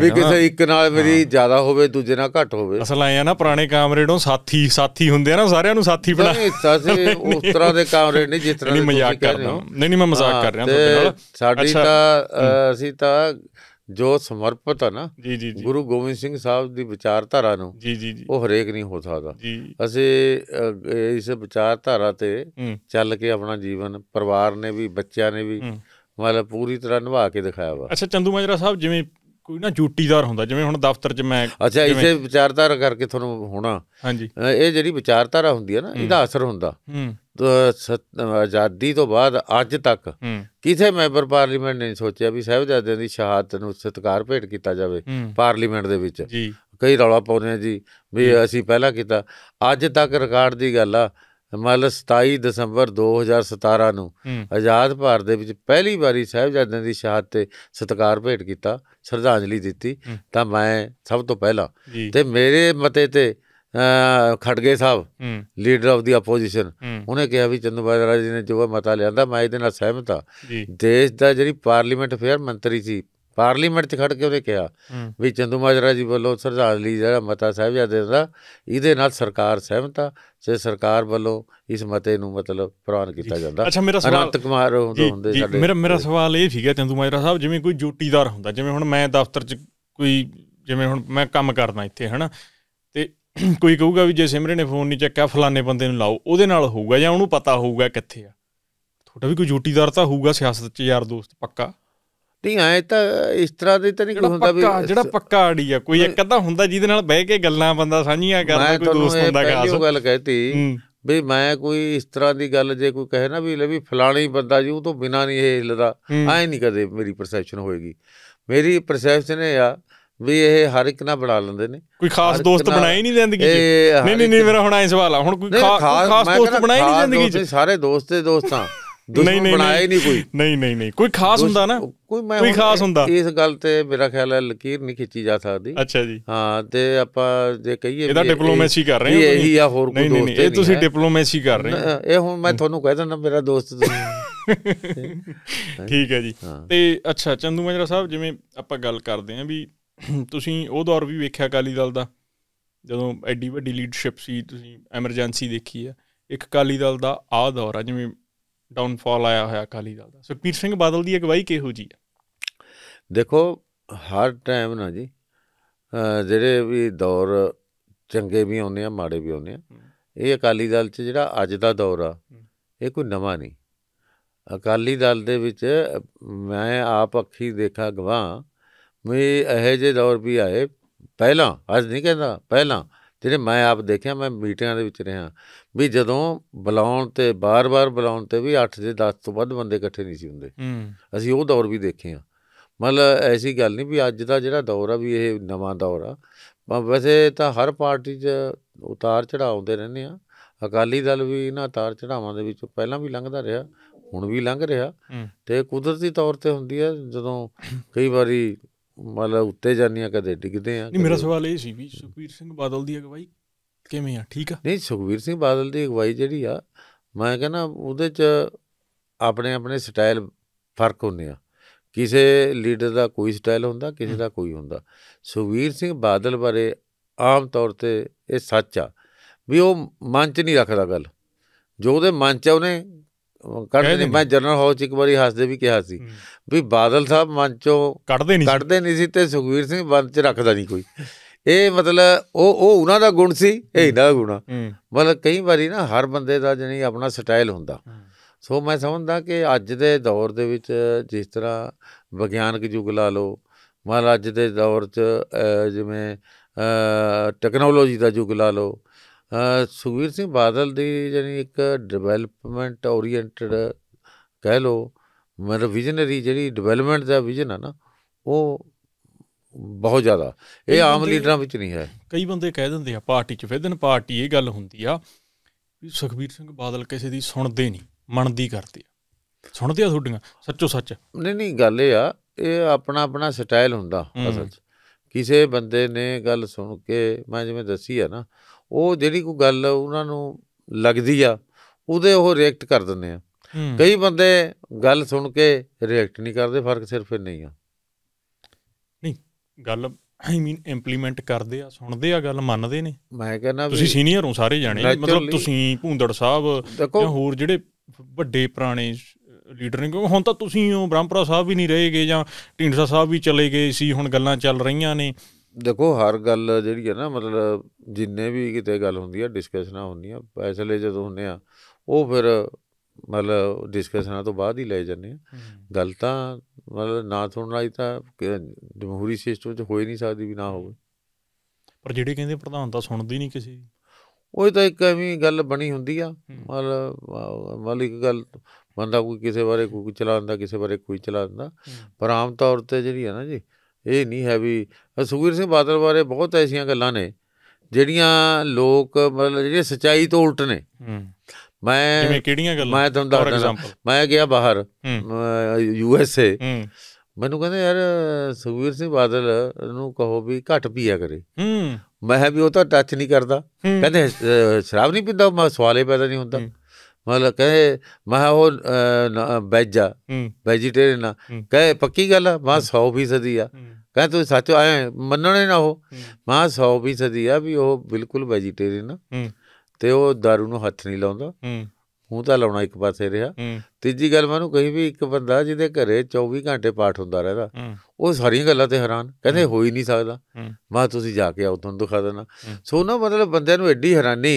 ਵੀ ਕਿਸੇ ਇੱਕ ਨਾਲ ਮੇਰੀ ਜ਼ਿਆਦਾ ਹੋਵੇ ਦੂਜੇ ਨਾਲ ਘੱਟ ਹੋਵੇ ਅਸਲ ਆਇਆ ਨਾ ਪੁਰਾਣੇ ਕਾਮਰੇਡੋਂ ਸਾਥੀ ਸਾਥੀ ਹੁੰਦੇ ਆ ਨਾ ਸਾਰਿਆਂ ਨੂੰ ਸਾਥੀ ਬਣਾ ਨਹੀਂ ਸਾਸੇ ਉਸ ਤਰ੍ਹਾਂ ਦੇ ਕਾਮਰੇਡ ਨਹੀਂ ਜਿਸ ਤਰ੍ਹਾਂ ਨਹੀਂ ਮਜ਼ਾਕ ਕਰ ਰਿਹਾ ਨਹੀਂ ਨਹੀਂ ਮੈਂ ਮਜ਼ਾਕ ਕਰ ਰਿਹਾ ਤੁਹਾਡੇ ਨਾਲ ਸਾਡੀ ਤਾਂ ਅਸੀਂ ਤਾਂ ਜੋ ਸਮਰਪਿਤ ਹੈ ਨਾ ਜੀ ਜੀ ਜੀ ਗੁਰੂ ਗੋਬਿੰਦ ਸਿੰਘ ਸਾਹਿਬ ਦੀ ਵਿਚਾਰਧਾਰਾ ਨੂੰ ਜੀ ਜੀ ਜੀ ਉਹ ਹਰੇਕ ਨਹੀਂ ਹੋ ਸਕਦਾ ਅਸੀਂ ਇਸ ਵਿਚਾਰਧਾਰਾ ਤੇ ਚੱਲ ਕੇ ਆਪਣਾ ਜੀਵਨ ਪਰਿਵਾਰ ਨੇ ਵੀ ਬੱਚਿਆਂ ਨੇ ਵੀ ਮਤਲਬ ਪੂਰੀ ਤਰ੍ਹਾਂ ਨਿਭਾ ਕੇ ਦਿਖਾਇਆ ਵਾ ਅੱਛਾ ਚੰਦੂ ਮਾਜਰਾ ਸਾਹਿਬ ਜਿਵੇਂ ਕੋਈ ਨਾ ਡਿਊਟੀਦਾਰ ਹੁੰਦਾ ਜਿਵੇਂ ਹੁਣ ਦਫ਼ਤਰ 'ਚ ਮੈਂ ਅੱਛਾ ਇਸੇ ਵਿਚਾਰਧਾਰਾ ਕਰਕੇ ਤੁਹਾਨੂੰ ਹੋਣਾ ਹਾਂਜੀ ਇਹ ਜਿਹੜੀ ਵਿਚਾਰਧਾਰਾ ਹੁੰਦੀ ਹੈ ਨਾ ਇਹਦਾ ਅਸਰ ਹੁੰਦਾ ਆਜ਼ਾਦੀ ਤੋਂ ਬਾਅਦ ਅੱਜ ਤੱਕ ਕਿਸੇ ਮੈਂਬਰ ਪਾਰਲੀਮੈਂਟ ਨੇ ਸੋਚਿਆ ਵੀ ਸਹਿਬਜ਼ਾਦਿਆਂ ਦੀ ਸ਼ਹਾਦਤ ਨੂੰ ਸਤਿਕਾਰ ਭੇਟ ਕੀਤਾ ਜਾਵੇ ਪਾਰਲੀਮੈਂਟ ਦੇ ਵਿੱਚ ਜੀ ਕਈ ਰੌਲਾ ਪਾਉਂਦੇ ਆ ਜੀ ਵੀ ਅਸੀਂ ਪਹਿਲਾਂ ਕੀਤਾ ਅੱਜ ਤੱਕ ਰਿਕਾਰਡ ਦੀ ਗੱਲ ਆ ਮਾਲ 27 ਦਸੰਬਰ 2017 ਨੂੰ ਆਜ਼ਾਦ ਭਾਰਤ ਦੇ ਵਿੱਚ ਪਹਿਲੀ ਵਾਰੀ ਸਹਿਬਜ਼ਾਦਿਆਂ ਦੀ ਸ਼ਹਾਦਤ ਤੇ ਸਤਿਕਾਰ ਭੇਟ ਕੀਤਾ ਸ਼ਰਧਾਂਜਲੀ ਦਿੱਤੀ ਤਾਂ ਮੈਂ ਸਭ ਤੋਂ ਪਹਿਲਾਂ ਤੇ ਮੇਰੇ ਮਤੇ ਤੇ Kharge sahib leader of the opposition ਉਹਨੇ ਕਿਹਾ ਵੀ ਚੰਦੂਬਾਜ ਰਾਜ ਜੀ ਨੇ ਜੋ ਮਤਾ ਲਿਆਂਦਾ ਮੈਂ ਇਹਦੇ ਨਾਲ ਸਹਿਮਤ ਆ ਦੇਸ਼ ਦਾ ਜਿਹੜੀ ਪਾਰਲੀਮੈਂਟ ਫੇਅਰ ਮੰਤਰੀ ਸੀ ਪਾਰਲੀਮੈਂਟ 'ਚ ਖੜ ਕੇ ਉਹਨੇ ਕਿਹਾ ਵੀ ਚੰਦੂ ਮਾਜਰਾ ਜੀ ਵੱਲੋਂ ਸਰਦਾਰ ਲਈ ਜਿਹੜਾ ਮਤਾ ਸਾਹਿਬਜ਼ਾਦੇ ਦਾ ਇਹਦੇ ਨਾਲ ਸਰਕਾਰ ਸਹਿਮਤ ਆ ਤੇ ਸਰਕਾਰ ਵੱਲੋਂ ਇਸ ਮਤੇ ਨੂੰ ਮਤਲਬ ਪ੍ਰਵਾਨ ਕੀਤਾ ਜਾਂਦਾ ਅੱਛਾ ਮੇਰਾ ਸਵਾਲ ਅਨੰਤ ਕੁਮਾਰ ਹੁੰਦੇ ਸਾਡੇ ਮੇਰਾ ਮੇਰਾ ਸਵਾਲ ਇਹ ਸੀਗਾ ਚੰਦੂ ਮਾਜਰਾ ਸਾਹਿਬ ਜਿਵੇਂ ਕੋਈ ਜੋਟੀਦਾਰ ਹੁੰਦਾ ਜਿਵੇਂ ਹੁਣ ਮੈਂ ਦਫ਼ਤਰ 'ਚ ਕੋਈ ਜਿਵੇਂ ਹੁਣ ਮੈਂ ਕੰਮ ਕਰਦਾ ਇੱਥੇ ਹਨਾ ਕੋਈ ਕਹੂਗਾ ਵੀ ਜੇ ਸਿਮਰੇ ਨੇ ਫੋਨ ਨਹੀਂ ਚੱਕਿਆ ਫਲਾਣੇ ਬੰਦੇ ਨੂੰ ਲਾਓ ਉਹਦੇ ਨਾਲ ਹੋਊਗਾ ਜਾਂ ਉਹਨੂੰ ਪਤਾ ਹੋਊਗਾ ਕਿੱਥੇ ਆ ਤੁਹਾਡਾ ਵੀ ਕੋਈ ਜੂਟੀਦਾਰ ਤਾਂ ਹੋਊਗਾ ਸਿਆਸਤ 'ਚ ਯਾਰ ਦੋਸਤ ਪੱਕਾ ਨਹੀਂ ਐ ਤਾਂ ਇਸ ਤਰ੍ਹਾਂ ਦੇ ਤਾਂ ਨਹੀਂ ਹੁੰਦਾ ਵੀ ਪੱਕਾ ਜਿਹੜਾ ਪੱਕਾ ਆੜੀ ਆ ਕੋਈ ਇੱਕ ਅੱਧਾ ਹੁੰਦਾ ਜਿਹਦੇ ਨਾਲ ਬਹਿ ਕੇ ਗੱਲਾਂ ਬੰਦਾ ਸਾਂਝੀਆਂ ਕਰਦਾ ਕੋਈ ਦੋਸਤ ਹੁੰਦਾ ਖਾਸ ਮੈਂ ਤੁਹਾਨੂੰ ਗੱਲ ਕਹਿਤੀ ਵੀ ਮੈਂ ਕੋਈ ਇਸ ਤਰ੍ਹਾਂ ਦੀ ਗੱਲ ਜੇ ਕੋਈ ਕਹੇ ਨਾ ਵੀ ਲੈ ਵੀ ਫਲਾਣੀ ਬੰਦਾ ਜੀ ਉਹ ਤੋਂ ਬਿਨਾ ਨਹੀਂ ਇਹ ਹਿੱਲਦਾ ਐ ਨਹੀਂ ਕਦੇ ਮੇਰੀ ਪਰਸੈਪਸ਼ਨ ਹੋਏਗੀ ਮੇਰੀ ਪਰਸੈਪਸ਼ਨ ਇਹ ਆ ਵੀ ਇਹ ਹਰ ਇੱਕ ਨਾਲ ਬਣਾ ਲੈਂਦੇ ਨੇ ਕੋਈ ਖਾਸ ਦੋਸਤ ਬਣਾਏ ਨਹੀਂ ਜ਼ਿੰਦਗੀ 'ਚ ਨਹੀਂ ਨਹੀਂ ਨਹੀਂ ਮੇਰਾ ਹੁਣ ਐ ਸਵਾਲ ਆ ਹੁਣ ਕੋਈ ਖਾਸ ਦੋਸਤ ਬਣਾਏ ਨਹੀਂ ਜ਼ਿੰਦਗੀ 'ਚ ਸਾਰੇ ਦੋਸਤ ਤੇ ਦੋਸਤਾਂ ਦੁਸ਼ਮਣ ਬਣਾਏ ਨਹੀਂ ਕੋਈ ਨਹੀਂ ਨਹੀਂ ਨਹੀਂ ਕੋਈ ਖਾਸ ਹੁੰਦਾ ਨਾ ਕੋਈ ਮੈਂ ਕੋਈ ਖਾਸ ਹੁੰਦਾ ਇਸ ਗੱਲ ਤੇ ਮੇਰਾ ਖਿਆਲ ਹੈ ਲਕੀਰ ਨਹੀਂ ਖਿੱਚੀ ਜਾ ਸਕਦੀ ਅੱਛਾ ਜੀ ਹਾਂ ਤੇ ਆਪਾਂ ਜੇ ਕਹੀਏ ਇਹਦਾ ਡਿਪਲੋਮੇਸੀ ਕਰ ਰਹੇ ਹੋ ਇਹ ਇਹੀ ਆ ਹੋਰ ਕੋਈ ਦੋਸਤ ਨਹੀਂ ਇਹ ਤੁਸੀਂ ਡਿਪਲੋਮੇਸੀ ਕਰ ਰਹੇ ਹੋ ਇਹ ਹੁਣ ਮੈਂ ਤੁਹਾਨੂੰ ਕਹਿ ਦਿੰਦਾ ਮੇਰਾ ਦੋਸਤ ਤੁਸੀਂ ਠੀਕ ਹੈ ਜੀ ਤੇ ਅੱਛਾ ਚੰਦੂ ਮਾਜਰਾ ਸਾਹਿਬ ਜਿਵੇਂ ਆਪਾਂ ਗੱਲ ਕਰਦੇ ਆਂ ਵੀ ਤੁਸੀਂ ਉਹ ਦੌਰ ਵੀ ਵੇਖਿਆ ਅਕਾਲੀ ਦਲ ਦਾ ਜਦੋਂ ਐਡੀ ਵੱਡੀ ਲੀਡਰਸ਼ਿਪ ਸੀ ਤੁਸੀਂ ਐਮਰਜੈਂਸੀ ਦੇਖੀ ਆ ਇੱਕ ਅਕਾਲੀ ਦਲ ਦਾ ਆ ਦੌਰ ਆ ਜਿਵੇਂ ਡਾਊਨਫਾਲ ਆਇਆ ਹੋਇਆ ਅਕਾਲੀ ਦਲ ਦਾ ਸੁਖਬੀਰ ਸਿੰਘ ਬਾਦਲ ਦੀ ਅਗਵਾਈ ਕਿਹੋ ਜੀ ਆ ਦੇਖੋ ਹਰ ਟਾਈਮ ਨਾ ਜੀ ਜਿਹੜੇ ਵੀ ਦੌਰ ਚੰਗੇ ਵੀ ਆਉਂਦੇ ਆ ਮਾੜੇ ਵੀ ਆਉਂਦੇ ਆ ਇਹ ਅਕਾਲੀ ਦਲ 'ਚ ਜਿਹੜਾ ਅੱਜ ਦਾ ਦੌਰ ਆ ਇਹ ਕੋਈ ਨਵਾਂ ਨਹੀਂ ਅਕਾਲੀ ਦਲ ਦੇ ਵਿੱਚ ਮੈਂ ਆਪ ਅੱਖੀ ਦੇਖਾ ਗਵਾ ਵੀ ਇਹ ਜੇ ਦੌਰ ਵੀ ਆਏ ਪਹਿਲਾਂ ਅੱਜ ਨਹੀਂ ਕਹਿੰਦਾ ਪਹਿਲਾਂ ਜਿਹੜੇ ਮੈਂ ਆਪ ਦੇਖਿਆ ਮੈਂ ਮੀਟਿੰਗਾਂ ਦੇ ਵਿੱਚ ਰਿਹਾ ਵੀ ਜਦੋਂ ਬੁਲਾਉਣ ਤੇ ਬਾਰ-ਬਾਰ ਬੁਲਾਉਣ ਤੇ ਵੀ 8 ਦੇ 10 ਤੋਂ ਵੱਧ ਬੰਦੇ ਇਕੱਠੇ ਨਹੀਂ ਸੀ ਹੁੰਦੇ ਅਸੀਂ ਉਹ ਦੌਰ ਵੀ ਦੇਖੇ ਆ ਮਤਲਬ ਐਸੀ ਗੱਲ ਨਹੀਂ ਵੀ ਅੱਜ ਦਾ ਜਿਹੜਾ ਦੌਰ ਆ ਵੀ ਇਹ ਨਵਾਂ ਦੌਰ ਆ ਵੈਸੇ ਤਾਂ ਹਰ ਪਾਰਟੀ 'ਚ ਉਤਾਰ ਚੜਾਉਂਦੇ ਰਹਿੰਦੇ ਆ ਅਕਾਲੀ ਦਲ ਵੀ ਇਹਨਾਂ ਉਤਾਰ ਚੜਾਵਾਂ ਦੇ ਵਿੱਚ ਪਹਿਲਾਂ ਵੀ ਲੰਘਦਾ ਰਿਹਾ ਹੁਣ ਵੀ ਲੰਘ ਰਿਹਾ ਤੇ ਕੁਦਰਤੀ ਤੌਰ ਤੇ ਹੁੰਦੀ ਆ ਜਦੋਂ ਕਈ ਵਾਰੀ ਮਤਲਬ ਉੱਤੇ ਜਾਂਦੀਆਂ ਕਦੇ ਡਿੱਗਦੇ ਆ ਨਹੀਂ ਮੇਰਾ ਸਵਾਲ ਇਹ ਸੀ ਵੀ ਸੁਖਵੀਰ ਸਿੰਘ ਬਾਦਲ ਦੀ ਅਗਵਾਈ ਕਿਵੇਂ ਆ ਠੀਕ ਆ ਨਹੀਂ ਸੁਖਵੀਰ ਸਿੰਘ ਬਾਦਲ ਦੀ ਅਗਵਾਈ ਜਿਹੜੀ ਆ ਮੈਂ ਕਹਿੰਦਾ ਉਹਦੇ ਚ ਆਪਣੇ ਆਪਣੇ ਸਟਾਈਲ ਫਰਕ ਹੁੰਦੇ ਆ ਕਿਸੇ ਲੀਡਰ ਦਾ ਕੋਈ ਸਟਾਈਲ ਹੁੰਦਾ ਕਿਸੇ ਦਾ ਕੋਈ ਹੁੰਦਾ ਸੁਖਵੀਰ ਸਿੰਘ ਬਾਦਲ ਬਾਰੇ ਆਮ ਤੌਰ ਤੇ ਇਹ ਸੱਚ ਆ ਵੀ ਉਹ ਮਨ 'ਚ ਨਹੀਂ ਰੱਖਦਾ ਗੱਲ ਜੋ ਉਹਦੇ ਮਨ 'ਚ ਉਹਨੇ ਕੱਢਦੇ ਨਹੀਂ ਮੈਂ ਜਨਰਲ ਹਾਊਸ 'ਚ ਇੱਕ ਵਾਰੀ ਹੱਸਦੇ ਵੀ ਕਿਹਾ ਸੀ ਵੀ ਬਾਦਲ ਸਾਹਿਬ ਮਨ 'ਚੋਂ ਕੱਢਦੇ ਨਹੀਂ ਕੱਢਦੇ ਨਹੀਂ ਸੀ ਤੇ ਸੁਖਵੀਰ ਸਿੰਘ ਬੰਦ 'ਚ ਰੱਖਦਾ ਨਹੀਂ ਕੋਈ ਇਹ ਮਤਲਬ ਉਹ ਉਹ ਉਹਨਾਂ ਦਾ ਗੁਣ ਸੀ ਇਹ ਇਹਦਾ ਗੁਣਾ ਮਤਲਬ ਕਈ ਵਾਰੀ ਨਾ ਹਰ ਬੰਦੇ ਦਾ ਜਣੀ ਆਪਣਾ ਸਟਾਈਲ ਹੁੰਦਾ ਸੋ ਮੈਂ ਸਮਝਦਾ ਕਿ ਅੱਜ ਦੇ ਦੌਰ ਦੇ ਵਿੱਚ ਜਿਸ ਤਰ੍ਹਾਂ ਵਿਗਿਆਨਕ ਯੁੱਗ ਲਾ ਲਓ ਮਹਾਰਾਜ ਦੇ ਦੌਰ 'ਚ ਜਿਵੇਂ ਟੈਕਨੋਲੋਜੀ ਦਾ ਯੁੱਗ ਲਾ ਲਓ ਸੁਖਵੀਰ ਸਿੰਘ ਬਾਦਲ ਦੀ ਜਿਹੜੀ ਇੱਕ ਡਿਵੈਲਪਮੈਂਟ ਓਰੀਐਂਟਡ ਕਹਿ ਲੋ ਮਤਲਬ ਵਿਜ਼ਨਰੀ ਜਿਹੜੀ ਡਿਵੈਲਪਮੈਂਟ ਦਾ ਵਿਜ਼ਨ ਆ ਨਾ ਉਹ ਬਹੁਤ ਜ਼ਿਆਦਾ ਇਹ ਆਮ ਲੀਡਰਾਂ ਵਿੱਚ ਨਹੀਂ ਹੈ ਕਈ ਬੰਦੇ ਕਹਿ ਦਿੰਦੇ ਆ ਪਾਰਟੀ 'ਚ ਫਿਰ ਦਿਨ ਪਾਰਟੀ ਇਹ ਗੱਲ ਹੁੰਦੀ ਆ ਵੀ ਸੁਖਵੀਰ ਸਿੰਘ ਬਾਦਲ ਕਿਸੇ ਦੀ ਸੁਣਦੇ ਨਹੀਂ ਮੰਨਦੀ ਕਰਦੇ ਆ ਸੁਣਦੇ ਆ ਤੁਹਾਡੀਆਂ ਸੱਚੋ ਸੱਚ ਨਹੀਂ ਨਹੀਂ ਗੱਲ ਇਹ ਆ ਇਹ ਆਪਣਾ ਆਪਣਾ ਸਟਾਈਲ ਹੁੰਦਾ ਅਸਲ 'ਚ ਕਿਸੇ ਬੰਦੇ ਨੇ ਗੱਲ ਸੁਣ ਕੇ ਮੈਂ ਜਿਵੇਂ ਦੱਸੀ ਆ ਨਾ ਉਹ ਜਿਹੜੀ ਕੋਈ ਗੱਲ ਉਹਨਾਂ ਨੂੰ ਲੱਗਦੀ ਆ ਉਹਦੇ ਉਹ ਰਿਐਕਟ ਕਰ ਦਿੰਦੇ ਆ ਕਈ ਬੰਦੇ ਗੱਲ ਸੁਣ ਕੇ ਰਿਐਕਟ ਨਹੀਂ ਕਰਦੇ ਫਰਕ ਸਿਰਫ ਨਹੀਂ ਆ ਨਹੀਂ ਗੱਲ ਆਈ ਮੀਨ ਇੰਪਲੀਮੈਂਟ ਕਰਦੇ ਆ ਸੁਣਦੇ ਆ ਗੱਲ ਮੰਨਦੇ ਨੇ ਮੈਂ ਕਹਿੰਦਾ ਤੁਸੀਂ ਸੀਨੀਅਰ ਹੋ ਸਾਰੇ ਜਾਣੇ ਮਤਲਬ ਤੁਸੀਂ ਭੁੰਦੜ ਸਾਹਿਬ ਜਾਂ ਹੋਰ ਜਿਹੜੇ ਵੱਡੇ ਪੁਰਾਣੇ ਲੀਡਰ ਨੇ ਕਿਉਂਕਿ ਹੁਣ ਤਾਂ ਤੁਸੀਂ ਹੋ ਬ੍ਰਹਮਪੁਰਾ ਸਾਹਿਬ ਵੀ ਨਹੀਂ ਰਹੇਗੇ ਜਾਂ ਢਿੰਡਸਾ ਸਾਹਿਬ ਵੀ ਚਲੇ ਗਏ ਸੀ ਹੁਣ ਗੱਲਾਂ ਚੱਲ ਰਹੀਆਂ ਨੇ ਦੇਖੋ ਹਰ ਗੱਲ ਜਿਹੜੀ ਹੈ ਨਾ ਮਤਲਬ ਜਿੰਨੇ ਵੀ ਕਿਤੇ ਗੱਲ ਹੁੰਦੀ ਹੈ ਡਿਸਕਸ਼ਨਾਂ ਹੁੰਦੀਆਂ ਫੈਸਲੇ ਜਦੋਂ ਹੁੰਦੇ ਆ ਉਹ ਫਿਰ ਮਤਲਬ ਡਿਸਕਸ਼ਨਾਂ ਤੋਂ ਬਾਅਦ ਹੀ ਲੈ ਜਾਂਦੇ ਆ ਗੱਲ ਤਾਂ ਮਤਲਬ ਨਾ ਸੁਣਨਾ ਹੀ ਤਾਂ ਜਮਹੂਰੀ ਸਿਸਟਮ 'ਚ ਹੋਈ ਨਹੀਂ ਸਕਦੀ ਵੀ ਨਾ ਹੋਵੇ ਪਰ ਜਿਹੜੇ ਕਹਿੰਦੇ ਪ੍ਰਧਾਨ ਤਾਂ ਸੁਣਦੀ ਨਹੀਂ ਕਿਸੇ ਦੀ ਉਹ ਤਾਂ ਇੱਕ ਐਵੇਂ ਗੱਲ ਬਣੀ ਹੁੰਦੀ ਆ ਮਤਲਬ ਮਾਲਿਕ ਗੱਲ ਬੰਦਾ ਕੋਈ ਕਿਸੇ ਬਾਰੇ ਕੋਈ ਚਲਾਉਂਦਾ ਕਿਸੇ ਬਾਰੇ ਕੋਈ ਚਲਾਉਂਦਾ ਪਰ ਆਮ ਤੌਰ ਤੇ ਜਿਹੜੀ ਹੈ ਨਾ ਜੀ ਇਹ ਨਹੀਂ ਹੈ ਵੀ ਸੁਖਵੀਰ ਸਿੰਘ ਬਾਦਲ ਬਾਰੇ ਬਹੁਤ ਐਸੀਆਂ ਗੱਲਾਂ ਨੇ ਜਿਹੜੀਆਂ ਲੋਕ ਮਤਲਬ ਜਿਹੜੀਆਂ ਸਚਾਈ ਤੋਂ ਉਲਟ ਨੇ ਮੈਂ ਜਿਵੇਂ ਕਿਹੜੀਆਂ ਗੱਲਾਂ ਮੈਂ ਤੁਹਾਨੂੰ ਦੱਸਦਾ ਮੈਂ ਗਿਆ ਬਾਹਰ ਯੂ ਐਸ ਏ ਮੈਨੂੰ ਕਹਿੰਦੇ ਯਾਰ ਸੁਖਵੀਰ ਸਿੰਘ ਬਾਦਲ ਨੂੰ ਕਹੋ ਵੀ ਘੱਟ ਪੀਆ ਕਰੇ ਮੈਂ ਵੀ ਉਹ ਤਾਂ ਟੱਚ ਨਹੀਂ ਕਰਦਾ ਕਹਿੰਦੇ ਸ਼ਰਾਬ ਨਹੀਂ ਪੀਂਦਾ ਮੈਂ ਸਵਾਲੇ ਪੈਦਾ ਨਹੀਂ ਹੁੰਦਾ ਮਤਲਬ ਕਹੇ ਮੈਂ ਉਹ ਵੈਜਾ ਵੈਜੀਟੇਰੀਅਨ ਕਹੇ ਪੱਕੀ ਗੱਲ ਆ ਮੈਂ 100% ਆ ਕਹਿੰਦਾ ਤੂੰ ਸੱਚ ਆਏ ਮੰਨਣੇ ਨਾ ਉਹ ਮਾਂ 100% ਆ ਵੀ ਉਹ ਬਿਲਕੁਲ ਵੈਜੀਟੇਰੀਅਨ ਹੂੰ ਤੇ ਉਹ दारू ਨੂੰ ਹੱਥ ਨਹੀਂ ਲਾਉਂਦਾ ਹੂੰ ਤਾਂ ਲਾਉਣਾ ਇੱਕ ਪਾਸੇ ਰਿਹਾ ਤੀਜੀ ਗੱਲ ਮੈਨੂੰ ਕਹੀ ਵੀ ਇੱਕ ਬੰਦਾ ਜਿਹਦੇ ਘਰੇ 24 ਘੰਟੇ ਪਾਠ ਹੁੰਦਾ ਰਹਿੰਦਾ ਉਹ ਸਾਰੀਆਂ ਗੱਲਾਂ ਤੇ ਹੈਰਾਨ ਕਹਿੰਦੇ ਹੋ ਹੀ ਨਹੀਂ ਸਕਦਾ ਮੈਂ ਤੁਸੀਂ ਜਾ ਕੇ ਆਉ ਤੁਹਾਨੂੰ ਦਿਖਾ ਦੇਣਾ ਸੋ ਨਾ ਮਤਲਬ ਬੰਦਿਆਂ ਨੂੰ ਐਡੀ ਹੈਰਾਨੀ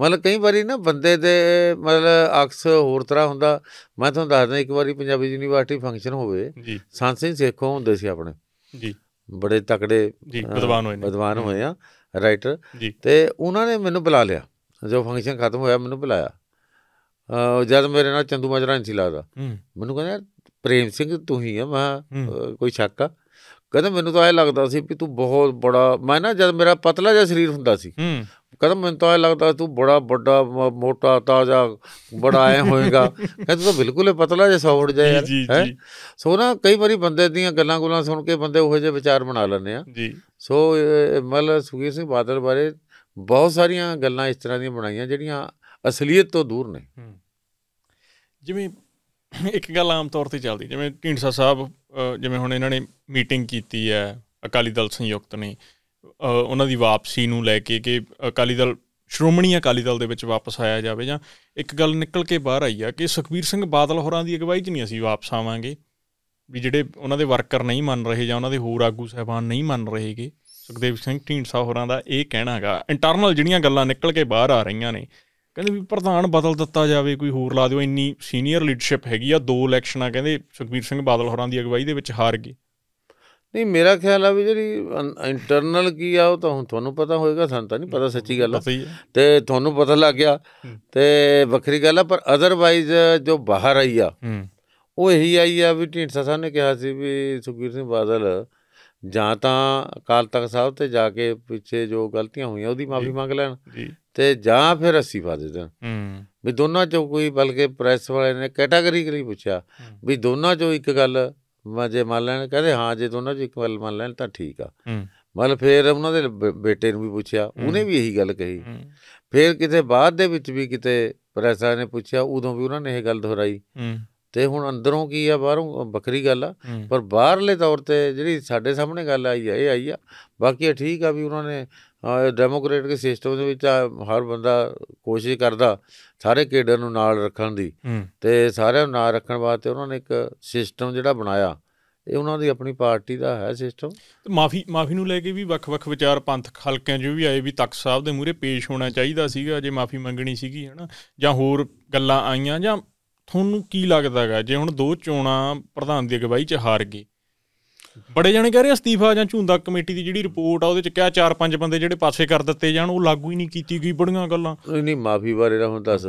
ਮਤਲਬ ਕਈ ਵਾਰੀ ਨਾ ਬੰਦੇ ਦੇ ਮਤਲਬ ਅਕਸ ਹੋਰ ਤਰ੍ਹਾਂ ਹੁੰਦਾ ਮੈਂ ਤੁਹਾਨੂੰ ਦੱਸਦਾ ਇੱਕ ਵਾਰੀ ਪੰਜਾਬੀ ਯੂਨੀਵਰਸਿਟੀ ਫੰਕਸ਼ਨ ਹੋਵੇ ਜੀ ਸਿੰਘ ਸੇਖੋਂ ਹੁੰਦੇ ਸੀ ਆਪਣੇ ਜੀ ਬੜੇ ਤਕੜੇ ਜੀ ਵਿਦਵਾਨ ਹੋਏ ਨੇ ਵਿਦਵਾਨ ਹੋਏ ਆ ਰਾਈਟਰ ਤੇ ਉਹਨਾਂ ਨੇ ਮੈਨੂੰ ਬੁਲਾ ਲਿਆ ਜੋ ਫੰਕਸ਼ਨ ਖਤਮ ਹੋਇਆ ਮੈਨੂੰ ਬੁਲਾਇਆ ਜਦ ਮੇਰੇ ਨਾਲ ਚੰਦੂ ਮਾਜਰਾ ਨਹੀਂ ਸੀ ਲੱਗਦਾ ਮੈਨੂੰ ਕਹਿੰਦਾ ਪ੍ਰੇਮ ਸਿੰਘ ਤੂੰ ਹੀ ਆ ਮੈਂ ਕੋਈ ਸ਼ੱਕ ਆ ਕਹਿੰਦਾ ਮੈਨੂੰ ਤਾਂ ਇਹ ਲੱਗਦਾ ਸੀ ਵੀ ਤੂੰ ਬਹੁਤ ਬੜਾ ਮੈਂ ਨਾ ਜਦ ਮੇਰਾ ਪਤਲਾ ਜਿਹਾ ਸਰੀਰ ਹੁੰਦਾ ਸੀ ਕਦਮ ਮੈਨੂੰ ਤਾਂ ਲੱਗਦਾ ਤੂੰ ਬੜਾ ਵੱਡਾ ਮੋਟਾ ਤਾਜ਼ਾ ਬੜਾ ਐ ਹੋਏਗਾ ਇਹ ਤਾਂ ਬਿਲਕੁਲ ਹੀ ਪਤਲਾ ਜਿਹਾ ਸੌੜ ਜਾਏ ਹੈ ਸੋ ਨਾ ਕਈ ਵਾਰੀ ਬੰਦੇ ਦੀਆਂ ਗੱਲਾਂ ਗੁਲਾਂ ਸੁਣ ਕੇ ਬੰਦੇ ਉਹੋ ਜਿਹੇ ਵਿਚਾਰ ਬਣਾ ਲੈਂਦੇ ਆ ਜੀ ਸੋ ਮਲ ਸੁਖੀ ਸਿੰਘ ਬਾਦਲ ਬਾਰੇ ਬਹੁਤ ਸਾਰੀਆਂ ਗੱਲਾਂ ਇਸ ਤਰ੍ਹਾਂ ਦੀਆਂ ਬਣਾਈਆਂ ਜਿਹੜੀਆਂ ਅਸਲੀਅਤ ਤੋਂ ਦੂਰ ਨੇ ਜਿਵੇਂ ਇੱਕ ਗੱਲ ਆਮ ਤੌਰ ਤੇ ਚੱਲਦੀ ਜਿਵੇਂ ਢੀਂਡਸਾ ਸਾਹਿਬ ਜਿਵੇਂ ਹੁਣ ਇਹਨਾਂ ਨੇ ਮੀਟਿੰਗ ਕੀਤੀ ਹੈ ਅਕਾਲੀ ਦਲ ਸੰਯੁਕਤ ਨੇ ਉਹਨਾਂ ਦੀ ਵਾਪਸੀ ਨੂੰ ਲੈ ਕੇ ਕਿ ਅਕਾਲੀ ਦਲ ਸ਼੍ਰੋਮਣੀ ਅਕਾਲੀ ਦਲ ਦੇ ਵਿੱਚ ਵਾਪਸ ਆਇਆ ਜਾਵੇ ਜਾਂ ਇੱਕ ਗੱਲ ਨਿਕਲ ਕੇ ਬਾਹਰ ਆਈ ਆ ਕਿ ਸੁਖਬੀਰ ਸਿੰਘ ਬਾਦਲ ਹੋਰਾਂ ਦੀ ਅਗਵਾਈ 'ਚ ਨਹੀਂ ਅਸੀਂ ਵਾਪਸ ਆਵਾਂਗੇ ਵੀ ਜਿਹੜੇ ਉਹਨਾਂ ਦੇ ਵਰਕਰ ਨਹੀਂ ਮੰਨ ਰਹੇ ਜਾਂ ਉਹਨਾਂ ਦੇ ਹੋਰ ਆਗੂ ਸਹਿਬਾਨ ਨਹੀਂ ਮੰਨ ਰਹੇਗੇ ਸੁਖਦੇਵ ਸਿੰਘ ਢੀਂਡਸਾ ਹੋਰਾਂ ਦਾ ਇਹ ਕਹਿਣਾ ਹੈਗਾ ਇੰਟਰਨਲ ਜਿਹੜੀਆਂ ਗੱਲਾਂ ਨਿਕਲ ਕੇ ਬਾਹਰ ਆ ਰਹੀਆਂ ਨੇ ਕਹਿੰਦੇ ਵੀ ਪ੍ਰਧਾਨ ਬਦਲ ਦਿੱਤਾ ਜਾਵੇ ਕੋਈ ਹੋਰ ਲਾ ਦਿਓ ਇੰਨੀ ਸੀਨੀਅਰ ਲੀਡਰਸ਼ਿਪ ਹੈਗੀ ਆ ਦੋ ਇਲੈਕਸ਼ਨਾਂ ਕਹਿੰਦੇ ਸੁਖਬੀਰ ਸਿੰਘ ਬਾਦਲ ਹੋਰਾਂ ਦੀ ਅਗਵਾਈ ਦੇ ਵਿੱਚ ਹਾਰ ਗਏ ਨਹੀਂ ਮੇਰਾ ਖਿਆਲ ਆ ਵੀ ਜਿਹੜੀ ਇੰਟਰਨਲ ਕੀ ਆ ਉਹ ਤਾਂ ਤੁਹਾਨੂੰ ਪਤਾ ਹੋਏਗਾ ਸਾਨੂੰ ਤਾਂ ਨਹੀਂ ਪਤਾ ਸੱਚੀ ਗੱਲ ਤੇ ਤੁਹਾਨੂੰ ਪਤਾ ਲੱਗ ਗਿਆ ਤੇ ਵੱਖਰੀ ਗੱਲ ਆ ਪਰ ਅਦਰਵਾਈਜ਼ ਜੋ ਬਾਹਰ ਆਈ ਆ ਉਹ ਇਹੀ ਆਈ ਆ ਵੀ ਢੀਂਡ ਸਾਹਿਬ ਨੇ ਕਿਹਾ ਸੀ ਵੀ ਸੁਖਬੀਰ ਸਿੰਘ ਬਾਦਲ ਜਾਂ ਤਾਂ ਅਕਾਲ ਤਖਤ ਸਾਹਿਬ ਤੇ ਜਾ ਕੇ ਪਿੱਛੇ ਜੋ ਗਲਤੀਆਂ ਹੋਈਆਂ ਉਹਦੀ ਮਾਫੀ ਮੰਗ ਲੈਣ ਤੇ ਜਾਂ ਫਿਰ ਅਸੀਂ ਅਸਤੀਫਾ ਦੇ ਦੇਣ ਵੀ ਦੋਨਾਂ ਚੋਂ ਕੋਈ ਬਲਕਿ ਪ੍ਰੈਸ ਵਾਲੇ ਨੇ ਕੈਟਾਗਰੀ ਕਰੀ ਪੁੱਛਿਆ ਵੀ ਦੋਨਾਂ ਚੋਂ ਇੱਕ ਗੱਲ ਮੈਂ ਜੇ ਮੰਨ ਲੈਣ ਕਹਿੰਦੇ ਹਾਂ ਜੇ ਦੋਨਾਂ ਚ ਇਕਵਲ ਮੰਨ ਲੈਣ ਤਾਂ ਠੀਕ ਆ ਮਤਲਬ ਫੇਰ ਉਹਨਾਂ ਦੇ ਬੇਟੇ ਨੂੰ ਵੀ ਪੁੱਛਿਆ ਉਹਨੇ ਵੀ ਇਹੀ ਗੱਲ ਕਹੀ ਫੇਰ ਕਿਤੇ ਬਾਅਦ ਦੇ ਵਿੱਚ ਵੀ ਕਿਤੇ ਪ੍ਰੈਸਾ ਨੇ ਪੁੱਛਿਆ ਉਦੋਂ ਵੀ ਉਹਨਾਂ ਨੇ ਇਹ ਗੱਲ ਦੁਹਰਾਈ ਤੇ ਹੁਣ ਅੰਦਰੋਂ ਕੀ ਆ ਬਾਹਰੋਂ ਬੱਕਰੀ ਗੱਲ ਆ ਪਰ ਬਾਹਰਲੇ ਤੌਰ ਤੇ ਜਿਹੜੀ ਸਾਡੇ ਸਾਹਮਣੇ ਗੱਲ ਆਈ ਆ ਇਹ ਆਈ ਆ ਬਾਕੀ ਠੀਕ ਆ ਵੀ ਉਹਨਾਂ ਨੇ ਡੈਮੋਕ੍ਰੈਟਿਕ ਸਿਸਟਮ ਦੇ ਵਿੱਚ ਹਰ ਬੰਦਾ ਕੋਸ਼ਿਸ਼ ਕਰਦਾ ਸਾਰੇ ਕੇਡਰ ਨੂੰ ਨਾਲ ਰੱਖਣ ਦੀ ਤੇ ਸਾਰਿਆਂ ਨੂੰ ਨਾਲ ਰੱਖਣ ਵਾਸਤੇ ਉਹਨਾਂ ਨੇ ਇੱਕ ਸਿਸਟਮ ਜਿਹੜਾ ਬਣਾਇਆ ਇਹ ਉਹਨਾਂ ਦੀ ਆਪਣੀ ਪਾਰਟੀ ਦਾ ਹੈ ਸਿਸਟਮ ਤੇ ਮਾਫੀ ਮਾਫੀ ਨੂੰ ਲੈ ਕੇ ਵੀ ਵੱਖ-ਵੱਖ ਵਿਚਾਰ ਪੰਥ ਹਲਕਿਆਂ ਜੋ ਵੀ ਆਏ ਵੀ ਤਖਤ ਸਾਹਿਬ ਦੇ ਮੂਹਰੇ ਪੇਸ਼ ਹੋਣਾ ਚਾਹੀਦਾ ਸੀਗਾ ਜੇ ਮਾਫੀ ਮੰਗਣੀ ਸੀਗੀ ਹਨਾ ਜਾਂ ਹੋਰ ਗੱਲਾਂ ਆਈਆਂ ਜਾਂ ਤੁਹਾਨੂੰ ਕੀ ਲੱਗਦਾਗਾ ਜੇ ਹੁਣ ਦੋ ਚੋਣਾਂ ਪ੍ਰਧਾਨ ਦੀ ਅਗਵਾਈ 'ਚ ਹਾਰ ਗਏ ਬੜੇ ਜਣੇ ਕਹਿ ਰਹੇ ਅਸਤੀਫਾ ਜਾਂ ਝੁੰਦਾ ਕਮੇਟੀ ਦੀ ਜਿਹੜੀ ਰਿਪੋਰਟ ਆ ਉਹਦੇ ਚ ਕਿਹਾ ਚਾਰ ਪੰਜ ਬੰਦੇ ਜਿਹੜੇ ਪਾਸੇ ਕਰ ਦਿੱਤੇ ਜਾਣ ਉਹ ਲਾਗੂ ਹੀ ਨਹੀਂ ਕੀਤੀ ਗਈ ਬੜੀਆਂ ਗੱਲਾਂ ਨਹੀਂ ਨਹੀਂ ਮਾਫੀ ਬਾਰੇ ਦਾ ਹੁਣ ਦੱਸ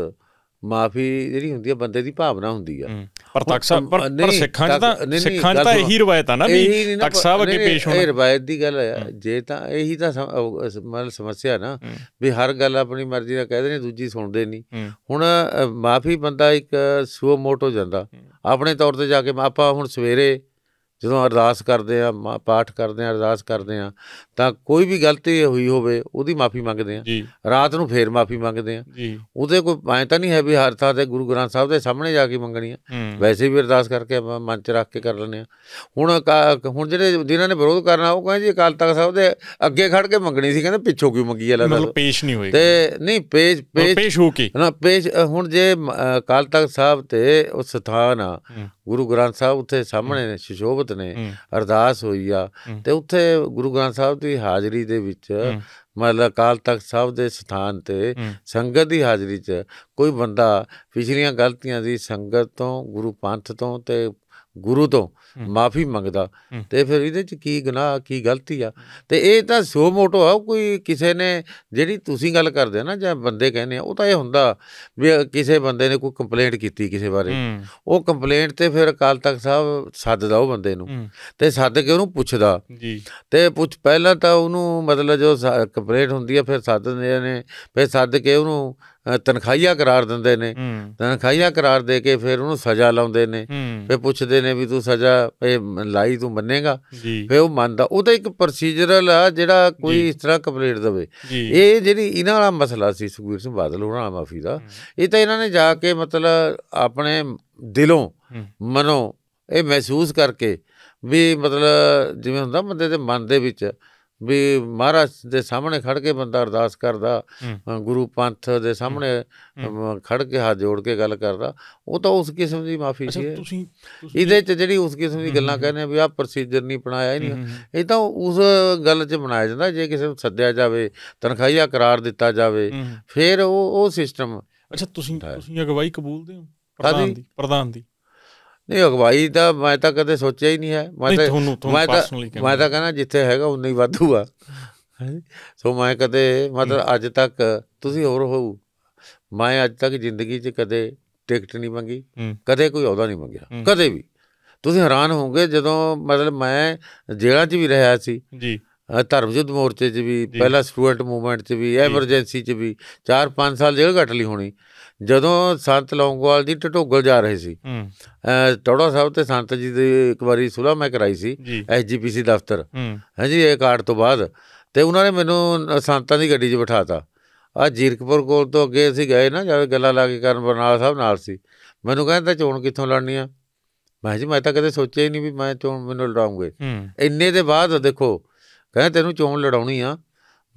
ਮਾਫੀ ਜਿਹੜੀ ਹੁੰਦੀ ਹੈ ਬੰਦੇ ਦੀ ਭਾਵਨਾ ਹੁੰਦੀ ਆ ਪਰ ਤਖਤ ਸਾਹਿਬ ਪਰ ਸਿੱਖਾਂ ਚ ਤਾਂ ਸਿੱਖਾਂ ਚ ਤਾਂ ਇਹੀ ਰਵਾਇਤ ਆ ਨਾ ਵੀ ਤਖਤ ਸਾਹਿਬ ਅੱਗੇ ਪੇਸ਼ ਹੋਣਾ ਇਹ ਰਵਾਇਤ ਦੀ ਗੱਲ ਆ ਜੇ ਤਾਂ ਇਹੀ ਤਾਂ ਮਤਲਬ ਸਮੱਸਿਆ ਨਾ ਵੀ ਹਰ ਗੱਲ ਆਪਣੀ ਮਰਜ਼ੀ ਨਾਲ ਕਹਦੇ ਨੇ ਦੂਜੀ ਸੁਣਦੇ ਨਹੀਂ ਹੁਣ ਮਾਫੀ ਬੰਦਾ ਇੱਕ ਸੁਓ ਹੋ ਜਾਂਦਾ ਆਪਣੇ ਤੌਰ ਤੇ ਜਾ ਕੇ ਆਪਾਂ ਹੁਣ ਸਵੇਰੇ ਜਦੋਂ ਅਰਦਾਸ ਕਰਦੇ ਆ ਪਾਠ ਕਰਦੇ ਆ ਅਰਦਾਸ ਕਰਦੇ ਆ ਤਾਂ ਕੋਈ ਵੀ ਗਲਤੀ ਹੋਈ ਹੋਵੇ ਉਹਦੀ ਮਾਫੀ ਮੰਗਦੇ ਆ ਰਾਤ ਨੂੰ ਫੇਰ ਮਾਫੀ ਮੰਗਦੇ ਆ ਉਹਦੇ ਕੋਈ ਐ ਤਾਂ ਨਹੀਂ ਹੈ ਵੀ ਹਰ ਥਾਂ ਤੇ ਗੁਰੂ ਗ੍ਰੰਥ ਸਾਹਿਬ ਦੇ ਸਾਹਮਣੇ ਜਾ ਕੇ ਮੰਗਣੀ ਆ ਵੈਸੇ ਵੀ ਅਰਦਾਸ ਕਰਕੇ ਮਨ ਚ ਰੱਖ ਕੇ ਕਰ ਲੈਣੇ ਆ ਹੁਣ ਹੁਣ ਜਿਹੜੇ ਜਿਨ੍ਹਾਂ ਨੇ ਵਿਰੋਧ ਕਰਨਾ ਉਹ ਕਹਿੰਦੇ ਜੀ ਅਕਾਲ ਤਖਤ ਸਾਹਿਬ ਦੇ ਅੱਗੇ ਖੜ ਕੇ ਮੰਗਣੀ ਸੀ ਕਹਿੰਦੇ ਪਿੱਛੋਂ ਕਿਉਂ ਮੰਗੀ ਆ ਲੱਗਦਾ ਪੇਸ਼ ਨਹੀਂ ਹੋਏ ਤੇ ਨਹੀਂ ਪੇਸ਼ ਪੇਸ਼ ਹੋ ਕੇ ਨਾ ਪੇਸ਼ ਹੁਣ ਜੇ ਅਕਾਲ ਤਖਤ ਸਾਹਿਬ ਤੇ ਉਹ ਸਥਾਨ ਆ ਗੁਰੂ ਗ੍ਰੰਥ ਸਾਹਿਬ ਉੱਥੇ ਸਾਹਮਣੇ ਸ਼ਿਸ਼ੋਭਤ ਨੇ ਅਰਦਾਸ ਹੋਈ ਆ ਤੇ ਉੱਥੇ ਗੁਰੂ ਗ੍ਰੰਥ ਸਾਹਿਬ ਦੀ ਹਾਜ਼ਰੀ ਦੇ ਵਿੱਚ ਮਤਲਬ ਕਾਲ ਤਖਤ ਸਾਹਿਬ ਦੇ ਸਥਾਨ ਤੇ ਸੰਗਤ ਦੀ ਹਾਜ਼ਰੀ 'ਚ ਕੋਈ ਬੰਦਾ ਪਿਛਲੀਆਂ ਗਲਤੀਆਂ ਦੀ ਸੰਗਤ ਤੋਂ ਗੁਰੂ ਪੰਥ ਤੋਂ ਤੇ ਗੁਰੂ ਤੋਂ ਮਾਫੀ ਮੰਗਦਾ ਤੇ ਫਿਰ ਇਹਦੇ ਚ ਕੀ ਗੁਨਾਹ ਕੀ ਗਲਤੀ ਆ ਤੇ ਇਹ ਤਾਂ ਸੋ ਮੋਟੋ ਆ ਕੋਈ ਕਿਸੇ ਨੇ ਜਿਹੜੀ ਤੁਸੀਂ ਗੱਲ ਕਰਦੇ ਨਾ ਜਾਂ ਬੰਦੇ ਕਹਿੰਦੇ ਆ ਉਹ ਤਾਂ ਇਹ ਹੁੰਦਾ ਵੀ ਕਿਸੇ ਬੰਦੇ ਨੇ ਕੋਈ ਕੰਪਲੇਂਟ ਕੀਤੀ ਕਿਸੇ ਬਾਰੇ ਉਹ ਕੰਪਲੇਂਟ ਤੇ ਫਿਰ ਅਕਾਲ ਤਖਤ ਸਾਹਿਬ ਸੱਦਦਾ ਉਹ ਬੰਦੇ ਨੂੰ ਤੇ ਸੱਦ ਕੇ ਉਹਨੂੰ ਪੁੱਛਦਾ ਜੀ ਤੇ ਪੁੱਛ ਪਹਿਲਾਂ ਤਾਂ ਉਹਨੂੰ ਮਤਲਬ ਜੋ ਕੰਪਲੇਂਟ ਹੁੰਦੀ ਆ ਫਿਰ ਸੱਦਦੇ ਨੇ ਫਿਰ ਸੱਦ ਕੇ ਉਹਨੂੰ ਤਨਖਾਹੀਆ ਕਰਾਰ ਦਿੰਦੇ ਨੇ ਤਨਖਾਹੀਆ ਕਰਾਰ ਦੇ ਕੇ ਫਿਰ ਉਹਨੂੰ ਸਜ਼ਾ ਲਾਉਂਦੇ ਨੇ ਫਿਰ ਪੁੱਛਦੇ ਨੇ ਵੀ ਤੂੰ ਸਜ਼ਾ ਇਹ ਲਾਈ ਤੂੰ ਮੰਨੇਗਾ ਫਿਰ ਉਹ ਮੰਨਦਾ ਉਹ ਤਾਂ ਇੱਕ ਪ੍ਰੋਸੀਜਰਲ ਆ ਜਿਹੜਾ ਕੋਈ ਇਸ ਤਰ੍ਹਾਂ ਕੰਪਲੀਟ ਦਵੇ ਇਹ ਜਿਹੜੀ ਇਹਨਾਂ ਵਾਲਾ ਮਸਲਾ ਸੀ ਸੁਖਵੀਰ ਸਿੰਘ ਬਾਦਲ ਉਹਨਾਂ ਮਾਫੀ ਦਾ ਇਹ ਤਾਂ ਇਹਨਾਂ ਨੇ ਜਾ ਕੇ ਮਤਲਬ ਆਪਣੇ ਦਿਲੋਂ ਮਨੋਂ ਇਹ ਮਹਿਸੂਸ ਕਰਕੇ ਵੀ ਮਤਲਬ ਜਿਵੇਂ ਹੁੰਦਾ ਬੰਦੇ ਦੇ ਮਨ ਦੇ ਵਿੱਚ ਵੀ ਮਹਾਰਾਜ ਦੇ ਸਾਹਮਣੇ ਖੜ ਕੇ ਬੰਦਾ ਅਰਦਾਸ ਕਰਦਾ ਗੁਰੂ ਪੰਥ ਦੇ ਸਾਹਮਣੇ ਖੜ ਕੇ ਹੱਥ ਜੋੜ ਕੇ ਗੱਲ ਕਰਦਾ ਉਹ ਤਾਂ ਉਸ ਕਿਸਮ ਦੀ ਮਾਫੀ ਸੀ ਤੁਸੀਂ ਇਹਦੇ ਚ ਜਿਹੜੀ ਉਸ ਕਿਸਮ ਦੀ ਗੱਲਾਂ ਕਹਿੰਦੇ ਆ ਵੀ ਆ ਪ੍ਰੋਸੀਜਰ ਨਹੀਂ ਬਣਾਇਆ ਇਹ ਨਹੀਂ ਇਹ ਤਾਂ ਉਸ ਗੱਲ 'ਚ ਬਣਾਇਆ ਜਾਂਦਾ ਜੇ ਕਿਸੇ ਨੂੰ ਸੱਦਿਆ ਜਾਵੇ ਤਨਖਾਹੀਆ ਕਰਾਰ ਦਿੱਤਾ ਜਾਵੇ ਫਿਰ ਉਹ ਉਹ ਸਿਸਟਮ ਅੱਛਾ ਤੁਸੀਂ ਤੁਸੀਂ ਅਗਵਾਈ ਕਬੂਲਦੇ ਹੋ ਪ੍ਰਧਾਨ ਦੀ ਪ੍ਰਧਾਨ ਦੀ ਨਹੀਂ ਅਗਵਾਈ ਤਾਂ ਮੈਂ ਤਾਂ ਕਦੇ ਸੋਚਿਆ ਹੀ ਨਹੀਂ ਹੈ ਮੈਂ ਤਾਂ ਮੈਂ ਤਾਂ ਮੈਂ ਤਾਂ ਕਹਿੰਦਾ ਜਿੱਥੇ ਹੈਗਾ ਉਨਾ ਹੀ ਵਾਧੂ ਆ ਸੋ ਮੈਂ ਕਦੇ ਮਤਲਬ ਅੱਜ ਤੱਕ ਤੁਸੀਂ ਹੋਰ ਹੋ ਮੈਂ ਅੱਜ ਤੱਕ ਜ਼ਿੰਦਗੀ 'ਚ ਕਦੇ ਟਿਕਟ ਨਹੀਂ ਮੰਗੀ ਕਦੇ ਕੋਈ ਆਉਦਾ ਨਹੀਂ ਮੰਗਿਆ ਕਦੇ ਵੀ ਤੁਸੀਂ ਹੈਰਾਨ ਹੋਵੋਗੇ ਜਦੋਂ ਮਤਲਬ ਮੈਂ ਜੇਲ੍ਹਾਂ 'ਚ ਵੀ ਰਿਹਾ ਸੀ ਜੀ ਧਰਮਯੁੱਧ ਮੋਰਚੇ 'ਚ ਵੀ ਪਹਿਲਾ ਸਟੂਡੈਂਟ ਮੂਵਮੈਂਟ 'ਚ ਵੀ ਐਮਰਜੈਂਸੀ 'ਚ ਵੀ 4-5 ਸਾਲ ਜੇਲ੍ਹ ਘਟਲੀ ਲਈ ਹੋਣੀ ਜਦੋਂ ਸੰਤ ਲੌਂਗੋਵਾਲ ਦੀ ਟਟੋਗਲ ਜਾ ਰਹੇ ਸੀ ਟੋੜਾ ਸਾਹਿਬ ਤੇ ਸੰਤ ਜੀ ਦੀ ਇੱਕ ਵਾਰੀ ਸੁਲਾ ਮੈਂ ਕਰਾਈ ਸੀ ਐਸਜੀਪੀਸੀ ਦਫ਼ਤਰ ਹਾਂਜੀ ਇਹ ਕਾਰਡ ਤੋਂ ਬਾਅਦ ਤੇ ਉਹਨਾਂ ਨੇ ਮੈਨੂੰ ਸੰਤਾਂ ਦੀ ਗੱਡੀ 'ਚ ਬਿਠਾਤਾ ਆ ਜੀਰਕਪੁਰ ਕੋਲ ਤੋਂ ਅੱਗੇ ਅਸੀਂ ਗਏ ਨਾ ਜਦ ਗੱਲਾਂ ਲਾ ਕੇ ਕਰਨ ਬਰਨਾਲ ਸਾਹਿਬ ਨਾਲ ਸੀ ਮੈਨੂੰ ਕਹਿੰਦਾ ਚੋਣ ਕਿੱਥੋਂ ਲੜਨੀ ਆ ਮੈਂ ਜੀ ਮੈਂ ਤਾਂ ਕਦੇ ਸੋਚਿਆ ਹੀ ਨਹੀਂ ਵੀ ਮੈਂ ਚੋਣ ਮੈਨੂੰ ਲੜਾਉਂਗੇ ਇੰਨੇ ਦੇ ਬਾਅਦ ਦੇਖੋ ਕਹਿੰਦਾ ਤੈਨੂੰ ਚੋਣ ਲੜਾਉਣੀ ਆ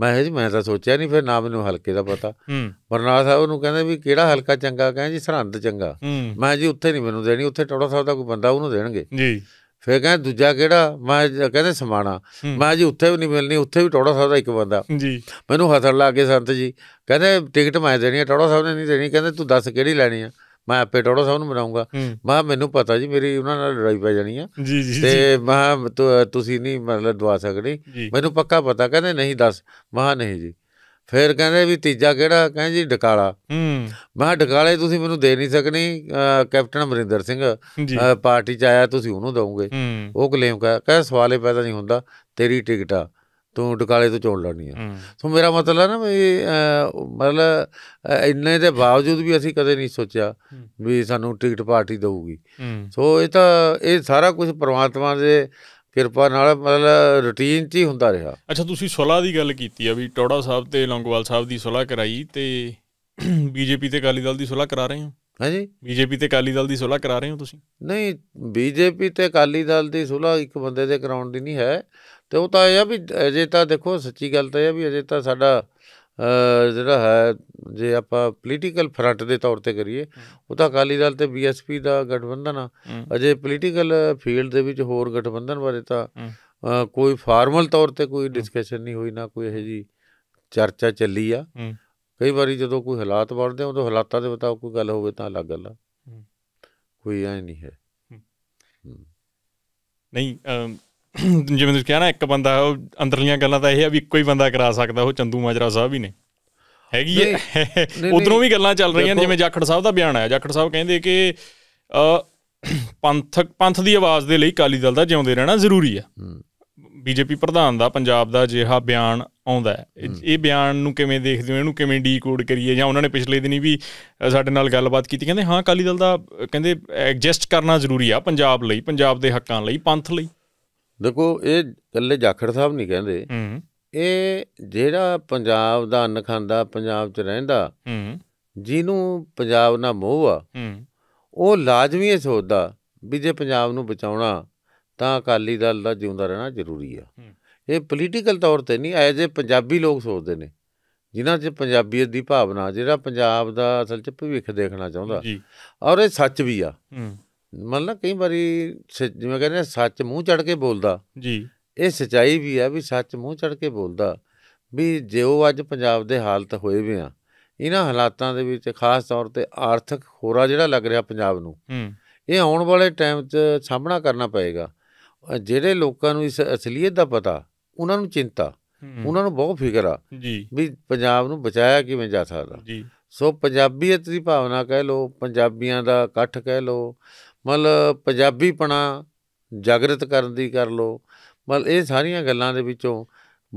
ਮੈਂ ਜੀ ਮੈਂ ਤਾਂ ਸੋਚਿਆ ਨਹੀਂ ਫਿਰ ਨਾ ਮੈਨੂੰ ਹਲਕੇ ਦਾ ਪਤਾ ਬਰਨਾਲਾ ਸਾਹਿਬ ਨੂੰ ਕਹਿੰਦੇ ਵੀ ਕਿਹੜਾ ਹਲਕਾ ਚੰਗਾ ਕਹਿੰਦੇ ਜੀ ਸਰਹੰਦ ਚੰਗਾ ਮੈਂ ਜੀ ਉੱਥੇ ਨਹੀਂ ਮੈਨੂੰ ਦੇਣੀ ਉੱਥੇ ਟੋੜਾ ਸਾਹਿਬ ਦਾ ਕੋਈ ਬੰਦਾ ਉਹਨੂੰ ਦੇਣਗੇ ਜੀ ਫਿਰ ਕਹਿੰਦੇ ਦੂਜਾ ਕਿਹੜਾ ਮੈਂ ਕਹਿੰਦੇ ਸਮਾਣਾ ਮੈਂ ਜੀ ਉੱਥੇ ਵੀ ਨਹੀਂ ਮਿਲਣੀ ਉੱਥੇ ਵੀ ਟੋੜਾ ਸਾਹਿਬ ਦਾ ਇੱਕ ਬੰਦਾ ਜੀ ਮੈਨੂੰ ਹੱਥ ਲਾ ਕੇ ਸੰਤ ਜੀ ਕਹਿੰਦੇ ਟਿਕਟ ਮੈਂ ਦੇਣੀ ਹੈ ਟੋੜਾ ਸਾਹਿਬ ਨੇ ਨਹੀਂ ਦੇਣੀ ਕਹਿੰਦੇ ਤੂੰ ਦੱਸ ਕਿਹੜੀ ਲੈਣੀ ਆ ਮੈਂ ਆਪੇ ਟੋੜਾ ਸਾਹਿਬ ਨੂੰ ਬਣਾਉਂਗਾ ਮੈਂ ਮੈਨੂੰ ਪਤਾ ਜੀ ਮੇਰੀ ਉਹਨਾਂ ਨਾਲ ਲੜਾਈ ਪੈ ਜਾਣੀ ਆ ਤੇ ਮੈਂ ਤੁਸੀਂ ਨਹੀਂ ਮਤਲਬ ਦਵਾ ਸਕਦੇ ਮੈਨੂੰ ਪੱਕਾ ਪਤਾ ਕਹਿੰਦੇ ਨਹੀਂ ਦੱਸ ਮੈਂ ਨਹੀਂ ਜੀ ਫਿਰ ਕਹਿੰਦੇ ਵੀ ਤੀਜਾ ਕਿਹੜਾ ਕਹਿੰਦੇ ਜੀ ਡਕਾਲਾ ਹੂੰ ਮੈਂ ਡਕਾਲੇ ਤੁਸੀਂ ਮੈਨੂੰ ਦੇ ਨਹੀਂ ਸਕਣੀ ਕੈਪਟਨ ਅਮਰਿੰਦਰ ਸਿੰਘ ਪਾਰਟੀ ਚ ਆਇਆ ਤੁਸੀਂ ਉਹਨੂੰ ਦਵੋਗੇ ਉਹ ਕਲੇਮ ਕਰ ਕਹਿੰਦਾ ਸਵਾਲੇ ਪੈਦਾ ਨਹੀਂ ਹੁੰਦਾ ਤੇਰੀ ਟਿਕਟ ਆ ਤੂੰ ਡਕਾਲੇ ਤੋਂ ਚੋੜ ਲੜਨੀ ਆ ਸੋ ਮੇਰਾ ਮਤਲਬ ਨਾ ਵੀ ਮਤਲਬ ਇੰਨੇ ਦੇ ਬਾਵਜੂਦ ਵੀ ਅਸੀਂ ਕਦੇ ਨਹੀਂ ਸੋਚਿਆ ਵੀ ਸਾਨੂੰ ਟਿਕਟ ਪਾਰਟੀ ਦੇਊਗੀ ਸੋ ਇਹ ਤਾਂ ਇਹ ਸਾਰਾ ਕੁਝ ਪ੍ਰਮਾਤਮਾ ਦੇ ਕਿਰਪਾ ਨਾਲ ਮਤਲਬ ਰੁਟੀਨ 'ਚ ਹੀ ਹੁੰਦਾ ਰਿਹਾ ਅੱਛਾ ਤੁਸੀਂ ਸੁਲਾ ਦੀ ਗੱਲ ਕੀਤੀ ਆ ਵੀ ਟੋੜਾ ਸਾਹਿਬ ਤੇ ਲੰਗਵਾਲ ਸਾਹਿਬ ਦੀ ਸੁਲਾ ਕਰਾਈ ਤੇ ਬੀਜੇਪੀ ਤੇ ਕਾਲੀ ਦਲ ਦੀ ਸੁਲਾ ਕਰਾ ਰਹੇ ਹੋ ਹਾਂਜੀ ਬੀਜੇਪੀ ਤੇ ਕਾਲੀ ਦਲ ਦੀ ਸੁਲਾ ਕਰਾ ਰਹੇ ਹੋ ਤੁਸੀਂ ਨਹੀਂ ਬੀਜੇਪੀ ਤੇ ਕਾਲੀ ਦਲ ਦੀ ਸੁਲਾ ਇੱਕ ਬੰਦੇ ਦੇ ਕਰਾਉਣ ਦੀ ਨਹੀਂ ਹੈ ਤੇ ਉਹ ਤਾਂ ਇਹ ਆ ਵੀ ਅਜੇ ਤਾਂ ਦੇਖੋ ਸੱਚੀ ਗੱਲ ਤਾਂ ਇਹ ਆ ਵੀ ਅਜੇ ਤਾਂ ਸਾਡਾ ਜਿਹੜਾ ਹੈ ਜੇ ਆਪਾਂ ਪੋਲੀਟੀਕਲ ਫਰੰਟ ਦੇ ਤੌਰ ਤੇ ਕਰੀਏ ਉਹ ਤਾਂ ਅਕਾਲੀ ਦਲ ਤੇ ਬੀਐਸਪੀ ਦਾ ਗਠਬੰਧਨ ਆ ਅਜੇ ਪੋਲੀਟੀਕਲ ਫੀਲਡ ਦੇ ਵਿੱਚ ਹੋਰ ਗਠਬੰਧਨ ਬਾਰੇ ਤਾਂ ਕੋਈ ਫਾਰਮਲ ਤੌਰ ਤੇ ਕੋਈ ਡਿਸਕਸ਼ਨ ਨਹੀਂ ਹੋਈ ਨਾ ਕੋਈ ਇਹ ਜੀ ਚਰਚਾ ਚੱਲੀ ਆ ਕਈ ਵਾਰੀ ਜਦੋਂ ਕੋਈ ਹਾਲਾਤ ਬਣਦੇ ਉਦੋਂ ਹਾਲਾਤਾਂ ਦੇ ਬਤਾਓ ਕੋਈ ਗੱਲ ਹੋਵੇ ਤਾਂ ਅਲੱਗ ਗੱਲ ਆ ਕੋਈ ਐ ਨਹੀਂ ਹੈ ਨਹੀਂ ਜਿਵੇਂ ਤੁਸੀਂ ਕਿਹਾ ਨਾ ਇੱਕ ਬੰਦਾ ਉਹ ਅੰਦਰਲੀਆਂ ਗੱਲਾਂ ਤਾਂ ਇਹ ਆ ਵੀ ਇੱਕੋ ਹੀ ਬੰਦਾ ਕਰਾ ਸਕਦਾ ਉਹ ਚੰਦੂ ਮਾਜਰਾ ਸਾਹਿਬ ਹੀ ਨੇ ਹੈਗੀ ਹੈ ਉਧਰੋਂ ਵੀ ਗੱਲਾਂ ਚੱਲ ਰਹੀਆਂ ਨੇ ਜਿਵੇਂ ਜਾਖੜ ਸਾਹਿਬ ਦਾ ਬਿਆਨ ਆਇਆ ਜਾਖੜ ਸਾਹਿਬ ਕਹਿੰਦੇ ਕਿ ਪੰਥਕ ਪੰਥ ਦੀ ਆਵਾਜ਼ ਦੇ ਲਈ ਕਾਲੀ ਦਲ ਦਾ ਜਿਉਂਦੇ ਰਹਿਣਾ ਜ਼ਰੂਰੀ ਆ ਬੀਜੇਪੀ ਪ੍ਰਧਾਨ ਦਾ ਪੰਜਾਬ ਦਾ ਜਿਹਾ ਬਿਆਨ ਆਉਂਦਾ ਹੈ ਇਹ ਬਿਆਨ ਨੂੰ ਕਿਵੇਂ ਦੇਖਦੇ ਹੋ ਇਹਨੂੰ ਕਿਵੇਂ ਡੀਕੋਡ ਕਰੀਏ ਜਾਂ ਉਹਨਾਂ ਨੇ ਪਿਛਲੇ ਦਿਨੀ ਵੀ ਸਾਡੇ ਨਾਲ ਗੱਲਬਾਤ ਕੀਤੀ ਕਹਿੰਦੇ ਹਾਂ ਕਾਲੀ ਦਲ ਦਾ ਕਹਿੰਦੇ ਐਡਜਸਟ ਕਰਨਾ ਜ਼ਰੂਰੀ ਆ ਪੰਜਾਬ ਲਈ ਪੰਜਾਬ ਦੇ ਹੱਕਾਂ ਲਈ ਪੰਥ ਲਈ ਦੇਖੋ ਇਹ ਇਕੱਲੇ ਜਾਖੜ ਸਾਹਿਬ ਨਹੀਂ ਕਹਿੰਦੇ ਇਹ ਜਿਹੜਾ ਪੰਜਾਬ ਦਾ ਅੰਨ ਖਾਂਦਾ ਪੰਜਾਬ 'ਚ ਰਹਿੰਦਾ ਜਿਹਨੂੰ ਪੰਜਾਬ ਨਾਲ ਮੋਹ ਆ ਉਹ ਲਾਜ਼ਮੀ ਇਹ ਸੋਚਦਾ ਵੀ ਜੇ ਪੰਜਾਬ ਨੂੰ ਬਚਾਉਣਾ ਤਾਂ ਅਕਾਲੀ ਦਲ ਦਾ ਜਿਉਂਦਾ ਰਹਿਣਾ ਜ਼ਰੂਰੀ ਆ ਇਹ ਪੋਲੀਟੀਕਲ ਤੌਰ ਤੇ ਨਹੀਂ ਐਜ਼ ਅ ਪੰਜਾਬੀ ਲੋਕ ਸੋਚਦੇ ਨੇ ਜਿਨ੍ਹਾਂ 'ਚ ਪੰਜਾਬੀਅਤ ਦੀ ਭਾਵਨਾ ਜਿਹੜਾ ਪੰਜਾਬ ਦਾ ਅਸਲ 'ਚ ਭਵਿੱਖ ਦੇਖਣਾ ਚਾਹੁੰਦਾ ਔਰ ਇਹ ਸੱਚ ਵੀ ਆ ਲਾ ਕਈ ਵਾਰੀ ਜਿਵੇਂ ਕਹਿੰਦੇ ਸੱਚ ਮੂੰਹ ਚੜ ਕੇ ਬੋਲਦਾ ਜੀ ਇਹ ਸਚਾਈ ਵੀ ਆ ਵੀ ਸੱਚ ਮੂੰਹ ਚੜ ਕੇ ਬੋਲਦਾ ਵੀ ਜੇ ਉਹ ਅੱਜ ਪੰਜਾਬ ਦੇ ਹਾਲਤ ਹੋਏ ਵੇ ਆ ਇਹਨਾਂ ਹਾਲਾਤਾਂ ਦੇ ਵਿੱਚ ਖਾਸ ਤੌਰ ਤੇ ਆਰਥਿਕ ਖੋਰਾ ਜਿਹੜਾ ਲੱਗ ਰਿਹਾ ਪੰਜਾਬ ਨੂੰ ਇਹ ਆਉਣ ਵਾਲੇ ਟਾਈਮ 'ਚ ਸਾਹਮਣਾ ਕਰਨਾ ਪਏਗਾ ਜਿਹੜੇ ਲੋਕਾਂ ਨੂੰ ਇਸ ਅਸਲੀਅਤ ਦਾ ਪਤਾ ਉਹਨਾਂ ਨੂੰ ਚਿੰਤਾ ਉਹਨਾਂ ਨੂੰ ਬਹੁਤ ਫਿਕਰ ਆ ਜੀ ਵੀ ਪੰਜਾਬ ਨੂੰ ਬਚਾਇਆ ਕਿਵੇਂ ਜਾ ਸਕਦਾ ਜੀ ਸੋ ਪੰਜਾਬੀਅਤ ਦੀ ਭਾਵਨਾ ਕਹਿ ਲੋ ਪੰਜਾਬੀਆਂ ਦਾ ਇਕੱਠ ਕਹਿ ਲੋ ਮਤਲਬ ਪੰਜਾਬੀਪਣਾ ਜਾਗਰਤ ਕਰਨ ਦੀ ਕਰ ਲੋ ਮਤਲਬ ਇਹ ਸਾਰੀਆਂ ਗੱਲਾਂ ਦੇ ਵਿੱਚੋਂ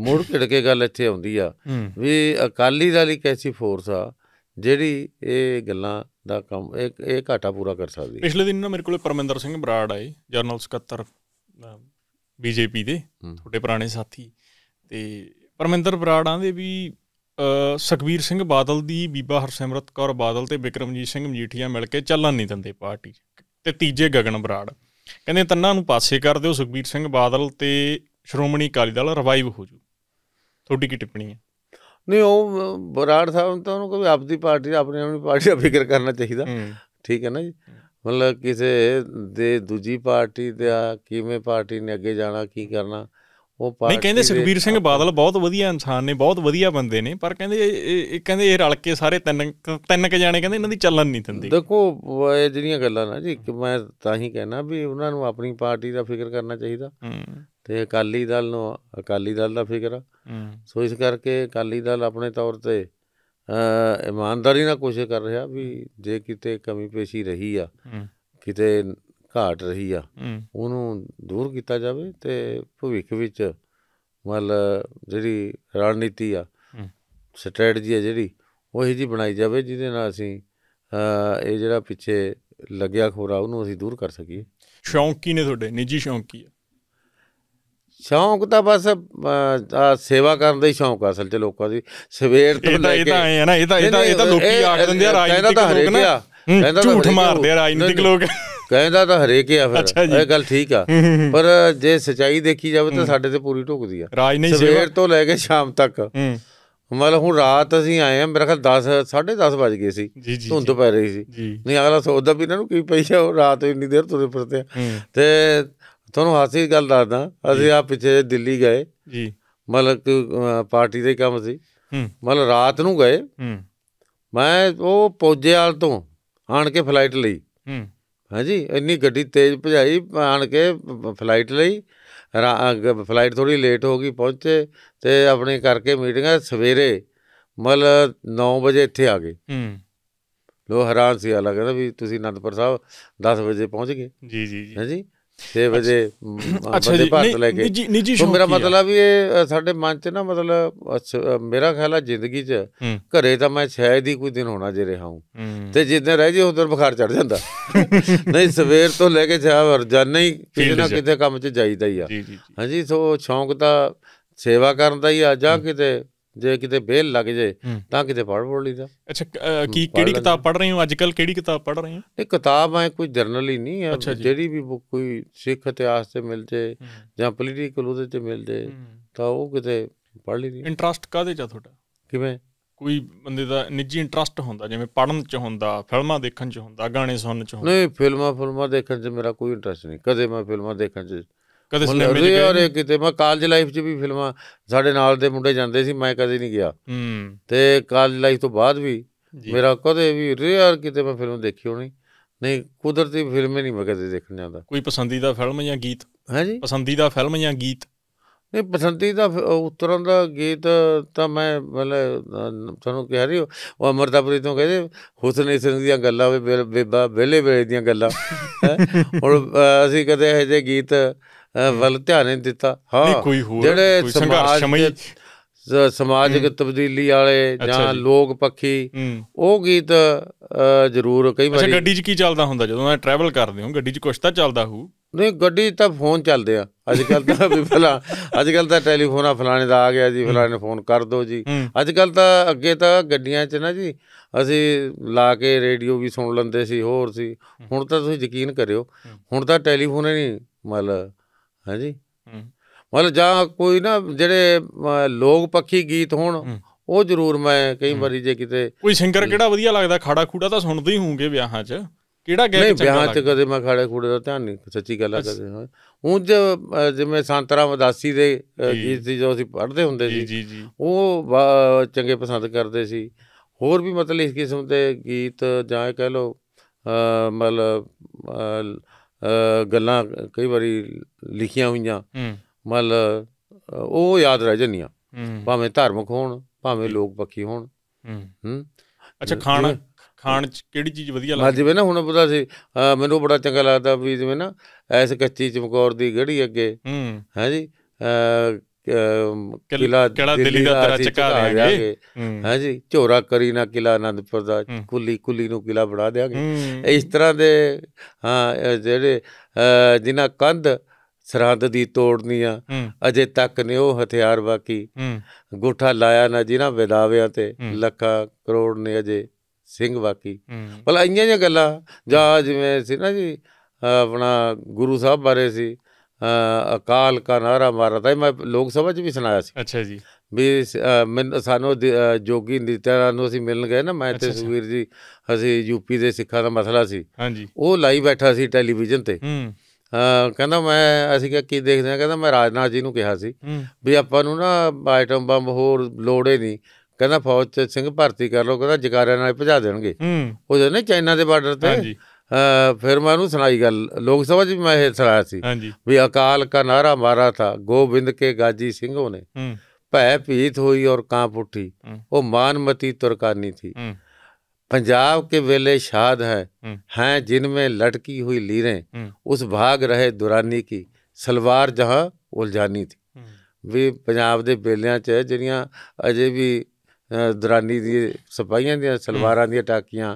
ਮੁੜ ਘੜ ਕੇ ਗੱਲ ਇੱਥੇ ਆਉਂਦੀ ਆ ਵੀ ਅਕਾਲੀ ਦਲ ਇੱਕ ਐਸੀ ਫੋਰਸ ਆ ਜਿਹੜੀ ਇਹ ਗੱਲਾਂ ਦਾ ਕੰਮ ਇਹ ਇਹ ਘਾਟਾ ਪੂਰਾ ਕਰ ਸਕਦੀ ਪਿਛਲੇ ਦਿਨ ਨਾ ਮੇਰੇ ਕੋਲੇ ਪਰਮਿੰਦਰ ਸਿੰਘ ਬਰਾੜ ਆਏ ਜਰਨਲ ਸਕੱਤਰ ਬੀਜੇਪੀ ਦੇ ਤੁਹਾਡੇ ਪੁਰਾਣੇ ਸਾਥੀ ਤੇ ਪਰਮਿੰਦਰ ਬਰਾੜਾਂ ਦੇ ਵੀ ਸੁਖਵੀਰ ਸਿੰਘ ਬਾਦਲ ਦੀ ਬੀਬਾ ਹਰਸਿਮਰਤ ਕੌਰ ਬਾਦਲ ਤੇ ਵਿਕਰਮਜੀਤ ਸਿੰਘ ਮਜੀਠੀਆ ਮਿਲ ਕੇ ਚੱਲਣ ਨਹੀਂ ਦਿੰਦੇ ਪਾਰਟੀ ਤੇ ਤੀਜੇ ਗਗਨ ਬਰਾੜ ਕਹਿੰਦੇ ਤੰਨਾਂ ਨੂੰ ਪਾਸੇ ਕਰ ਦਿਓ ਸੁਖਬੀਰ ਸਿੰਘ ਬਾਦਲ ਤੇ ਸ਼੍ਰੋਮਣੀ ਅਕਾਲੀ ਦਲ ਰਿਵਾਈਵ ਹੋ ਜੂ ਤੁਹਾਡੀ ਕੀ ਟਿੱਪਣੀ ਹੈ ਨਹੀਂ ਉਹ ਬਰਾੜ ਸਾਹਿਬ ਨੂੰ ਤਾਂ ਉਹਨੂੰ ਕੋਈ ਆਪਦੀ ਪਾਰਟੀ ਆਪਣੀ ਆਪਣੀ ਪਾਰਟੀ ਦਾ ਫਿਕਰ ਕਰਨਾ ਚਾਹੀਦਾ ਠੀਕ ਹੈ ਨਾ ਜੀ ਮਤਲਬ ਕਿਸੇ ਦੇ ਦੂਜੀ ਪਾਰਟੀ ਦਾ ਕਿਵੇਂ ਪਾਰਟੀ ਨੇ ਅੱਗੇ ਜਾਣਾ ਕੀ ਕਰਨਾ ਉਹ ਨਹੀਂ ਕਹਿੰਦੇ ਸੁਖਬੀਰ ਸਿੰਘ ਬਾਦਲ ਬਹੁਤ ਵਧੀਆ ਇਨਸਾਨ ਨੇ ਬਹੁਤ ਵਧੀਆ ਬੰਦੇ ਨੇ ਪਰ ਕਹਿੰਦੇ ਇਹ ਕਹਿੰਦੇ ਇਹ ਰਲ ਕੇ ਸਾਰੇ ਤਿੰਨ ਤਿੰਨ ਕ ਜਾਣੇ ਕਹਿੰਦੇ ਇਹਨਾਂ ਦੀ ਚੱਲਣ ਨਹੀਂ ਦਿੰਦੀ ਦੇਖੋ ਇਹ ਜਿਹੜੀਆਂ ਗੱਲਾਂ ਨਾ ਜੀ ਮੈਂ ਤਾਂ ਹੀ ਕਹਿਣਾ ਵੀ ਉਹਨਾਂ ਨੂੰ ਆਪਣੀ ਪਾਰਟੀ ਦਾ ਫਿਕਰ ਕਰਨਾ ਚਾਹੀਦਾ ਤੇ ਅਕਾਲੀ ਦਲ ਨੂੰ ਅਕਾਲੀ ਦਲ ਦਾ ਫਿਕਰ ਆ ਸੋ ਇਸ ਕਰਕੇ ਅਕਾਲੀ ਦਲ ਆਪਣੇ ਤੌਰ ਤੇ ਇਮਾਨਦਾਰੀ ਨਾਲ ਕੋਸ਼ਿਸ਼ ਕਰ ਰਿਹਾ ਵੀ ਜੇ ਕਿਤੇ ਕਮੀ ਪੇਸ਼ੀ ਰਹੀ ਆ ਕਿਤੇ ਘਾਟ ਰਹੀ ਆ ਉਹਨੂੰ ਦੂਰ ਕੀਤਾ ਜਾਵੇ ਤੇ ਭਵਿੱਖ ਵਿੱਚ ਮਤਲ ਜਿਹੜੀ ਰਣਨੀਤੀ ਆ ਸਟ੍ਰੈਟਜੀ ਆ ਜਿਹੜੀ ਉਹ ਹੀ ਜੀ ਬਣਾਈ ਜਾਵੇ ਜਿਹਦੇ ਨਾਲ ਅਸੀਂ ਇਹ ਜਿਹੜਾ ਪਿੱਛੇ ਲੱਗਿਆ ਖੋਰਾ ਉਹਨੂੰ ਅਸੀਂ ਦੂਰ ਕਰ ਸਕੀਏ ਸ਼ੌਂਕ ਕੀ ਨੇ ਤੁਹਾਡੇ ਨਿੱਜੀ ਸ਼ੌਂਕ ਕੀ ਆ ਸ਼ੌਂਕ ਤਾਂ ਬਸ ਆ ਸੇਵਾ ਕਰਨ ਦਾ ਹੀ ਸ਼ੌਂਕ ਆ ਅਸਲ 'ਚ ਲੋਕਾਂ ਦੀ ਸਵੇਰ ਤੋਂ ਲੈ ਕੇ ਇਹ ਤਾਂ ਐ ਨਾ ਇਹ ਤਾਂ ਇਹ ਤਾਂ ਲੋਕੀ ਆਖ ਦਿੰਦੇ ਆ ਰਾਜਨੀਤਿਕ ਲੋਕ ਨਾ ਝੂਠ ਮਾਰਦੇ ਆ ਰਾਜਨੀਤਿਕ ਲੋਕ ਕਹਿੰਦਾ ਤਾਂ ਹਰੇਕ ਆ ਫਿਰ ਇਹ ਗੱਲ ਠੀਕ ਆ ਪਰ ਜੇ ਸਚਾਈ ਦੇਖੀ ਜਾਵੇ ਤਾਂ ਸਾਡੇ ਤੇ ਪੂਰੀ ਢੁਕਦੀ ਆ ਰਾਜ ਨਹੀਂ ਸਵੇਰ ਤੋਂ ਲੈ ਕੇ ਸ਼ਾਮ ਤੱਕ ਮਤਲਬ ਹੁਣ ਰਾਤ ਅਸੀਂ ਆਏ ਆ ਮੇਰੇ ਖਿਆਲ 10 10:30 ਵਜ ਗਏ ਸੀ ਧੁੰਦ ਪੈ ਰਹੀ ਸੀ ਨਹੀਂ ਅਗਲਾ ਸੌਦਾ ਵੀ ਇਹਨਾਂ ਨੂੰ ਕੀ ਪਈ ਆ ਰਾਤ ਇੰਨੀ ਦੇਰ ਤੁਰੇ ਫਿਰਦੇ ਆ ਤੇ ਤੁਹਾਨੂੰ ਹਾਸੀ ਗੱਲ ਦੱਸਦਾ ਅਸੀਂ ਆ ਪਿੱਛੇ ਦਿੱਲੀ ਗਏ ਜੀ ਮਤਲਬ ਪਾਰਟੀ ਦੇ ਕੰਮ ਸੀ ਮਤਲਬ ਰਾਤ ਨੂੰ ਗਏ ਮੈਂ ਉਹ ਵਾਲ ਤੋਂ ਆਣ ਕੇ ਫਲਾਈਟ ਲਈ ਹਾਂਜੀ ਇੰਨੀ ਗੱਡੀ ਤੇਜ਼ ਭਜਾਈ ਆਣ ਕੇ ਫਲਾਈਟ ਲਈ ਫਲਾਈਟ ਥੋੜੀ ਲੇਟ ਹੋ ਗਈ ਪਹੁੰਚੇ ਤੇ ਆਪਣੇ ਕਰਕੇ ਮੀਟਿੰਗਾਂ ਸਵੇਰੇ ਮਲ 9 ਵਜੇ ਇੱਥੇ ਆ ਗਏ ਹੂੰ ਲੋ ਹੈਰਾਨ ਸੀ ਆ ਲੱਗਦਾ ਵੀ ਤੁਸੀਂ ਅਨੰਦਪੁਰ ਸਾਹਿਬ 10 ਵਜੇ ਪਹੁੰਚ ਗਏ ਜੀ ਜੀ ਜੀ ਹਾਂਜੀ 6 ਵਜੇ ਬੰਦੇ ਭਾਰਤ ਲੈ ਕੇ ਨਿੱਜੀ ਸ਼ੋਅ ਮੇਰਾ ਮਤਲਬ ਇਹ ਸਾਡੇ ਮਨ 'ਚ ਨਾ ਮਤਲਬ ਮੇਰਾ ਖਿਆਲ ਆ ਜ਼ਿੰਦਗੀ 'ਚ ਘਰੇ ਤਾਂ ਮੈਂ ਸ਼ਾਇਦ ਹੀ ਕੋਈ ਦਿਨ ਹੋਣਾ ਜੇ ਰਿਹਾ ਹਾਂ ਤੇ ਜਿੱਦਾਂ ਰਹਿ ਜੇ ਉਦੋਂ ਬੁਖਾਰ ਚੜ ਜਾਂਦਾ ਨਹੀਂ ਸਵੇਰ ਤੋਂ ਲੈ ਕੇ ਸ਼ਾਮ ਰੋਜ਼ਾਨਾ ਹੀ ਕਿਤੇ ਨਾ ਕਿਤੇ ਕੰਮ 'ਚ ਜਾਈਦਾ ਹੀ ਆ ਹਾਂਜੀ ਸੋ ਸ਼ੌਂਕ ਤਾਂ ਸੇਵਾ ਕਰਨ ਦਾ ਹੀ ਆ ਜਾਂ ਕਿਤੇ ਜੇ ਕਿਤੇ ਬੇਲ ਲੱਗ ਜੇ ਤਾਂ ਕਿਤੇ ਪੜ ਪੜ ਲਈਦਾ ਅੱਛਾ ਕੀ ਕਿਹੜੀ ਕਿਤਾਬ ਪੜ ਰਹੇ ਹੋ ਅੱਜ ਕੱਲ ਕਿਹੜੀ ਕਿਤਾਬ ਪੜ ਰਹੇ ਹੋ ਇਹ ਕਿਤਾਬ ਐ ਕੋਈ ਜਰਨਲ ਹੀ ਨਹੀਂ ਐ ਜਿਹੜੀ ਵੀ ਕੋਈ ਸਿੱਖ ਇਤਿਹਾਸ ਤੇ ਮਿਲ ਜੇ ਜਾਂ ਪੋਲੀਟੀਕਲ ਉਹਦੇ ਤੇ ਮਿਲ ਜੇ ਤਾਂ ਉਹ ਕਿਤੇ ਪੜ ਲਈ ਇੰਟਰਸਟ ਕਾਦੇ ਚ ਤੁਹਾਡਾ ਕਿਵੇਂ ਕੋਈ ਬੰਦੇ ਦਾ ਨਿੱਜੀ ਇੰਟਰਸਟ ਹੁੰਦਾ ਜਿਵੇਂ ਪੜਨ ਚ ਹੁੰਦਾ ਫਿਲਮਾਂ ਦੇਖਣ ਚ ਹੁੰਦਾ ਗਾਣੇ ਸੁਣਨ ਚ ਹੁੰਦਾ ਨਹੀਂ ਫਿਲਮਾਂ ਫਿਲਮਾਂ ਦੇਖਣ ਚ ਮੇਰਾ ਕੋਈ ਇੰਟਰਸਟ ਨਹੀਂ ਕਦੇ ਮੈਂ ਫਿਲਮਾਂ ਦੇਖਣ ਚ ਕਦੇ ਸਿਨੇਮੇ 'ਚ ਗਏ ਔਰ ਕਿਤੇ ਮੈਂ ਕਾਲਜ ਲਾਈਫ 'ਚ ਵੀ ਫਿਲਮਾਂ ਸਾਡੇ ਨਾਲ ਦੇ ਮੁੰਡੇ ਜਾਂਦੇ ਸੀ ਮੈਂ ਕਦੇ ਨਹੀਂ ਗਿਆ ਹੂੰ ਤੇ ਕਾਲਜ ਲਾਈਫ ਤੋਂ ਬਾਅਦ ਵੀ ਮੇਰਾ ਕਦੇ ਵੀ ਰੇਅਰ ਕਿਤੇ ਮੈਂ ਫਿਲਮ ਦੇਖੀ ਹੋਣੀ ਨਹੀਂ ਕੁਦਰਤੀ ਫਿਲਮੇ ਨਹੀਂ ਮੈਂ ਕਦੇ ਦੇਖਣ ਜਾਂਦਾ ਕੋਈ ਪਸੰਦੀਦਾ ਫਿਲਮ ਜਾਂ ਗੀਤ ਹੈ ਜੀ ਪਸੰਦੀਦਾ ਫਿਲਮ ਜਾਂ ਗੀਤ ਨਹੀਂ ਪਸੰਦੀਦਾ ਉਤਰਾਂ ਦਾ ਗੀਤ ਤਾਂ ਮੈਂ ਮਤਲਬ ਤੁਹਾਨੂੰ ਕਹਿ ਰਹੀ ਉਹ ਅਮਰਦਾਪੁਰੀ ਤੋਂ ਕਹਿੰਦੇ ਹੁਸਨ ਸਿੰਘ ਦੀਆਂ ਗੱਲਾਂ ਵੇ ਬੇਬਾ ਵੇਲੇ ਵੇਲੇ ਦੀਆਂ ਗੱਲਾਂ ਹੁਣ ਅਸੀਂ ਕਦੇ ਇਹ ਜੇ ਗੀਤ ਵੱਲ ਧਿਆਨ ਨਹੀਂ ਦਿੱਤਾ ਹਾਂ ਜਿਹੜੇ ਸੰਘਰਸ਼ਮਈ ਸਮਾਜਿਕ ਤਬਦੀਲੀ ਵਾਲੇ ਜਾਂ ਲੋਕ ਪੱਖੀ ਉਹ ਗੀਤ ਜ਼ਰੂਰ ਕਈ ਵਾਰੀ ਅੱਛਾ ਗੱਡੀ 'ਚ ਕੀ ਚੱਲਦਾ ਹੁੰਦਾ ਜਦੋਂ ਮੈਂ ਟਰੈਵਲ ਕਰਦੇ ਹਾਂ ਗੱਡੀ 'ਚ ਕੁਛ ਤਾਂ ਚੱਲਦਾ ਹੋਊ ਨਹੀਂ ਗੱਡੀ ਤਾਂ ਫੋਨ ਚੱਲਦੇ ਆ ਅੱਜ ਕੱਲ ਤਾਂ ਵੀ ਫਲਾ ਅੱਜ ਕੱਲ ਤਾਂ ਟੈਲੀਫੋਨ ਆ ਫਲਾਣੇ ਦਾ ਆ ਗਿਆ ਜੀ ਫਲਾਣੇ ਫੋਨ ਕਰ ਦੋ ਜੀ ਅੱਜ ਕੱਲ ਤਾਂ ਅੱਗੇ ਤਾਂ ਗੱਡੀਆਂ 'ਚ ਨਾ ਜੀ ਅਸੀਂ ਲਾ ਕੇ ਰੇਡੀਓ ਵੀ ਸੁਣ ਲੈਂਦੇ ਸੀ ਹੋਰ ਸੀ ਹੁਣ ਤਾਂ ਤੁਸੀਂ ਯਕੀਨ ਕਰਿਓ ਹੁਣ ਤਾਂ ਟੈਲੀਫੋਨ ਹੀ ਨਹੀਂ ਮਤਲਬ ਹਾਂਜੀ ਮਤਲਬ ਜਾਂ ਕੋਈ ਨਾ ਜਿਹੜੇ ਲੋਕ ਪੱਖੀ ਗੀਤ ਹੋਣ ਉਹ ਜ਼ਰੂਰ ਮੈਂ ਕਈ ਵਾਰੀ ਜੇ ਕਿਤੇ ਕੋਈ ਸਿੰਗਰ ਕਿਹੜਾ ਵਧੀਆ ਲੱਗਦਾ ਖਾੜਾ ਖੂੜਾ ਤਾਂ ਸੁਣਦੇ ਹੀ ਹੋਵੋਗੇ ਵਿਆਹਾਂ 'ਚ ਕਿਹੜਾ ਗਾਇਕ ਚੰਗਾ ਨਹੀਂ ਵਿਆਹ 'ਚ ਕਦੇ ਮੈਂ ਖਾੜੇ ਖੂੜੇ ਦਾ ਧਿਆਨ ਨਹੀਂ ਸੱਚੀ ਗੱਲ ਆ ਕਦੇ ਉਂਝ ਜਿਵੇਂ ਸੰਤਰਾ ਵਦਾਸੀ ਦੇ ਗੀਤ ਸੀ ਜੋ ਅਸੀਂ ਪੜ੍ਹਦੇ ਹੁੰਦੇ ਸੀ ਉਹ ਚੰਗੇ ਪਸੰਦ ਕਰਦੇ ਸੀ ਹੋਰ ਵੀ ਮਤਲਬ ਇਸ ਕਿਸਮ ਦੇ ਗੀਤ ਜਾਂ ਕਹਿ ਲੋ ਮਤਲਬ ਗੱਲਾਂ ਕਈ ਵਾਰੀ ਲਿਖੀਆਂ ਹੋਈਆਂ ਮਲ ਉਹ ਯਾਦ ਰਹਿ ਜਾਂਦੀਆਂ ਭਾਵੇਂ ਧਾਰਮਿਕ ਹੋਣ ਭਾਵੇਂ ਲੋਕ ਪੱਖੀ ਹੋਣ ਹੂੰ ਅੱਛਾ ਖਾਣ ਖਾਣ ਚ ਕਿਹੜੀ ਚੀਜ਼ ਵਧੀਆ ਲੱਗਦੀ ਜਿਵੇਂ ਨਾ ਹੁਣ ਪਤਾ ਸੀ ਮੈਨੂੰ ਬੜਾ ਚੰਗਾ ਲੱਗਦਾ ਵੀ ਜਿਵੇਂ ਨਾ ਐਸ ਕੱਚੀ ਚਮਕੌਰ ਦੀ ਗੜੀ ਅੱਗੇ ਹੈ ਜੀ ਕਿਲਾ ਕਿਲਾ ਦਿੱਲੀ ਦਾ ਤਰਾ ਚੱਕਾ ਦੇਾਂਗੇ ਹਾਂਜੀ ਝੋਰਾ ਕਰੀ ਨਾ ਕਿਲਾ ਆਨੰਦਪੁਰ ਦਾ ਕੁੱਲੀ ਕੁੱਲੀ ਨੂੰ ਕਿਲਾ ਬਣਾ ਦੇਗੇ ਇਸ ਤਰ੍ਹਾਂ ਦੇ ਹਾਂ ਜਿਹੜੇ ਜਿਨ੍ਹਾਂ ਕੰਧ ਸਰਹੰਦ ਦੀ ਤੋੜਨੀ ਆ ਅਜੇ ਤੱਕ ਨੇ ਉਹ ਹਥਿਆਰ ਬਾਕੀ ਗੋਠਾ ਲਾਇਆ ਨਾ ਜਿਨ੍ਹਾਂ ਵਿਦਾਵਿਆਂ ਤੇ ਲੱਖਾਂ ਕਰੋੜ ਨੇ ਅਜੇ ਸਿੰਘ ਬਾਕੀ ਭਲਾ ਇੰਨੀਆਂ ਜਿਹੀਆਂ ਗੱਲਾਂ ਜਾਂ ਜਿਵੇਂ ਸੀ ਨਾ ਜੀ ਆਪਣਾ ਗੁਰੂ ਸਾਹਿਬ ਬਾਰੇ ਸੀ ਅਕਾਲ ਕਾ ਨਾਰਾ ਮਾਰਦਾ ਮੈਂ ਲੋਕ ਸਭਾ ਚ ਵੀ ਸੁਣਾਇਆ ਸੀ ਅੱਛਾ ਜੀ ਵੀ ਸਾਨੂੰ ਜੋਗੀ ਨੀਤਾ ਨੂੰ ਅਸੀਂ ਮਿਲਣ ਗਏ ਨਾ ਮੈਂ ਤੇ ਸੁਵੀਰ ਜੀ ਅਸੀਂ ਯੂਪੀ ਦੇ ਸਿੱਖਾਂ ਦਾ ਮਸਲਾ ਸੀ ਹਾਂਜੀ ਉਹ ਲਾਈ ਬੈਠਾ ਸੀ ਟੈਲੀਵਿਜ਼ਨ ਤੇ ਹੂੰ ਕਹਿੰਦਾ ਮੈਂ ਅਸੀਂ ਕੀ ਦੇਖਦੇ ਆ ਕਹਿੰਦਾ ਮੈਂ ਰਾਜਨਾਥ ਜੀ ਨੂੰ ਕਿਹਾ ਸੀ ਵੀ ਆਪਾਂ ਨੂੰ ਨਾ ਆਈਟਮ ਬੰਬ ਹੋਰ ਲੋੜੇ ਨਹੀਂ ਕਹਿੰਦਾ ਫੌਜ ਚ ਸਿੰਘ ਭਰਤੀ ਕਰ ਲੋ ਕਹਿੰਦਾ ਜਗਾਰਿਆਂ ਨਾਲ ਭਜਾ ਦੇਣਗੇ ਉਹ ਜਦੋਂ ਚਾਈਨਾ ਦੇ ਬਾਰਡਰ ਤੇ ਹਾਂਜੀ ਫਿਰ ਮੈਂ ਉਹਨੂੰ ਸੁਣਾਈ ਗੱਲ ਲੋਕ ਸਭਾ 'ਚ ਵੀ ਮੈਂ ਇਹ ਸੁਣਾਇਆ ਸੀ ਵੀ ਅਕਾਲ ਕਾ ਨਾਰਾ ਮਾਰਾ ਥਾ ਗੋਬਿੰਦ ਕੇ ਗਾਜੀ ਸਿੰਘੋਂ ਨੇ ਭੈ ਭੀਤ ਹੋਈ ਔਰ ਕਾਂ ਉੱਠੀ ਉਹ ਮਾਨਮਤੀ ਤੁਰਕਾਨੀ ਥੀ ਕੇ ਵੇਲੇ ਸ਼ਾਦ ਹੈ ਹੈ ਜਿਨ ਮੇ ਲੜਕੀ ਹੋਈ ਲੀਰੇ ਉਸ ਭਾਗ ਰਹੇ ਦੁਰਾਨੀ ਕੀ ਸਲਵਾਰ ਜਹਾਂ ਉਲਜਾਨੀ ਥੀ ਵੀ ਪੰਜਾਬ ਦੇ ਬੇਲਿਆਂ 'ਚ ਜਿਹੜੀਆਂ ਅਜੇ ਵੀ ਦੁਰਾਨੀ ਦੀ ਸਪਾਈਆਂ ਦੀਆਂ ਸਲਵਾਰਾਂ ਦੀਆਂ ਟਾਕੀਆਂ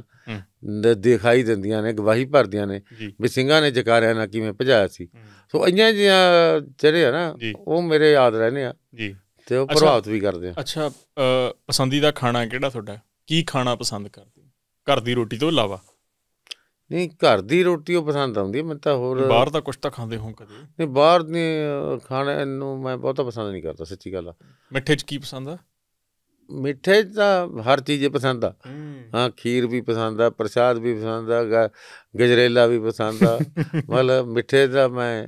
ਦਿਖਾਈ ਦਿੰਦੀਆਂ ਨੇ ਗਵਾਹੀ ਭਰਦੀਆਂ ਨੇ ਵੀ ਸਿੰਘਾਂ ਨੇ ਜਕਾਰਿਆ ਨਾ ਕਿਵੇਂ ਭਜਾਇਆ ਸੀ ਸੋ ਇੰਆਂ ਜਿਹੀਆਂ ਜਿਹੜੇ ਆ ਨਾ ਉਹ ਮੇਰੇ ਯਾਦ ਰਹਿੰਦੇ ਆ ਜੀ ਤੇ ਉਹ ਪ੍ਰਭਾਵਿਤ ਵੀ ਕਰਦੇ ਆ ਅੱਛਾ ਪਸੰਦੀਦਾ ਖਾਣਾ ਕਿਹੜਾ ਤੁਹਾਡਾ ਕੀ ਖਾਣਾ ਪਸੰਦ ਕਰਦੇ ਘਰ ਦੀ ਰੋਟੀ ਤੋਂ ਇਲਾਵਾ ਨਹੀਂ ਘਰ ਦੀ ਰੋਟੀ ਉਹ ਪਸੰਦ ਆਉਂਦੀ ਮੈਂ ਤਾਂ ਹੋਰ ਬਾਹਰ ਤਾਂ ਕੁਝ ਤਾਂ ਖਾਂਦੇ ਹੋ ਕਦੇ ਨਹੀਂ ਬਾਹਰ ਦੇ ਖਾਣਾ ਨੂੰ ਮੈਂ ਬਹੁਤਾ ਪਸੰਦ ਨਹੀਂ ਕਰਦਾ ਸੱਚੀ ਗੱਲ ਆ ਮਿੱਠੇ 'ਚ ਕੀ ਪਸੰਦ ਆ ਮਿੱਠੇ ਤਾਂ ਹਰ ਚੀਜ਼ ਪਸੰਦ ਆ ਹਾਂ ਖੀਰ ਵੀ ਪਸੰਦ ਆ ਪ੍ਰਸ਼ਾਦ ਵੀ ਪਸੰਦ ਆ ਗਜਰੇਲਾ ਵੀ ਪਸੰਦ ਆ ਮਤਲਬ ਮਿੱਠੇ ਦਾ ਮੈਂ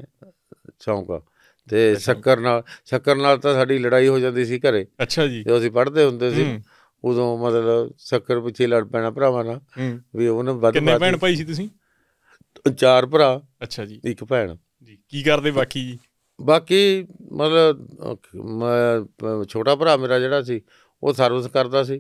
ਚਾਹੂੰਗਾ ਤੇ ਸ਼ੱਕਰ ਨਾਲ ਸ਼ੱਕਰ ਨਾਲ ਤਾਂ ਸਾਡੀ ਲੜਾਈ ਹੋ ਜਾਂਦੀ ਸੀ ਘਰੇ ਅੱਛਾ ਜੀ ਤੇ ਅਸੀਂ ਪੜ੍ਹਦੇ ਹੁੰਦੇ ਸੀ ਉਦੋਂ ਮਤਲਬ ਸ਼ੱਕਰ ਪਿੱਛੇ ਲੜ ਪੈਣਾ ਭਰਾਵਾਂ ਨਾਲ ਵੀ ਉਹਨੇ ਵੱਧ ਕਿੰਨੇ ਭੈਣ ਭਾਈ ਸੀ ਤੁਸੀਂ ਚਾਰ ਭਰਾ ਅੱਛਾ ਜੀ ਇੱਕ ਭੈਣ ਜੀ ਕੀ ਕਰਦੇ ਬਾਕੀ ਜੀ ਬਾਕੀ ਮਤਲਬ ਛੋਟਾ ਭਰਾ ਮੇਰਾ ਜਿਹੜਾ ਸੀ ਉਹ ਸਰਵਿਸ ਕਰਦਾ ਸੀ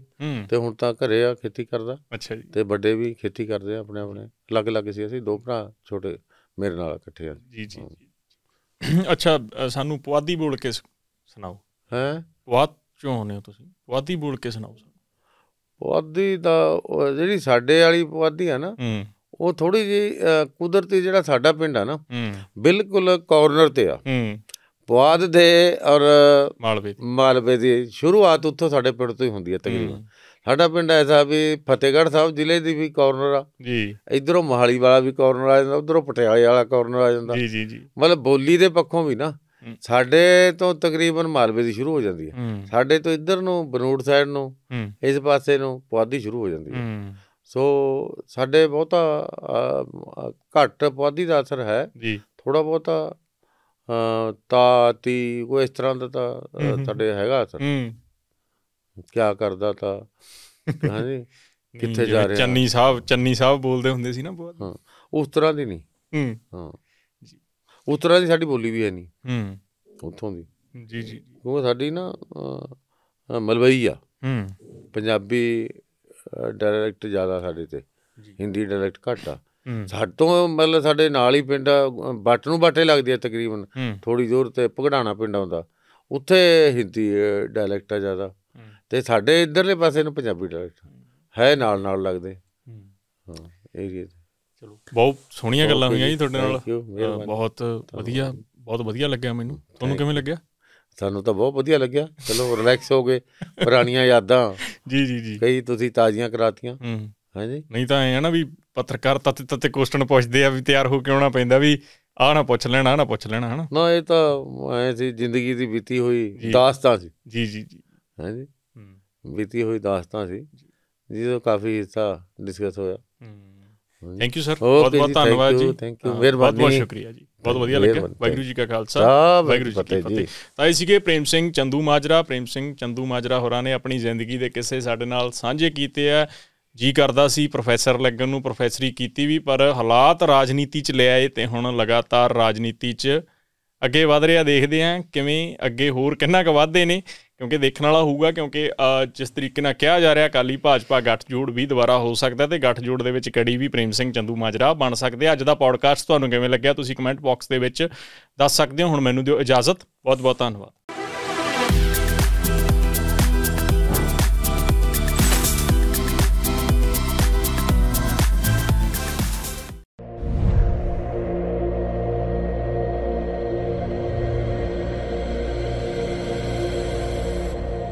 ਤੇ ਹੁਣ ਤਾਂ ਘਰੇ ਆ ਖੇਤੀ ਕਰਦਾ ਅੱਛਾ ਜੀ ਤੇ ਵੱਡੇ ਵੀ ਖੇਤੀ ਕਰਦੇ ਆ ਆਪਣੇ ਆਪਣੇ ਲੱਗ ਲੱਗ ਸੀ ਅਸੀਂ ਦੋ ਭਰਾ ਛੋਟੇ ਮੇਰੇ ਨਾਲ ਇਕੱਠੇ ਆ ਜੀ ਜੀ ਜੀ ਅੱਛਾ ਸਾਨੂੰ ਪੁਆਧੀ ਬੋਲ ਕੇ ਸੁਣਾਓ ਹੈ ਪੁਆਧ ਚੋਂ ਹੋਨੇ ਹੋ ਤੁਸੀਂ ਪੁਆਧੀ ਬੋਲ ਕੇ ਸੁਣਾਓ ਪੁਆਧੀ ਦਾ ਜਿਹੜੀ ਸਾਡੇ ਵਾਲੀ ਪੁਆਧੀ ਆ ਨਾ ਉਹ ਥੋੜੀ ਜੀ ਕੁਦਰਤੀ ਜਿਹੜਾ ਸਾਡਾ ਪਿੰਡ ਆ ਨਾ ਬਿਲਕੁਲ ਕਾਰਨਰ ਤੇ ਆ ਪੁਆਧ ਦੇ ਔਰ ਮਾਲਵੇ ਮਾਲਵੇ ਦੀ ਸ਼ੁਰੂਆਤ ਉੱਥੋਂ ਸਾਡੇ ਪਿੰਡ ਤੋਂ ਹੀ ਹੁੰਦੀ ਹੈ ਤਕਰੀਬਨ ਸਾਡਾ ਪਿੰਡ ਐਸਾ ਵੀ ਫਤਿਹਗੜ੍ਹ ਸਾਹਿਬ ਜ਼ਿਲ੍ਹੇ ਦੀ ਵੀ ਕਾਰਨਰ ਆ ਜੀ ਇਧਰੋਂ ਮਹਾਲੀ ਵਾਲਾ ਵੀ ਕਾਰਨਰ ਆ ਜਾਂਦਾ ਉਧਰੋਂ ਪਟਿਆਲੇ ਵਾਲਾ ਕਾਰਨਰ ਆ ਜਾਂਦਾ ਜੀ ਜੀ ਜੀ ਮਤਲਬ ਬੋਲੀ ਦੇ ਪੱਖੋਂ ਵੀ ਨਾ ਸਾਡੇ ਤੋਂ ਤਕਰੀਬਨ ਮਾਲਵੇ ਦੀ ਸ਼ੁਰੂ ਹੋ ਜਾਂਦੀ ਹੈ ਸਾਡੇ ਤੋਂ ਇਧਰ ਨੂੰ ਬਨੂੜ ਸਾਈਡ ਨੂੰ ਇਸ ਪਾਸੇ ਨੂੰ ਪੁਆਧੀ ਸ਼ੁਰੂ ਹੋ ਜਾਂਦੀ ਹੈ ਸੋ ਸਾਡੇ ਬਹੁਤਾ ਘੱਟ ਪੁਆਧੀ ਦਾ ਅਸਰ ਹੈ ਜੀ ਥੋੜਾ ਬਹੁਤਾ ਤਾ ਤੀ ਉਹ ਇਸ ਤਰ੍ਹਾਂ ਦਾ ਤਾਂ ਸਾਡੇ ਹੈਗਾ ਸਰ ਕੀ ਕਰਦਾ ਤਾ ਹਾਂਜੀ ਕਿੱਥੇ ਜਾ ਰਿਹਾ ਚੰਨੀ ਸਾਹਿਬ ਚੰਨੀ ਸਾਹਿਬ ਬੋਲਦੇ ਹੁੰਦੇ ਸੀ ਨਾ ਬਹੁਤ ਉਸ ਤਰ੍ਹਾਂ ਦੀ ਨਹੀਂ ਹਾਂ ਉਸ ਤਰ੍ਹਾਂ ਦੀ ਸਾਡੀ ਬੋਲੀ ਵੀ ਹੈ ਨਹੀਂ ਹੂੰ ਉਥੋਂ ਦੀ ਜੀ ਜੀ ਉਹ ਸਾਡੀ ਨਾ ਮਲਵਈ ਆ ਹੂੰ ਪੰਜਾਬੀ ਡਾਇਲੈਕਟ ਜ਼ਿਆਦਾ ਸਾਡੇ ਤੇ ਹਿੰਦੀ ਡਾਇਲੈਕਟ ਘੱਟ ਆ ਸਾਡੇ ਤੋਂ ਮਤਲਬ ਸਾਡੇ ਨਾਲ ਹੀ ਪਿੰਡ ਬੱਟ ਨੂੰ ਬਾਟੇ ਲੱਗਦੀ ਹੈ ਤਕਰੀਬਨ ਥੋੜੀ ਦੂਰ ਤੇ ਪਗੜਾਣਾ ਪਿੰਡ ਆਉਂਦਾ ਉੱਥੇ ਹਿੰਦੀ ਡਾਇਲੈਕਟ ਆ ਜ਼ਿਆਦਾ ਤੇ ਸਾਡੇ ਇਧਰਲੇ ਪਾਸੇ ਨੂੰ ਪੰਜਾਬੀ ਡਾਇਲੈਕਟ ਹੈ ਨਾਲ ਨਾਲ ਲੱਗਦੇ ਹਾਂ ਏਰੀਆ ਚਲੋ ਬਹੁਤ ਸੋਹਣੀਆਂ ਗੱਲਾਂ ਹੋਈਆਂ ਜੀ ਤੁਹਾਡੇ ਨਾਲ ਬਹੁਤ ਵਧੀਆ ਬਹੁਤ ਵਧੀਆ ਲੱਗਿਆ ਮੈਨੂੰ ਤੁਹਾਨੂੰ ਕਿਵੇਂ ਲੱਗਿਆ ਤੁਹਾਨੂੰ ਤਾਂ ਬਹੁਤ ਵਧੀਆ ਲੱਗਿਆ ਚਲੋ ਰਿਲੈਕਸ ਹੋ ਗਏ ਪੁਰਾਣੀਆਂ ਯਾਦਾਂ ਜੀ ਜੀ ਜੀ ਕਈ ਤੁਸੀਂ ਤਾਜ਼ੀਆਂ ਕਰਾਤੀਆਂ ਹਾਂਜੀ ਨਹੀਂ ਤਾਂ ਐ ਹੈ ਨਾ ਵੀ ਪੱਤਰਕਾਰ ਤੇ ਤੇ ਕੁਐਸਚਨ ਪੁੱਛਦੇ ਆ ਵੀ ਤਿਆਰ ਹੋ ਕੇ ਆਉਣਾ ਪੈਂਦਾ ਵੀ ਆਹ ਨਾ ਪੁੱਛ ਲੈਣਾ ਨਾ ਪੁੱਛ ਲੈਣਾ ਹਨਾ ਨਾ ਇਹ ਤਾਂ ਐ ਸੀ ਜ਼ਿੰਦਗੀ ਦੀ ਬੀਤੀ ਹੋਈ ਦਾਸਤਾਂ ਸੀ ਜੀ ਜੀ ਜੀ ਹਾਂਜੀ ਬੀਤੀ ਹੋਈ ਦਾਸਤਾਂ ਸੀ ਜੀ ਜਿਹਦਾ ਕਾਫੀ ਹਿੱਸਾ ਡਿਸਕਸ ਹੋਇਆ ਥੈਂਕ ਯੂ ਸਰ ਬਹੁਤ ਬਹੁਤ ਧੰਨਵਾਦ ਜੀ ਥੈਂਕ ਯੂ ਮਿਹਰਬਾਨੀ ਬਹੁਤ ਬਹੁਤ ਸ਼ੁਕਰੀਆ ਜੀ ਬਹੁਤ ਵਧੀਆ ਲੱਗਿਆ ਵਾਹਿਗੁਰੂ ਜੀ ਕਾ ਖਾਲਸਾ ਵਾਹਿਗੁਰੂ ਜੀ ਕੀ ਫਤਿਹ ਤਾਂ ਇਹ ਸੀਗੇ ਪ੍ਰੇਮ ਸਿੰਘ ਚੰਦੂ ਮਾਜਰਾ ਪ੍ਰੇਮ ਸਿੰਘ ਚੰਦੂ ਮਾਜਰਾ ਹੋਰਾਂ ਨੇ ਆਪਣੀ ਜ਼ਿੰਦਗੀ ਦੇ ਕਿਸੇ ਸਾਡੇ ਨਾਲ ਸਾਂਝੇ ਕੀਤੇ ਆ ਜੀ ਕਰਦਾ ਸੀ ਪ੍ਰੋਫੈਸਰ ਲੱਗਣ ਨੂੰ ਪ੍ਰੋਫੈਸਰੀ ਕੀਤੀ ਵੀ ਪਰ ਹਾਲਾਤ ਰਾਜਨੀਤੀ 'ਚ ਲੈ ਆਏ ਤੇ ਹੁਣ ਲਗਾਤਾਰ ਰਾਜਨੀਤੀ 'ਚ ਅੱਗੇ ਵਧ ਰਿਹਾ ਦੇਖਦੇ ਆਂ ਕਿਵੇਂ ਅੱਗੇ ਹੋਰ ਕਿੰਨਾ ਕੁ ਵਧਦੇ ਨੇ ਕਿਉਂਕਿ ਦੇਖਣ ਵਾਲਾ ਹੋਊਗਾ ਕਿਉਂਕਿ ਜਿਸ ਤਰੀਕੇ ਨਾਲ ਕਿਹਾ ਜਾ ਰਿਹਾ ਕਾਲੀ ਭਾਜਪਾ ਗੱਠਜੋੜ ਵੀ ਦੁਬਾਰਾ ਹੋ ਸਕਦਾ ਤੇ ਗੱਠਜੋੜ ਦੇ ਵਿੱਚ ਕੜੀ ਵੀ ਪ੍ਰੇਮ ਸਿੰਘ ਚੰਦੂ ਮਾਜਰਾ ਬਣ ਸਕਦੇ ਅੱਜ ਦਾ ਪੌਡਕਾਸਟ ਤੁਹਾਨੂੰ ਕਿਵੇਂ ਲੱਗਿਆ ਤੁਸੀਂ ਕਮੈਂਟ ਬਾਕਸ ਦੇ ਵਿੱਚ ਦੱਸ ਸਕਦੇ ਹੋ ਹੁਣ ਮੈਨੂੰ ਦਿਓ ਇਜਾਜ਼ਤ ਬਹੁਤ ਬਹੁਤ ਧੰਨਵਾਦ